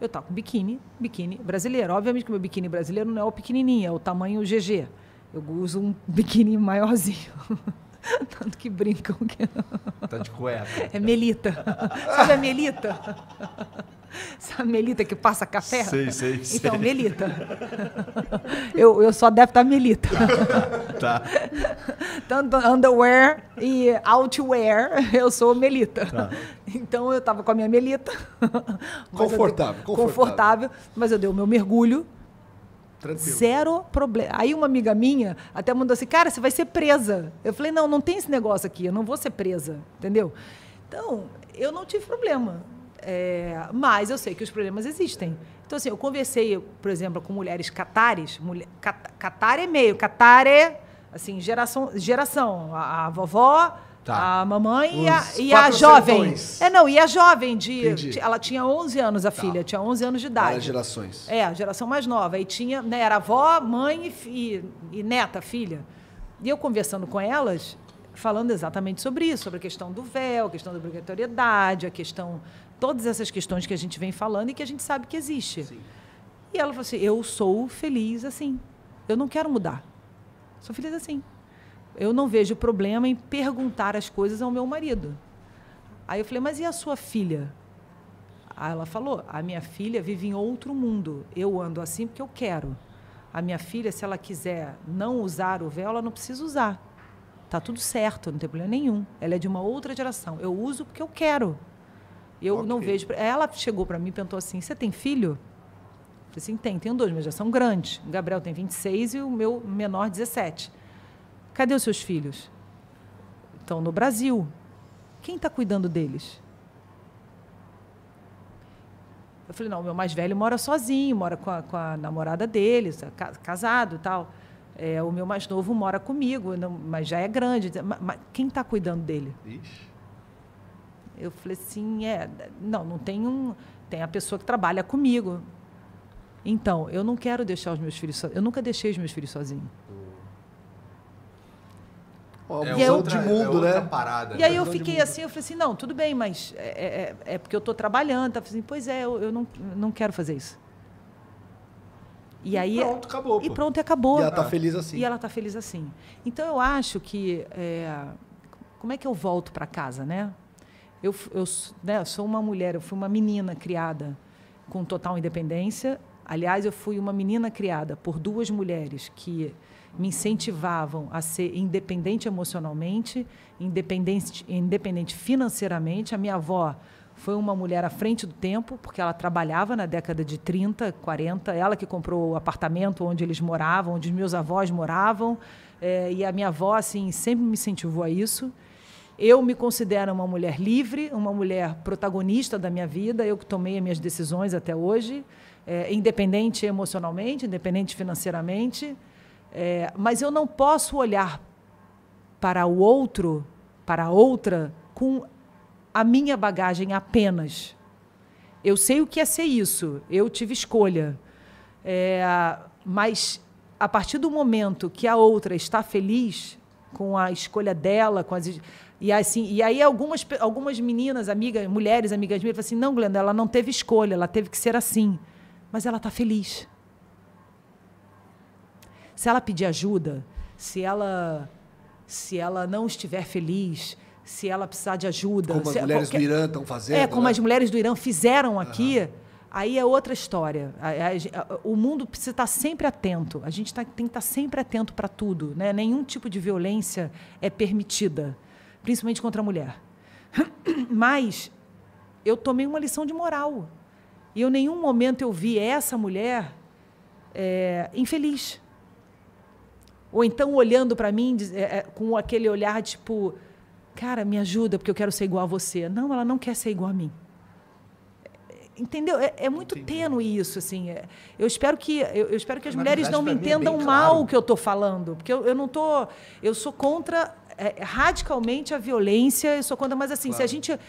Eu tava com biquíni, biquíni brasileiro. Obviamente que meu biquíni brasileiro não é o pequenininho, é o tamanho GG. Eu uso um biquíni maiorzinho. Tanto que brincam que. Tá de cueca. É melita. Sabe a melita? Sabe a melita que passa café? Sei, sei. Então, melita. Eu, eu só deve estar melita. Tá. Tanto underwear e outwear, eu sou melita. Tá. Então, eu estava com a minha melita. Confortável, confortável. Confortável, mas eu dei o meu mergulho Tranquilo. Zero problema. Aí uma amiga minha até mandou assim, cara, você vai ser presa. Eu falei, não, não tem esse negócio aqui, eu não vou ser presa, entendeu? Então, eu não tive problema. É, mas eu sei que os problemas existem. Então, assim, eu conversei, por exemplo, com mulheres catares. Mulher, cat, catar é meio, catar é, assim, geração, geração. A, a vovó Tá. A mamãe e a, e a jovem. É, não, e a jovem de. Entendi. Ela tinha 11 anos, a tá. filha, tinha 11 anos de idade. Era gerações. É, a geração mais nova. E tinha, né, era avó, mãe e, e, e neta, filha. E eu conversando com elas, falando exatamente sobre isso, sobre a questão do véu, a questão da obrigatoriedade, a questão. Todas essas questões que a gente vem falando e que a gente sabe que existe. Sim. E ela falou assim: eu sou feliz assim. Eu não quero mudar. Sou feliz assim eu não vejo problema em perguntar as coisas ao meu marido. Aí eu falei, mas e a sua filha? Aí ela falou, a minha filha vive em outro mundo. Eu ando assim porque eu quero. A minha filha, se ela quiser não usar o véu, ela não precisa usar. Tá tudo certo, não tem problema nenhum. Ela é de uma outra geração. Eu uso porque eu quero. Eu okay. não vejo. Ela chegou para mim e perguntou assim: você tem filho? Eu falei assim: tem, tenho dois, mas já são grandes. O Gabriel tem 26 e o meu menor 17. Cadê os seus filhos? Estão no Brasil. Quem está cuidando deles? Eu falei, não, meu mais velho mora sozinho, mora com a, com a namorada dele, tá casado e tal. É, o meu mais novo mora comigo, não, mas já é grande. Mas, mas quem está cuidando dele? Ixi. Eu falei assim, é, não, não tem um, tem a pessoa que trabalha comigo. Então, eu não quero deixar os meus filhos, so, eu nunca deixei os meus filhos sozinhos é visão outra, de é mundo, é né? Parada, e aí né? eu fiquei assim, eu falei assim, não, tudo bem, mas é, é, é porque eu estou trabalhando. Tá assim, pois é, eu, eu não, não quero fazer isso. E, e aí é pronto, acabou. E pô. pronto, acabou. E ela está feliz assim. E ela está feliz assim. Então eu acho que é, como é que eu volto para casa, né? Eu, eu, né, eu sou uma mulher, eu fui uma menina criada com total independência. Aliás, eu fui uma menina criada por duas mulheres que me incentivavam a ser independente emocionalmente, independente, independente financeiramente. A minha avó foi uma mulher à frente do tempo, porque ela trabalhava na década de 30, 40, ela que comprou o apartamento onde eles moravam, onde os meus avós moravam, é, e a minha avó assim sempre me incentivou a isso. Eu me considero uma mulher livre, uma mulher protagonista da minha vida, eu que tomei as minhas decisões até hoje, é, independente emocionalmente, independente financeiramente, é, mas eu não posso olhar para o outro, para a outra, com a minha bagagem apenas. Eu sei o que é ser isso, eu tive escolha. É, mas a partir do momento que a outra está feliz com a escolha dela, com as. E, assim, e aí algumas, algumas meninas, amigas, mulheres, amigas minhas, falam assim, não, Glenda, ela não teve escolha, ela teve que ser assim. Mas ela está feliz. Se ela pedir ajuda, se ela se ela não estiver feliz, se ela precisar de ajuda. Como as é mulheres qualquer... do Irã estão fazendo. É, como né? as mulheres do Irã fizeram aqui, uhum. aí é outra história. O mundo precisa estar sempre atento. A gente tá, tem que estar sempre atento para tudo. Né? Nenhum tipo de violência é permitida, principalmente contra a mulher. Mas eu tomei uma lição de moral. E eu, em nenhum momento eu vi essa mulher é, infeliz. Ou então olhando para mim é, é, com aquele olhar tipo, cara, me ajuda porque eu quero ser igual a você. Não, ela não quer ser igual a mim. Entendeu? É, é muito tênue isso, assim. É. Eu espero que, eu, eu espero que as Na mulheres verdade, não me é entendam é mal o que eu estou falando, porque eu, eu não tô, eu sou contra radicalmente a violência, eu sou contra, mas assim, claro. se a gente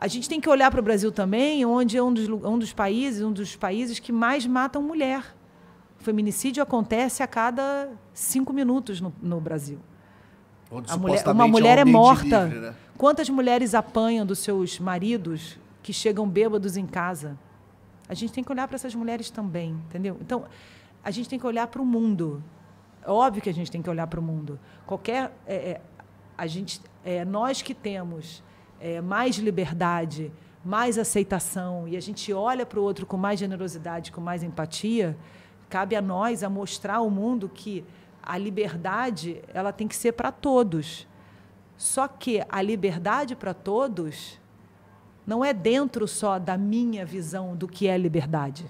a gente tem que olhar para o Brasil também, onde é um dos, um dos países, um dos países que mais matam mulher. O feminicídio acontece a cada cinco minutos no, no Brasil. Onde, mulher, uma é mulher é, um é morta. Livre, né? Quantas mulheres apanham dos seus maridos que chegam bêbados em casa? A gente tem que olhar para essas mulheres também, entendeu? Então, a gente tem que olhar para o mundo. É óbvio que a gente tem que olhar para o mundo. Qualquer. É, é, a gente, é, nós que temos é, mais liberdade, mais aceitação, e a gente olha para o outro com mais generosidade, com mais empatia, Cabe a nós a mostrar ao mundo que a liberdade ela tem que ser para todos. Só que a liberdade para todos não é dentro só da minha visão do que é liberdade.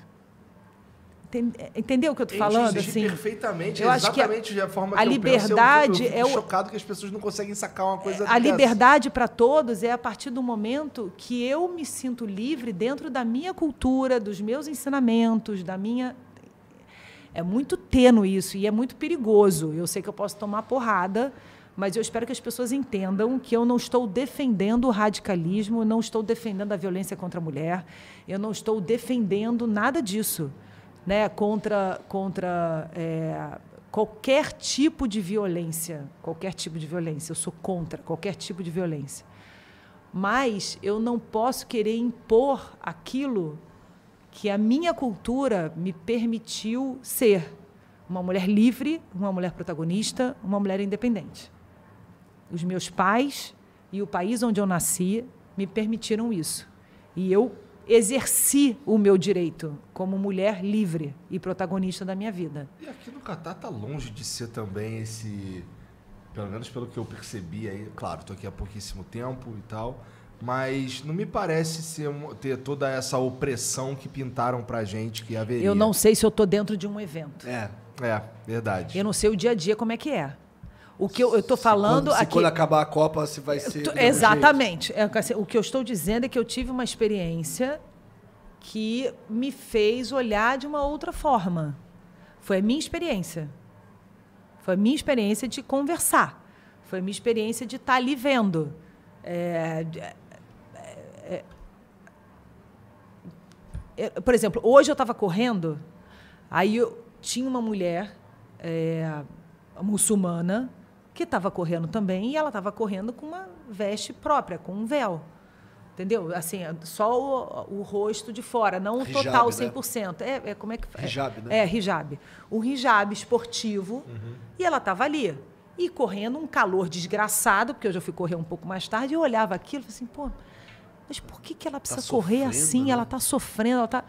Entendeu o que eu estou falando? assim, perfeitamente. Eu é exatamente acho que a, forma que a eu liberdade penso, eu, eu, é o, chocado que as pessoas não conseguem sacar uma coisa. A liberdade para todos é a partir do momento que eu me sinto livre dentro da minha cultura, dos meus ensinamentos, da minha é muito tênue isso e é muito perigoso. Eu sei que eu posso tomar porrada, mas eu espero que as pessoas entendam que eu não estou defendendo o radicalismo, não estou defendendo a violência contra a mulher, eu não estou defendendo nada disso, né? Contra, contra é, qualquer tipo de violência, qualquer tipo de violência. Eu sou contra qualquer tipo de violência mas eu não posso querer impor aquilo que a minha cultura me permitiu ser uma mulher livre, uma mulher protagonista, uma mulher independente. Os meus pais e o país onde eu nasci me permitiram isso. E eu exerci o meu direito como mulher livre e protagonista da minha vida. E aqui no Catar está longe de ser também esse, pelo menos pelo que eu percebi aí, claro, estou aqui há pouquíssimo tempo e tal, mas não me parece ser, ter toda essa opressão que pintaram pra gente que haveria. Eu não sei se eu tô dentro de um evento. É, é, verdade. Eu não sei o dia a dia como é que é. O que eu, estou falando quando, aqui. quando acabar a Copa, se vai ser. exatamente. É, assim, o que eu estou dizendo é que eu tive uma experiência que me fez olhar de uma outra forma. Foi a minha experiência. Foi a minha experiência de conversar. Foi a minha experiência de estar tá ali vendo. É, é, é, por exemplo, hoje eu estava correndo, aí eu tinha uma mulher é, muçulmana que estava correndo também, e ela estava correndo com uma veste própria, com um véu. Entendeu? Assim, só o, o rosto de fora, não o hijab, total 100%. Né? É, é, como é que faz? É? Hijab, né? É, hijab. Um hijab esportivo. Uhum. E ela estava ali. E correndo um calor desgraçado, porque eu já fui correr um pouco mais tarde, e eu olhava aquilo e assim, pô, mas por que, que ela tá precisa tá correr assim? Né? Ela está sofrendo, ela está.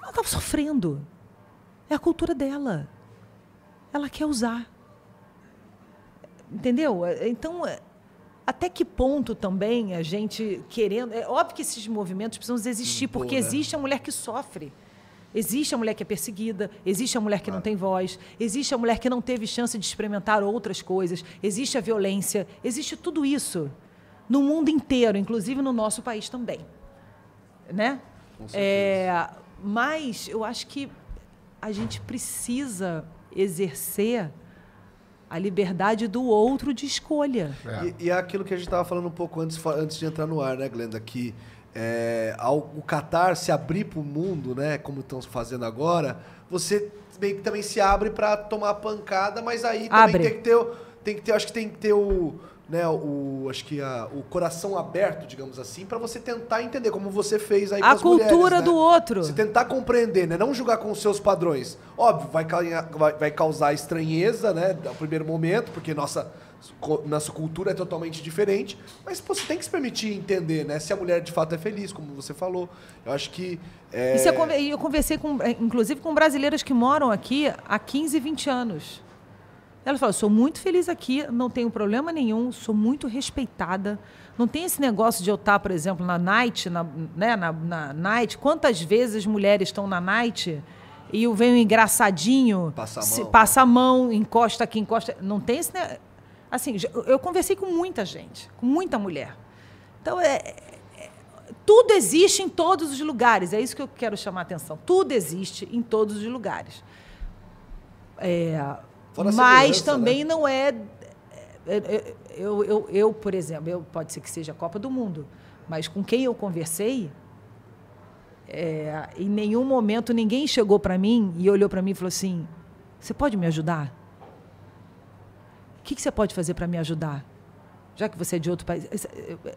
Ela está sofrendo. É a cultura dela. Ela quer usar. Entendeu? É, então, é, até que ponto também a gente querendo. É óbvio que esses movimentos precisam existir, porque né? existe a mulher que sofre. Existe a mulher que é perseguida, existe a mulher que não tem voz, existe a mulher que não teve chance de experimentar outras coisas, existe a violência, existe tudo isso no mundo inteiro, inclusive no nosso país também. Né? É, mas eu acho que a gente precisa exercer a liberdade do outro de escolha. É. E, e é aquilo que a gente estava falando um pouco antes, antes de entrar no ar, né, Glenda? Que é, ao, o Qatar se abrir para o mundo, né, como estão fazendo agora, você meio que também se abre para tomar pancada, mas aí também abre. tem que ter, tem que ter, acho que tem que ter o né, o, acho que a, o coração aberto, digamos assim, para você tentar entender como você fez aí a cultura mulheres, né? do outro. Você tentar compreender, né? Não julgar com os seus padrões. Óbvio, vai, vai, vai causar estranheza, né, no primeiro momento, porque nossa nossa cultura é totalmente diferente, mas pô, você tem que se permitir entender, né? Se a mulher de fato é feliz, como você falou. Eu acho que. É... eu, conversei com, inclusive com brasileiras que moram aqui há 15, 20 anos. Ela fala: sou muito feliz aqui, não tenho problema nenhum, sou muito respeitada. Não tem esse negócio de eu estar, por exemplo, na night, na, né, na, na night. Quantas vezes as mulheres estão na night e eu venho engraçadinho, passa a mão, se, passa a mão encosta aqui, encosta. Não tem esse. Né? Assim, eu conversei com muita gente, com muita mulher. Então, é, é, tudo existe em todos os lugares. É isso que eu quero chamar a atenção. Tudo existe em todos os lugares. É, Fora mas né? também né? não é, é, é, é. Eu, eu, eu, por exemplo, eu, pode ser que seja a Copa do Mundo, mas com quem eu conversei, é, em nenhum momento ninguém chegou para mim e olhou para mim e falou assim: Você pode me ajudar? O que, que você pode fazer para me ajudar? Já que você é de outro país,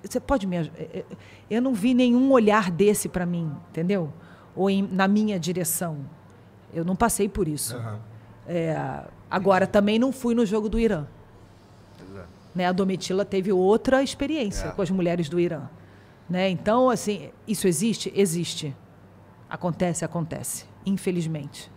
você pode me ajudar? Eu não vi nenhum olhar desse para mim, entendeu? Ou em, na minha direção. Eu não passei por isso. Uhum. É, agora, também não fui no jogo do Irã. É. Né, a Domitila teve outra experiência é. com as mulheres do Irã. Né? Então, assim, isso existe? Existe. Acontece, acontece. Infelizmente.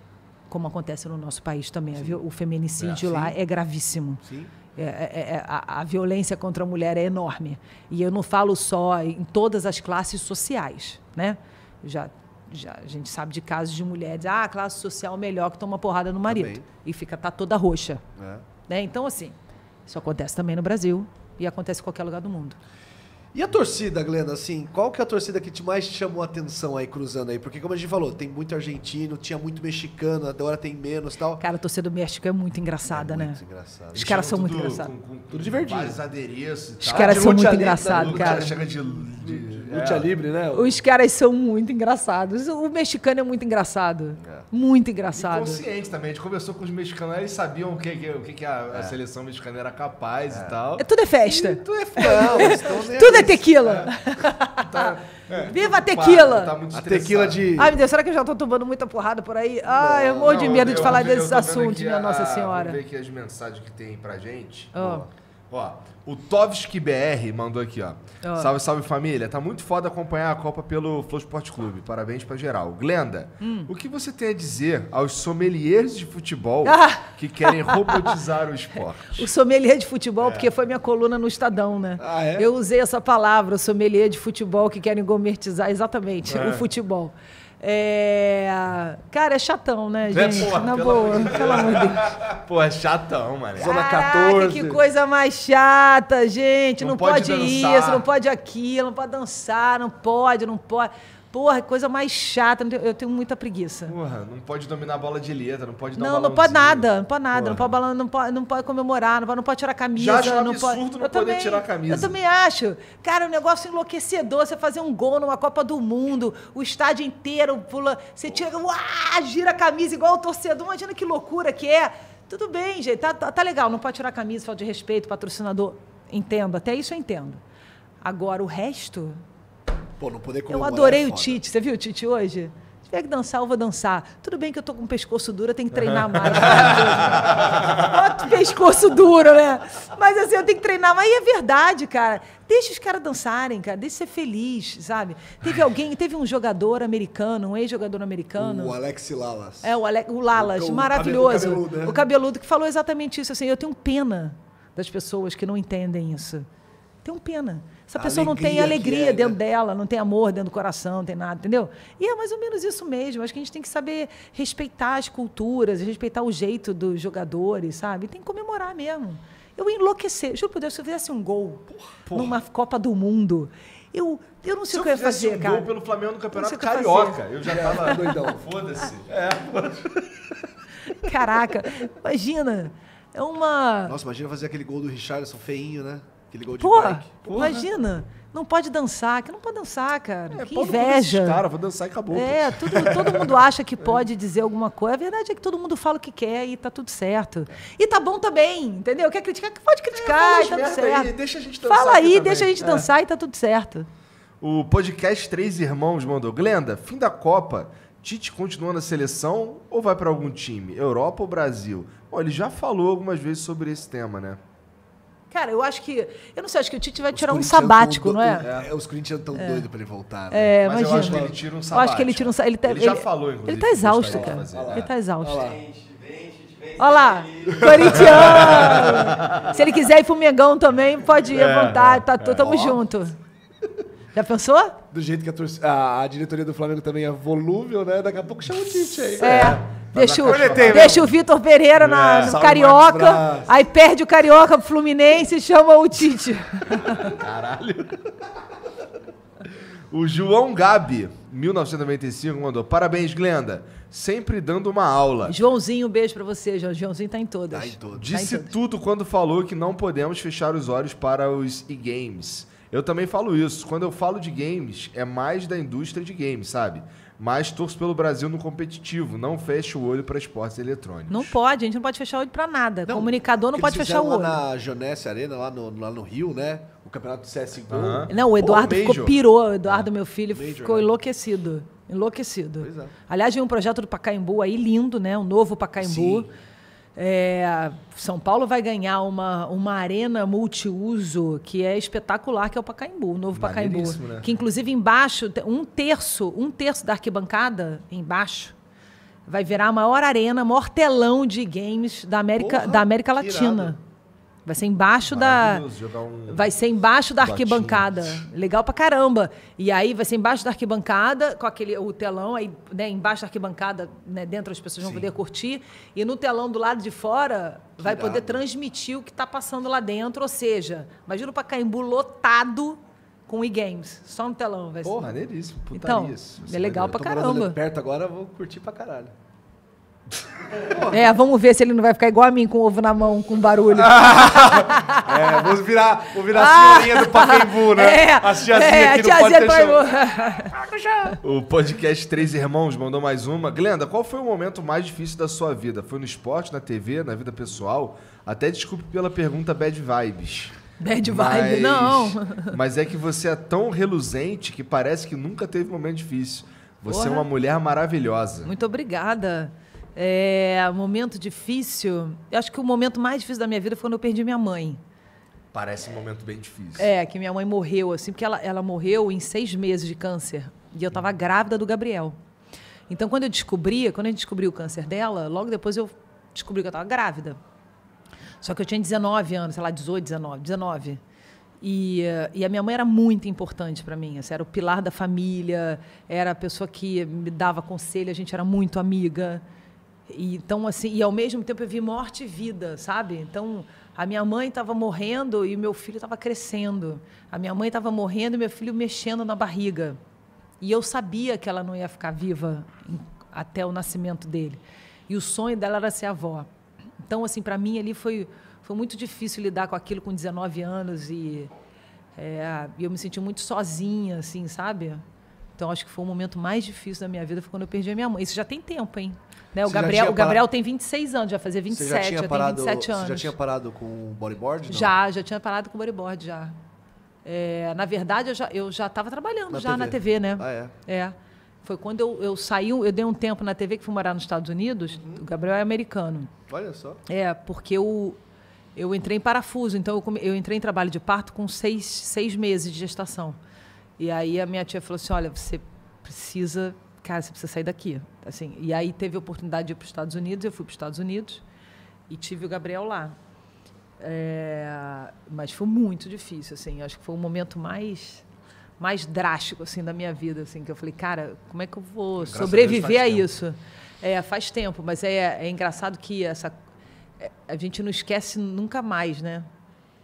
Como acontece no nosso país também. Sim. O feminicídio é, lá é gravíssimo. Sim. É é, é, é, a, a, violência contra a mulher é enorme. E eu não falo só em todas as classes sociais, né? Já já, a gente sabe de casos de mulheres, ah, classe social melhor que toma porrada no tá marido. Também. E fica, tá toda roxa. É. Né? Então, assim, isso acontece também no Brasil e acontece em qualquer lugar do mundo. E a torcida, Glenda, assim, qual que é a torcida que te mais chamou a atenção aí cruzando aí? Porque como a gente falou, tem muito argentino, tinha muito mexicano, agora tem menos tal. Cara, a torcida do México é muito engraçada, é né? Muito engraçada. Os caras são muito engraçados. Tudo divertido. Vários adereços e tal. Os caras são muito engraçados, cara. cara chega de, de Luta é. Libre, né? Os caras são muito engraçados. O mexicano é muito engraçado. É. Muito engraçado. consciente também. A gente conversou com os mexicanos, eles sabiam o que, o que a, a é. seleção mexicana era capaz e é. tal. É, tudo é festa. E tudo é festa. tudo é tequila. é, tá, Viva a tá, tequila! Tá a tequila de. Ai, meu Deus, será que eu já tô tomando muita porrada por aí? Ah, eu morro de medo de falar desses assuntos, minha Nossa Senhora. Vamos ver aqui as mensagens que tem pra gente. Oh. Ó, o Tovski BR mandou aqui, ó. Oh. Salve, salve família. Tá muito foda acompanhar a Copa pelo Flow Sport Clube. Parabéns pra geral. Glenda, hum. o que você tem a dizer aos sommeliers de futebol ah. que querem robotizar o esporte? O sommelier de futebol, é. porque foi minha coluna no Estadão, né? Ah, é? Eu usei essa palavra, sommelier de futebol que querem gourmetizar, exatamente, é. o futebol. É... Cara, é chatão, né, é, gente? É, porra, Na boa, de pelo amor de Pô, é chatão, mano. Zona 14. que coisa mais chata, gente. Não, não pode, pode isso, não pode aquilo, não pode dançar, não pode, não pode. Porra, coisa mais chata. Eu tenho muita preguiça. Porra, não pode dominar a bola de letra, não pode dar Não, um não pode nada, não pode nada. Não pode, balan não, pode, não pode comemorar, não pode, não pode tirar a camisa. Já acho não absurdo pode... não eu poder também, tirar a camisa. Eu também acho. Cara, é um negócio enlouquecedor. Você fazer um gol numa Copa do Mundo, o estádio inteiro pula, você tira, uá, gira a camisa igual o torcedor. Imagina que loucura que é. Tudo bem, gente, tá, tá, tá legal. Não pode tirar a camisa, falta de respeito, patrocinador. Entendo, até isso eu entendo. Agora, o resto... Pô, não poder comemorar. Eu é adorei é o Tite. Você viu o Tite hoje? Se tiver que dançar, eu vou dançar. Tudo bem que eu tô com o pescoço duro, eu tenho que treinar mais. Bota né? o pescoço duro, né? Mas assim, eu tenho que treinar mais. E é verdade, cara. Deixa os caras dançarem, cara. Deixa ser feliz, sabe? Teve alguém, teve um jogador americano, um ex-jogador americano. O Alex Lalas. É, o, Ale o Lalas, o, o, maravilhoso. Cabeludo, né? O cabeludo, que falou exatamente isso. Assim, eu tenho pena das pessoas que não entendem isso. Tenho pena. Essa pessoa não tem alegria é, dentro né? dela, não tem amor dentro do coração, não tem nada, entendeu? E é mais ou menos isso mesmo. Acho que a gente tem que saber respeitar as culturas, respeitar o jeito dos jogadores, sabe? tem que comemorar mesmo. Eu enlouquecer. Juro por Deus, se eu fizesse um gol Porra. numa Copa do Mundo, eu, eu não sei se o que eu ia fazer, um cara. gol pelo Flamengo no Campeonato eu Carioca. Eu, eu já é, tava tá doidão. Foda-se. É. Caraca, imagina. É uma. Nossa, imagina fazer aquele gol do Richardson feinho, né? Que gol de bike. imagina. Não pode dançar, que não pode dançar, cara. É, que inveja. Cara, vou dançar e acabou. É, tudo, todo mundo acha que pode dizer alguma coisa. A verdade é que todo mundo fala o que quer e tá tudo certo. E tá bom também, entendeu? Quer criticar? Pode criticar é, e tá tudo certo. Aí, deixa a gente dançar. Fala aí, deixa a gente é. dançar e tá tudo certo. O podcast Três Irmãos mandou. Glenda, fim da Copa. Tite continua na seleção ou vai para algum time? Europa ou Brasil? Bom, ele já falou algumas vezes sobre esse tema, né? Cara, eu acho que. Eu não sei, acho que o Tite vai os tirar um sabático, não é? é? Os Corinthians estão é. doidos para ele voltar. É, né? É, mas imagina. eu acho que ele tira um sabático. Eu acho que ele tira tá- um sabático. Ele, ele, já falou, inclusive. Ele tá exausto, cara. Ele tá exausto. Olha lá. Olha corintiano! Se ele quiser ir pro Mengão também, pode ir à é, vontade, tá, é, tamo junto. Já pensou? Do jeito que a, torcida, a, a diretoria do Flamengo também é volúvel, né? Daqui a pouco chama o Tite aí. É. é. Deixa o, deixa o Vitor Pereira é. na, no Salve Carioca, aí perde o Carioca pro Fluminense e chama o Tite. Caralho. O João Gabi, 1995, mandou: Parabéns, Glenda. Sempre dando uma aula. Joãozinho, um beijo pra você, João. Joãozinho tá em todas. Tá em todas. Disse tá em todas. tudo quando falou que não podemos fechar os olhos para os e-games. Eu também falo isso. Quando eu falo de games, é mais da indústria de games, sabe? Mas torço pelo Brasil no competitivo. Não fecha o olho para esportes eletrônicos. Não pode, a gente não pode fechar o olho para nada. Não, Comunicador não pode fechar o olho. na Jonesse Arena, lá no, lá no Rio, né? O campeonato do CSGO. Uhum. Não, o Eduardo Pô, ficou, pirou. O Eduardo, ah, meu filho, major, ficou né? enlouquecido. Enlouquecido. É. Aliás, vem um projeto do Pacaembu aí lindo, né? Um novo Pacaembu. Sim. É, São Paulo vai ganhar uma, uma arena multiuso que é espetacular, que é o Pacaembu, o novo Pacaembu. Né? Que inclusive embaixo, um terço, um terço da arquibancada, embaixo, vai virar a maior arena, maior telão de games da América, Porra, da América Latina. Vai ser embaixo da. Um... Vai ser embaixo da arquibancada. Batinho. Legal pra caramba. E aí vai ser embaixo da arquibancada, com aquele o telão, aí, né, embaixo da arquibancada, né, dentro as pessoas Sim. vão poder curtir. E no telão do lado de fora que vai irado. poder transmitir o que está passando lá dentro. Ou seja, imagina o Pacaembu lotado com e-games, só no telão. Vai ser. Porra, maneiríssimo, putaria. Então, isso. é legal pra caramba. Perto agora, vou curtir pra caralho. É, vamos ver se ele não vai ficar igual a mim com ovo na mão, com barulho. é, vou virar, vou virar a senhorinha do Pacaembu, ah, né? É, a tiazinha é, aqui a tiazinha tá O podcast Três Irmãos mandou mais uma. Glenda, qual foi o momento mais difícil da sua vida? Foi no esporte, na TV, na vida pessoal? Até desculpe pela pergunta bad vibes. Bad mas, não. Mas é que você é tão reluzente que parece que nunca teve um momento difícil. Você é Porra. é uma mulher maravilhosa. Muito obrigada. É, momento difícil. Eu acho que o momento mais difícil da minha vida foi quando eu perdi minha mãe. Parece um momento bem difícil. É, que minha mãe morreu, assim, porque ela, ela morreu em seis meses de câncer. E eu estava grávida do Gabriel. Então, quando eu descobri, quando a gente descobriu o câncer dela, logo depois eu descobri que eu estava grávida. Só que eu tinha 19 anos, sei lá, 18, 19, 19. E, e a minha mãe era muito importante para mim. Assim, era o pilar da família, era a pessoa que me dava conselho, a gente era muito amiga. E, então, assim, e ao mesmo tempo eu vi morte e vida, sabe? Então, a minha mãe estava morrendo e meu filho estava crescendo. A minha mãe estava morrendo e meu filho mexendo na barriga. E eu sabia que ela não ia ficar viva até o nascimento dele. E o sonho dela era ser avó. Então, assim, para mim ali foi, foi muito difícil lidar com aquilo com 19 anos e é, eu me senti muito sozinha, assim, sabe? Então acho que foi o momento mais difícil da minha vida foi quando eu perdi a minha mãe. Isso já tem tempo, hein? Né? O, Gabriel, o Gabriel tem 26 anos, já fazia 27, já, tinha já parado, tem 27 anos. Você já tinha parado com bodyboard? Não? Já, já tinha parado com o bodyboard, já. É, na verdade, eu já estava trabalhando na já TV. na TV, né? Ah, é? É. Foi quando eu, eu saí, eu dei um tempo na TV que fui morar nos Estados Unidos. Uhum. O Gabriel é americano. Olha só. É, porque eu, eu entrei em parafuso, então eu, eu entrei em trabalho de parto com seis, seis meses de gestação. E aí a minha tia falou assim: olha, você precisa, cara, você precisa sair daqui. Assim, e aí teve a oportunidade de ir para os Estados Unidos, eu fui para os Estados Unidos e tive o Gabriel lá. É, mas foi muito difícil, assim, acho que foi o momento mais mais drástico assim da minha vida, assim, que eu falei, cara, como é que eu vou Graças sobreviver a, Deus, a isso? É, faz tempo, mas é, é engraçado que essa é, a gente não esquece nunca mais, né?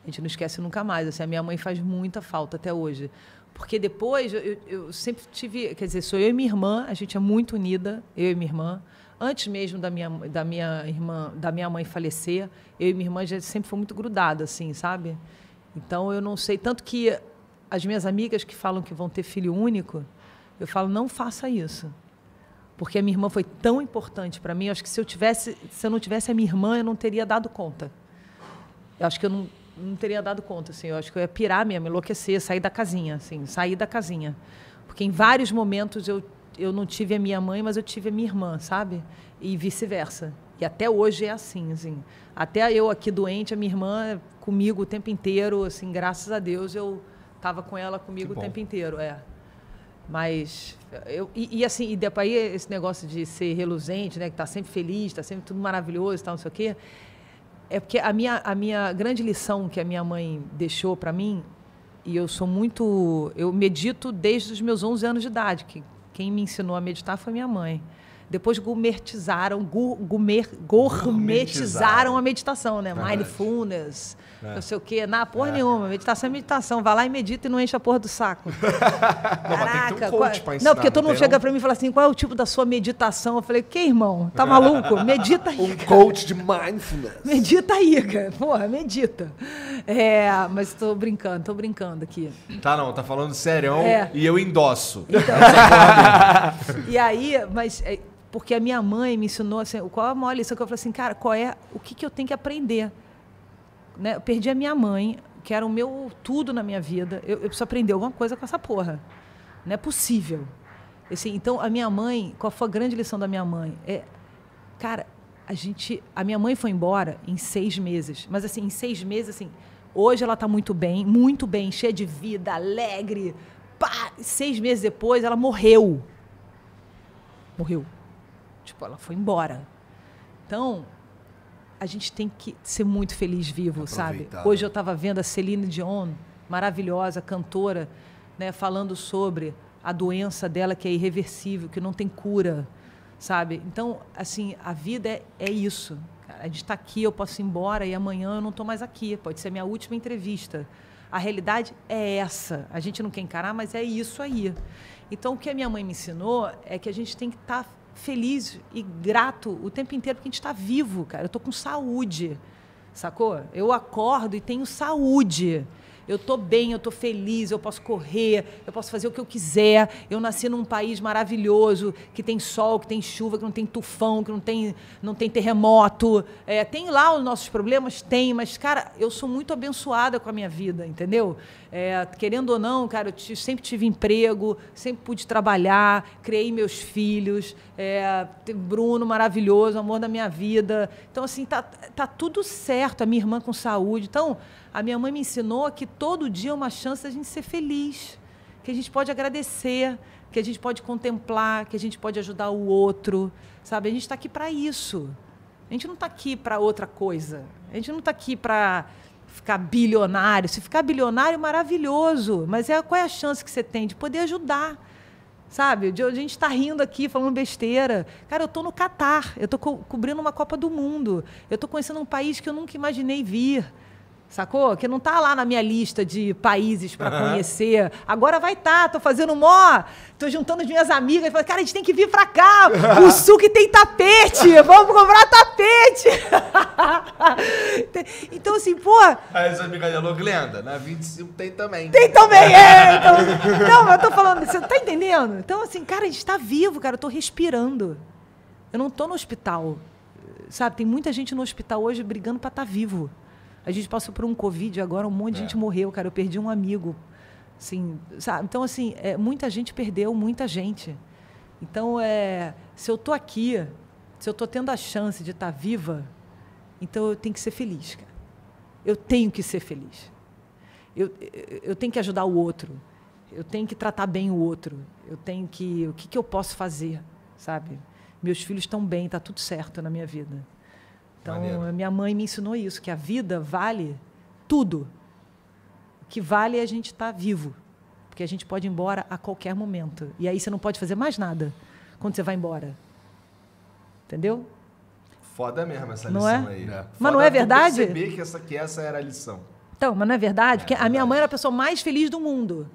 A gente não esquece nunca mais. Assim, a minha mãe faz muita falta até hoje. Porque depois eu, eu, sempre tive, quer dizer, sou eu e minha irmã, a gente é muito unida, eu e minha irmã. Antes mesmo da minha, da minha irmã, da minha mãe falecer, eu e minha irmã já sempre foi muito grudada, assim, sabe? Então eu não sei tanto que as minhas amigas que falam que vão ter filho único, eu falo não faça isso, porque a minha irmã foi tão importante para mim. Eu acho que se eu tivesse, se eu não tivesse a minha irmã, eu não teria dado conta. Eu acho que eu não não teria dado conta, assim. Eu acho que eu ia pirar mesmo, enlouquecer, sair da casinha, assim, sair da casinha. Porque em vários momentos eu, eu não tive a minha mãe, mas eu tive a minha irmã, sabe? E vice-versa. E até hoje é assim, assim. Até eu aqui doente, a minha irmã comigo o tempo inteiro, assim, graças a Deus eu tava com ela comigo o tempo inteiro, é. Mas eu e, e, assim, e depois esse negócio de ser reluzente, né, que tá sempre feliz, tá sempre tudo maravilhoso, tal, tá, não sei o quê. É porque a minha, a minha grande lição que a minha mãe deixou para mim, e eu sou muito. Eu medito desde os meus 11 anos de idade, que quem me ensinou a meditar foi minha mãe. Depois gourmetizaram, gourmet, gourmetizaram a meditação, né? Verdade. Mindfulness, é. não sei o quê. Na porra é. nenhuma. Meditação é meditação. Vai lá e medita e não enche a porra do saco. Caraca. Não, um qual... ensinar, não porque todo mundo chega um... para mim e fala assim, qual é o tipo da sua meditação? Eu falei, que irmão? Tá maluco? Medita aí. Um coach de mindfulness. Medita aí, cara. Porra, medita. É, mas estou brincando, estou brincando aqui. Tá não, tá falando sério. É. é. E eu endosso. Então... e aí, mas é, porque a minha mãe me ensinou assim, qual a maior lição que eu falei assim, cara, qual é o que, que eu tenho que aprender? Né? Eu perdi a minha mãe, que era o meu tudo na minha vida. Eu, eu preciso aprender alguma coisa com essa porra. Não é possível. Assim, então, a minha mãe, qual foi a grande lição da minha mãe? É, cara, a gente. A minha mãe foi embora em seis meses. Mas assim, em seis meses, assim, hoje ela está muito bem, muito bem, cheia de vida, alegre. Pá! Seis meses depois ela morreu. Morreu. Tipo, ela foi embora. Então, a gente tem que ser muito feliz vivo, sabe? Hoje eu estava vendo a Celine Dion, maravilhosa cantora, né, falando sobre a doença dela que é irreversível, que não tem cura, sabe? Então, assim, a vida é, é isso. A gente está aqui, eu posso ir embora e amanhã eu não estou mais aqui. Pode ser a minha última entrevista. A realidade é essa. A gente não quer encarar, mas é isso aí. Então, o que a minha mãe me ensinou é que a gente tem que estar tá feliz e grato o tempo inteiro porque a gente está vivo, cara. Eu tô com saúde, sacou? Eu acordo e tenho saúde. Eu estou bem, eu estou feliz, eu posso correr, eu posso fazer o que eu quiser. Eu nasci num país maravilhoso que tem sol, que tem chuva, que não tem tufão, que não tem, não tem terremoto. É, tem lá os nossos problemas? Tem, mas, cara, eu sou muito abençoada com a minha vida, entendeu? É, querendo ou não, cara, eu sempre tive emprego, sempre pude trabalhar, criei meus filhos, é, Bruno maravilhoso, amor da minha vida. Então, assim, tá, tá tudo certo, a minha irmã com saúde. Então, a minha mãe me ensinou que todo dia é uma chance a gente ser feliz, que a gente pode agradecer, que a gente pode contemplar, que a gente pode ajudar o outro, sabe? A gente está aqui para isso. A gente não está aqui para outra coisa. A gente não está aqui para ficar bilionário. Se ficar bilionário, é maravilhoso. Mas é, qual é a chance que você tem de poder ajudar? Sabe? a gente está rindo aqui, falando besteira. Cara, eu estou no Catar. Eu estou co cobrindo uma Copa do Mundo. Eu estou conhecendo um país que eu nunca imaginei vir. Sacou? Que não tá lá na minha lista de países para uhum. conhecer. Agora vai tá, tô fazendo mó, tô juntando as minhas amigas, falando, cara, a gente tem que vir para cá. O sul que tem tapete, vamos comprar tapete. então assim, pô. Aí as amigas alô, Glenda, na 25 tem também. Tem também, é. Então, não, eu tô falando, você tá entendendo? Então assim, cara, a gente tá vivo, cara, eu tô respirando. Eu não tô no hospital. Sabe, tem muita gente no hospital hoje brigando para estar tá vivo. A gente passou por um Covid agora, um monte de é. gente morreu, cara. Eu perdi um amigo. Assim, sabe? Então, assim, é, muita gente perdeu, muita gente. Então, é, se eu estou aqui, se eu estou tendo a chance de estar tá viva, então eu tenho que ser feliz, cara. Eu tenho que ser feliz. Eu, eu, eu tenho que ajudar o outro. Eu tenho que tratar bem o outro. Eu tenho que. O que, que eu posso fazer, sabe? Meus filhos estão bem, está tudo certo na minha vida. Então, Maneiro. minha mãe me ensinou isso, que a vida vale tudo. O que vale é a gente estar tá vivo, porque a gente pode ir embora a qualquer momento. E aí você não pode fazer mais nada quando você vai embora. Entendeu? Foda mesmo essa não lição é? aí. É. Mas não é verdade? Perceber que essa, que essa era a lição. Então, mas não é verdade? É, porque é verdade. a minha mãe era a pessoa mais feliz do mundo.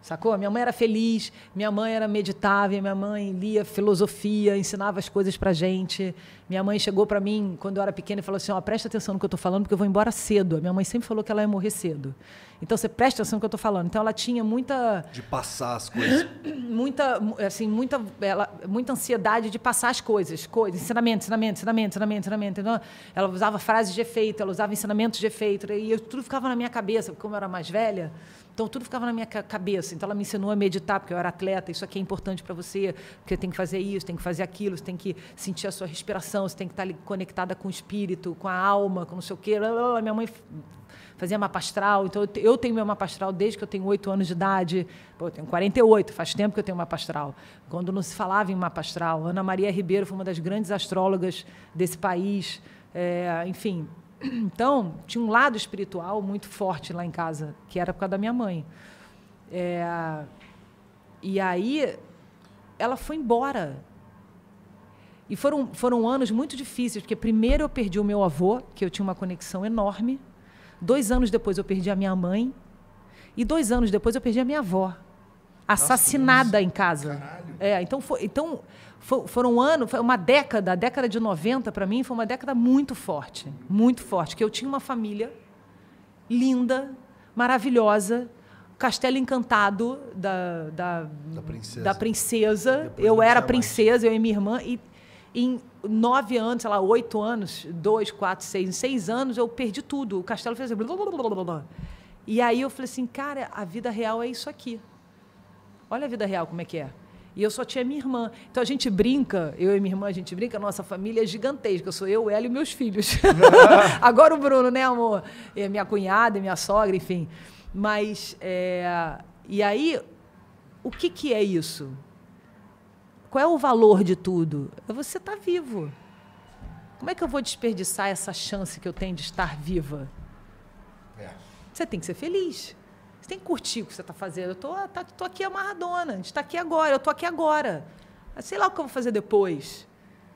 Sacou? Minha mãe era feliz, minha mãe era meditável, minha mãe lia filosofia, ensinava as coisas pra gente. Minha mãe chegou para mim quando eu era pequena e falou assim: "Ó, oh, presta atenção no que eu tô falando porque eu vou embora cedo". A minha mãe sempre falou que ela ia morrer cedo. Então você presta atenção no que eu tô falando. Então ela tinha muita de passar as coisas. muita assim, muita ela muita ansiedade de passar as coisas, coisas, ensinamento, ensinamento, ensinamento, ensinamento, ensinamento. Então, ela usava frases de efeito, ela usava ensinamentos de efeito e eu, tudo ficava na minha cabeça, porque como eu era mais velha, então tudo ficava na minha cabeça. Então ela me ensinou a meditar, porque eu era atleta, isso aqui é importante para você, porque tem que fazer isso, tem que fazer aquilo, você tem que sentir a sua respiração, você tem que estar tá conectada com o espírito, com a alma, com não sei o quê. Minha mãe fazia mapa astral. Então, eu tenho meu mapa astral desde que eu tenho oito anos de idade. Pô, eu tenho 48, faz tempo que eu tenho mapa astral. Quando não se falava em mapa astral, Ana Maria Ribeiro foi uma das grandes astrólogas desse país. É, enfim, então, tinha um lado espiritual muito forte lá em casa, que era por causa da minha mãe. É, e aí, ela foi embora. E foram, foram anos muito difíceis, porque primeiro eu perdi o meu avô, que eu tinha uma conexão enorme. Dois anos depois eu perdi a minha mãe. E dois anos depois eu perdi a minha avó, assassinada Nossa, em casa. Caralho. É, então foi, então foi, foram um ano, foi uma década, a década de 90 para mim foi uma década muito forte, muito forte, que eu tinha uma família linda, maravilhosa, Castelo Encantado da, da, da princesa. Da princesa. Eu era princesa, mais. eu e minha irmã. E em nove anos, sei lá, oito anos, dois, quatro, seis, em seis anos, eu perdi tudo. O castelo fez assim. Blá, blá, blá, blá, blá. E aí eu falei assim, cara, a vida real é isso aqui. Olha a vida real como é que é. E eu só tinha minha irmã. Então a gente brinca, eu e minha irmã, a gente brinca, nossa família é gigantesca. sou eu, ela e meus filhos. Agora o Bruno, né, amor? E minha cunhada, minha sogra, enfim. Mas. É... E aí, o que, que é isso? Qual é o valor de tudo? É você está vivo. Como é que eu vou desperdiçar essa chance que eu tenho de estar viva? É. Você tem que ser feliz. Você tem que curtir o que você está fazendo. Eu tô, tá, tô aqui amarradona, a gente está aqui agora, eu tô aqui agora. Ah, sei lá o que eu vou fazer depois.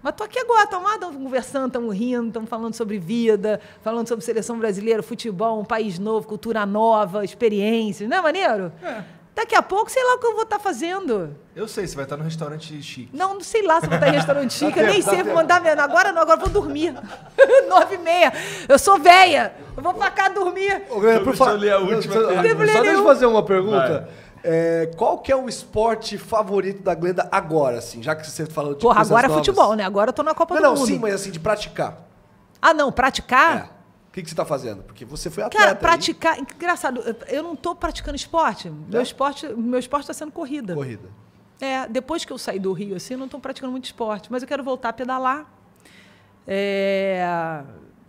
Mas tô aqui agora, estamos lá conversando, estamos rindo, estamos falando sobre vida, falando sobre seleção brasileira, futebol, um país novo, cultura nova, experiências. Não é maneiro? É. Daqui a pouco, sei lá o que eu vou estar tá fazendo. Eu sei, você vai estar tá no restaurante chique. Não, não sei lá se eu vou estar tá em restaurante chique. eu nem sei, tempo. vou mandar mesmo. Agora não, agora vou dormir. Nove e meia. Eu sou velha. Eu vou pra cá dormir. Ô, galera, por a última eu, Só deixa eu fazer uma pergunta. É, qual que é o esporte favorito da Glenda agora, assim? Já que você falou de Porra, agora é novas. é futebol, né? Agora eu tô na Copa não, do não, Mundo. Não, sim, mas assim, de praticar. Ah, não, praticar? É. O que, que você está fazendo? Porque você foi atleta. Cara, praticar. Engraçado, eu não estou praticando esporte. Não. Meu é? esporte meu esporte está sendo corrida. Corrida. É, depois que eu saí do Rio, assim, eu não estou praticando muito esporte. Mas eu quero voltar a pedalar. É,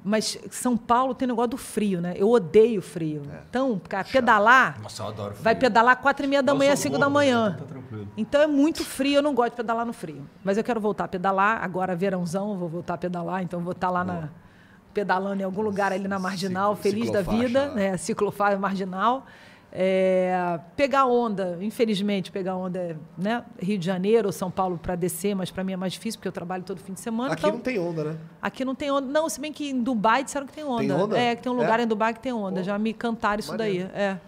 mas São Paulo tem negócio do frio, né? Eu odeio frio. É. Então, cara, pedalar. Nossa, eu adoro frio. Vai pedalar quatro e meia da manhã, cinco da manhã. Tá então é muito frio, eu não gosto de pedalar no frio. Mas eu quero voltar a pedalar. Agora, é verãozão, vou voltar a pedalar, então vou estar tá lá Boa. na pedalando em algum lugar ali na marginal, Ciclo, feliz da vida, né? né? Ciclofaixa marginal. É, pegar onda, infelizmente, pegar onda é né? Rio de Janeiro ou São Paulo para descer, mas para mim é mais difícil porque eu trabalho todo fim de semana. Aqui então, não tem onda, né? Aqui não tem onda. Não, se bem que em Dubai disseram que tem onda. Tem onda? É, que tem um lugar é? em Dubai que tem onda. Pô, Já me cantaram isso maneiro. daí. É.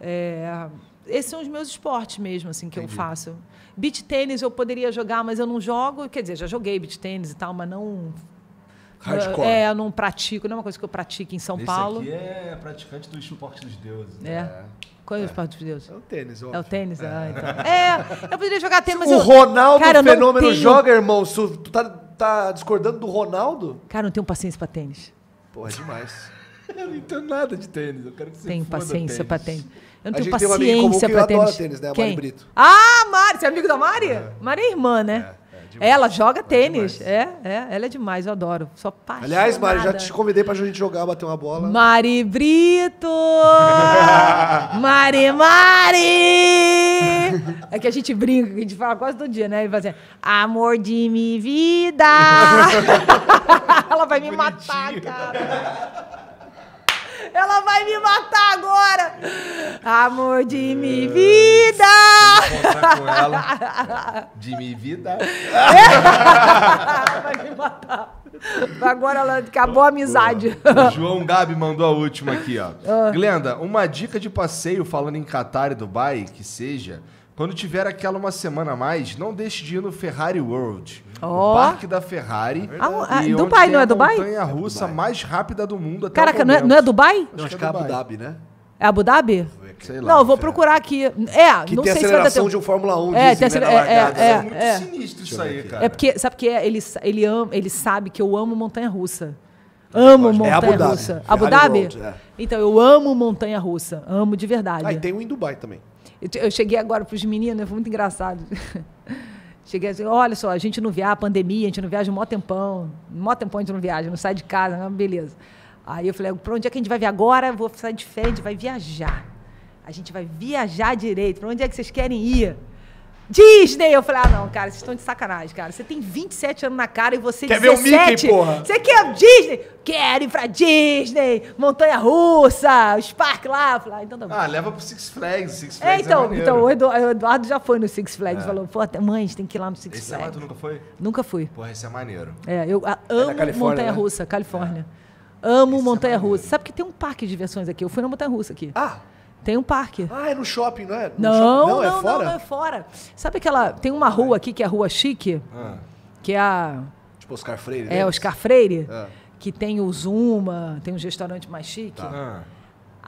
é. Esses são os meus esportes mesmo, assim, que Entendi. eu faço. Beach tênis eu poderia jogar, mas eu não jogo. Quer dizer, já joguei beach tênis e tal, mas não Hardcore. É, eu não pratico, não é uma coisa que eu pratico em São Esse Paulo. Aqui é praticante do esporte dos deuses. É. Né? Qual é o é. esporte dos deuses? É o tênis, óbvio. É o tênis, ah, é. Ah, então. É, eu poderia jogar tênis, mas. O eu... Ronaldo cara, Fenômeno joga, irmão. Tu tá, tá discordando do Ronaldo? Cara, não tenho paciência pra tênis. Porra, é demais. Eu não entendo nada de tênis. Eu quero que você Tenho paciência tênis. pra tênis. Eu não tenho paciência tem um pra tênis. tênis né? Quem? Brito. Ah, Mari! Você é amigo da Mari? É. Mari é irmã, né? É. Ela joga é tênis. É, é, ela é demais, eu adoro. Só paz. Aliás, Mari, já te convidei pra gente jogar, bater uma bola. Mari Brito! Mari, Mari! É que a gente brinca, a gente fala quase todo dia, né? E fazer assim, amor de minha vida! ela vai me Bonitinho. matar, cara. Ela vai me matar agora! Amor de minha vida! com ela, de minha vida! vai me matar! Agora ela acabou a amizade. O João Gabi mandou a última aqui, ó. Ah. Glenda, uma dica de passeio falando em Qatar e Dubai, que seja, quando tiver aquela uma semana a mais, não deixe de ir no Ferrari World. Oh. O parque da Ferrari. É ah, e Dubai, não é Dubai? É a montanha é russa é mais rápida do mundo até Caraca, não é, não é Dubai? Acho, Acho que é, Abu Dhabi, né? É Abu Dhabi? Sei lá, não, vou procurar aqui. É, que não tem sei aceleração se vai ter... de um Fórmula 1, é, dizem, tem né, é, é, é, muito é. sinistro isso aí, cara. É porque, sabe porque ele, ele, ama, ele sabe que eu amo montanha-russa. Amo montanha-russa. Abu Dhabi? Abu Dhabi? World, Então, eu amo montanha-russa. Amo de verdade. Ah, e tem um em Dubai também. Eu cheguei agora para os meninos, foi muito engraçado. Cheguei assim, olha só, a gente não viaja, pandemia, a gente não viaja um mó tempão. Um mó tempão a gente não viaja, não sai de casa, não, beleza. Aí eu falei, para onde é que a gente vai vir agora? Vou sair de férias, a gente vai viajar. A gente vai viajar direito. Para onde é que vocês querem ir? Disney. Eu falei, ah, não, cara, vocês estão de sacanagem, cara. Você tem 27 anos na cara e você quer 17. Quer ver o Mickey, porra? Você quer Disney? Quero ir pra Disney, Montanha Russa, Spark parques lá. Falei, ah, então tá bom. Ah, leva pro Six Flags, Six é, Flags é, então, é então, o Eduardo já foi no Six Flags. É. Falou, pô, mãe, a gente tem que ir lá no Six esse Flags. É lá, tu nunca foi? Nunca fui. Porra, esse é maneiro. É, eu a, é amo né? é. é Montanha Russa, né? Califórnia. Amo Montanha Russa. Sabe que tem um parque de diversões aqui? Eu fui na Montanha Russa aqui. Ah! Tem um parque. Ah, é no shopping, não é? No não, não, não, é não, fora? não, é fora. Sabe aquela. Tem uma rua aqui que é a Rua Chique, ah. que é a. Tipo Oscar Freire. É, né? Oscar Freire, ah. que tem o Zuma, tem um restaurante mais chique. Tá. Ah.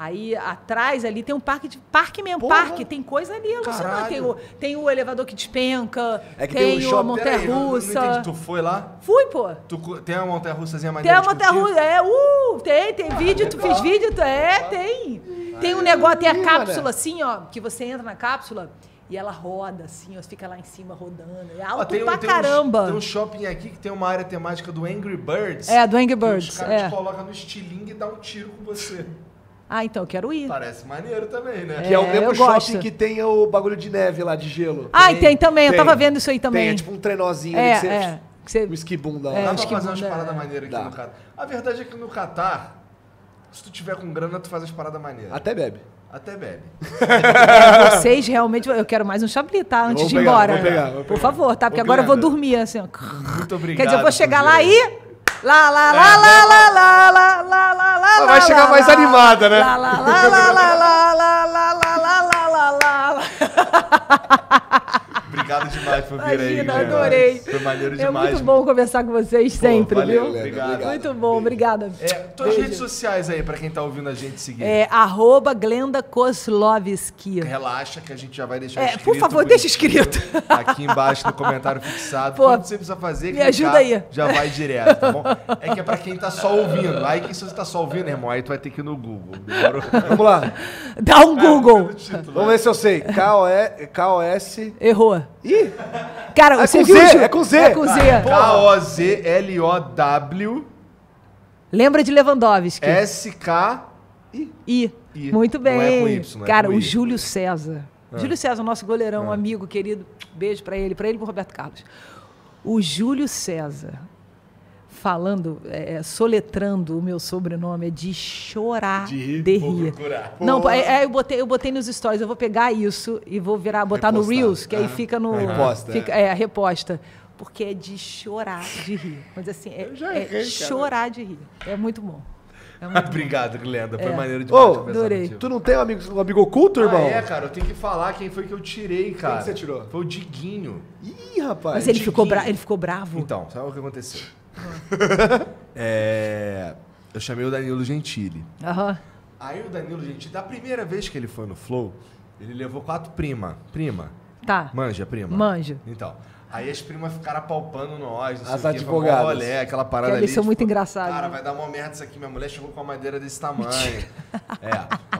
Aí atrás ali tem um parque de parque mesmo, Porra. parque, tem coisa ali alucinante. Tem o, tem o elevador que despenca, é que tem, tem um o montanha russa. Tu foi lá? Fui, pô. Tu, tem uma montanha russazinha mais Tem uma montanha russa, é, uh, tem, tem ah, vídeo, legal. tu fez vídeo, tu, é, ah. tem. tem um negócio, tem a cápsula assim, ó, que você entra na cápsula e ela roda, assim, ó, fica lá em cima rodando. É ah, alto ah, tem, pra tem caramba. Um, tem um shopping aqui que tem uma área temática do Angry Birds. É, do Angry Birds. os caras é. te colocam no estilingue e dá um tiro com você. Ah, então eu quero ir. Parece maneiro também, né? que é, o é, mesmo shopping gosto. que tem o bagulho de neve lá, de gelo. Ah, tem, tem também. Eu tava vendo isso aí também. Tem, é tipo um trenozinho é, ali que você... É. Que você... O esquibum da lá. É, Dá pra fazer umas paradas é. maneiras aqui no Catar. A verdade é que no Catar, se tu tiver com grana, tu faz as paradas maneiras. Até bebe. Até bebe. É, vocês realmente. Eu quero mais um chablis, tá? Antes de ir embora. Vou pegar, vou pegar. Por favor, tá? Porque obrigado. agora eu vou né? dormir assim. Ó. Muito obrigado. Quer dizer, eu vou chegar lá e. Lá, lá, lá, lá, lá, lá, lá, lá, lá, lá. lá, vai chegar mais animada, né? Lá, lá, lá, lá, lá, lá, lá, lá, lá, lá, lá, lá. Obrigado demais por vir Imagina, aí. adorei. Né? Foi maneiro demais. É muito bom conversar com vocês sempre, valeu, viu? Helena, obrigado. obrigado. Muito bom, obrigada. É, tuas Beijo. redes sociais aí, pra quem tá ouvindo a gente seguir. É, arroba Glenda Koslovski. Relaxa que a gente já vai deixar é, escrito. Por favor, deixa escrito. Aqui embaixo no comentário fixado. Pô, Quando você precisa fazer, me ajuda aí. já vai direto, tá bom? É que é pra quem tá só ouvindo. Aí que se você tá só ouvindo, irmão, aí tu vai ter que ir no Google. Vamos lá. Dá um ah, Google. É, título, Vamos ver né? se eu sei. K-O-S... Errou. Ih! Cara, é você com viu Z, o... é com Z. É com Z. K-O-Z-L-O-W. Lembra de Lewandowski? S-K. I. I. Muito bem. Não é com Y, não é Cara, com o I. Júlio César. Ah. Júlio César, nosso goleirão, ah. amigo, querido. Beijo para ele, para ele e pro Roberto Carlos. O Júlio César, falando, é, é, soletrando o meu sobrenome, é de chorar de rir. De rir. Não, é, é, eu, botei, eu botei nos stories, eu vou pegar isso e vou virar, botar Repostar. no Reels, que ah, aí fica no. Reposta. Fica, é, a é, reposta. Porque é de chorar de rir. Mas assim, é, é chorar de rir. É muito bom. É Obrigado, Glenda. Foi é. maneiro de oh, adorei. Tu não tem um amigo, um amigo oculto, ah, irmão? Ah, é, cara. Eu tenho que falar quem foi que eu tirei, cara. Quem que você tirou? Foi o Diguinho. Ih, rapaz. Mas ele, ficou, bra ele ficou bravo. Então, sabe o que aconteceu? é, eu chamei o Danilo Gentili. Uhum. Aí o Danilo Gentili, da primeira vez que ele foi no Flow, ele levou quatro prima. Prima. Tá. Manja, prima. Manja. Então. Aí as primas ficaram palpando nós, não as sei advogadas. o que, aquela parada que ali. são tipo, muito engraçados. Cara, né? vai dar uma merda isso aqui. Minha mulher chegou com uma madeira desse tamanho. é.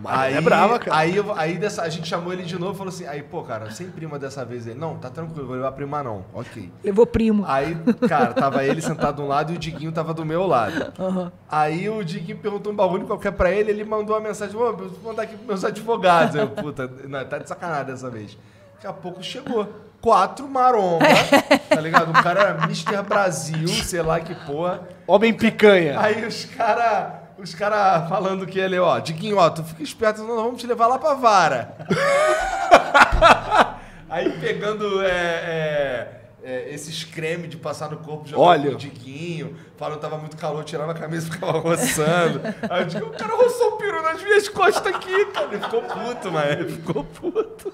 A aí, é brava, cara. Aí, aí dessa, a gente chamou ele de novo e falou assim, aí, pô, cara, sem prima dessa vez. Ele, não, tá tranquilo, vou levar prima não. Ok. Levou primo. Aí, cara, tava ele sentado de um lado e o Diguinho tava do meu lado. Uhum. Aí o Diguinho perguntou um bagulho qualquer pra ele, ele mandou uma mensagem, vou mandar aqui pros meus advogados. Eu, puta, não, tá de sacanagem dessa vez. Daqui a pouco chegou quatro maromba, tá ligado? O cara era Mr. Brasil, sei lá que porra. Homem picanha. Aí os caras os cara falando que ele, ó, Diguinho, ó, tu fica esperto, senão nós vamos te levar lá pra vara. Aí pegando é, é, é, esses creme de passar no corpo, jogando o Diguinho, falando que tava muito calor, tirava a camisa e ficava roçando. Aí eu digo, o cara roçou o peru nas minhas costas aqui, cara. Ele ficou puto, mas ele ficou puto.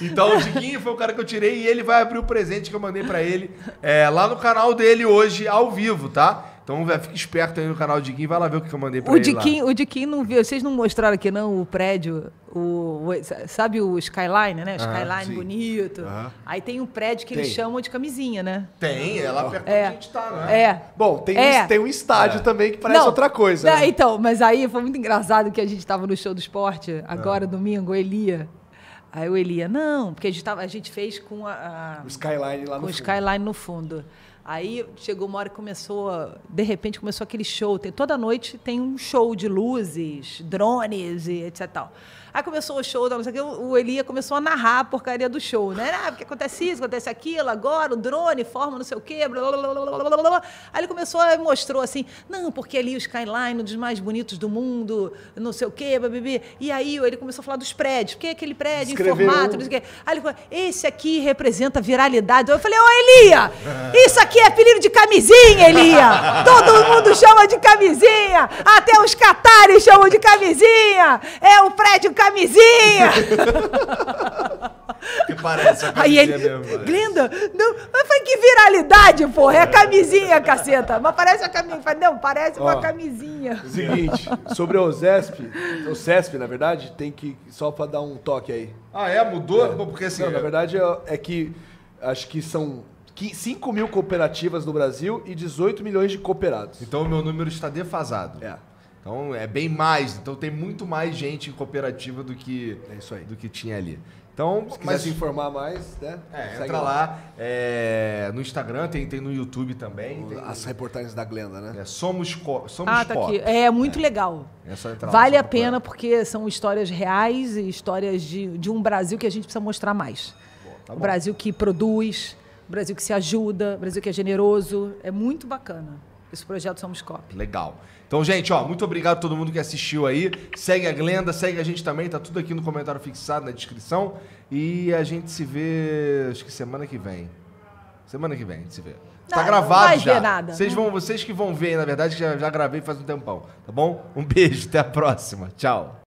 Então o Diguinho foi o cara que eu tirei e ele vai abrir o presente que eu mandei para ele é, lá no canal dele hoje, ao vivo, tá? Então fica esperto aí no canal Diguinho, vai lá ver o que eu mandei pra o ele Diquim, O Diquim não viu, vocês não mostraram aqui não o prédio, o, o sabe o skyline, né? O skyline ah, bonito. Ah. Aí tem um prédio que tem. eles chamam de camisinha, né? Tem, é lá perto é. onde a gente tá, né? É. Bom, tem, é. Um, tem um estádio é. também que parece não, outra coisa. É, né? Então, mas aí foi muito engraçado que a gente tava no show do esporte, agora, não. Ah. domingo, Elia Aí o Elia, não, porque a gente, tava, a gente fez com a, a o skyline lá com no o fundo. skyline no fundo. Aí chegou uma hora e começou, de repente começou aquele show. Tem, toda noite tem um show de luzes, drones e etc. Tal. Aí começou o show, não sei o que, o Elia começou a narrar a porcaria do show, né? Ah, porque acontece isso, acontece aquilo, agora o drone forma não sei o quê, blá, blá, blá, blá, Aí ele começou e mostrou assim, não, porque ali o skyline, um dos mais bonitos do mundo, não sei o quê, E aí ele começou a falar dos prédios, porque é aquele prédio Escreveu. em formato, não sei o quê. Aí ele falou, esse aqui representa viralidade. Eu falei, ô Elia, isso aqui é apelido de camisinha, Elia! Todo mundo chama de camisinha! Até os catares chamam de camisinha! É o prédio camisinha! camisinha! que parece a camisinha ele, mesmo. não, mas foi que viralidade, porra! É, a camisinha, caceta! Mas parece a camisinha. Não, parece Ó, uma camisinha. É seguinte, sobre o Zesp, o CESP, na verdade, tem que. Só pra dar um toque aí. Ah, é? Mudou? É. Porque assim. Não, na é- verdade, é, é que acho que são 5 mil cooperativas no Brasil e 18 milhões de cooperados. Então o meu número está defasado. É. Então é bem mais. Então tem muito mais gente cooperativa do que, é Do que tinha ali. Então, se quiser mas, se informar mais, né? É, entra lá é, no Instagram, tem, tem no YouTube também. Tem, as reportagens da Glenda, né? É, somos Somos ah, tá Pop. Aqui. É, é muito é. legal. É lá, vale a pena porque são histórias reais e histórias de, de um Brasil que a gente precisa mostrar mais. Bom, tá o Brasil que produz, o Brasil que se ajuda, o Brasil que é generoso. É muito bacana esse projeto Somos Cop. Legal. Então, gente, ó, muito obrigado a todo mundo que assistiu aí. Segue a Glenda, segue a gente também, tá tudo aqui no comentário fixado na descrição. E a gente se vê, acho que semana que vem. Semana que vem a gente se vê. Tá não, gravado não vai já. Ver nada. Vocês vão, vocês que vão ver, na verdade, já, já gravei faz um tempão, tá bom? Um beijo, até a próxima. Tchau.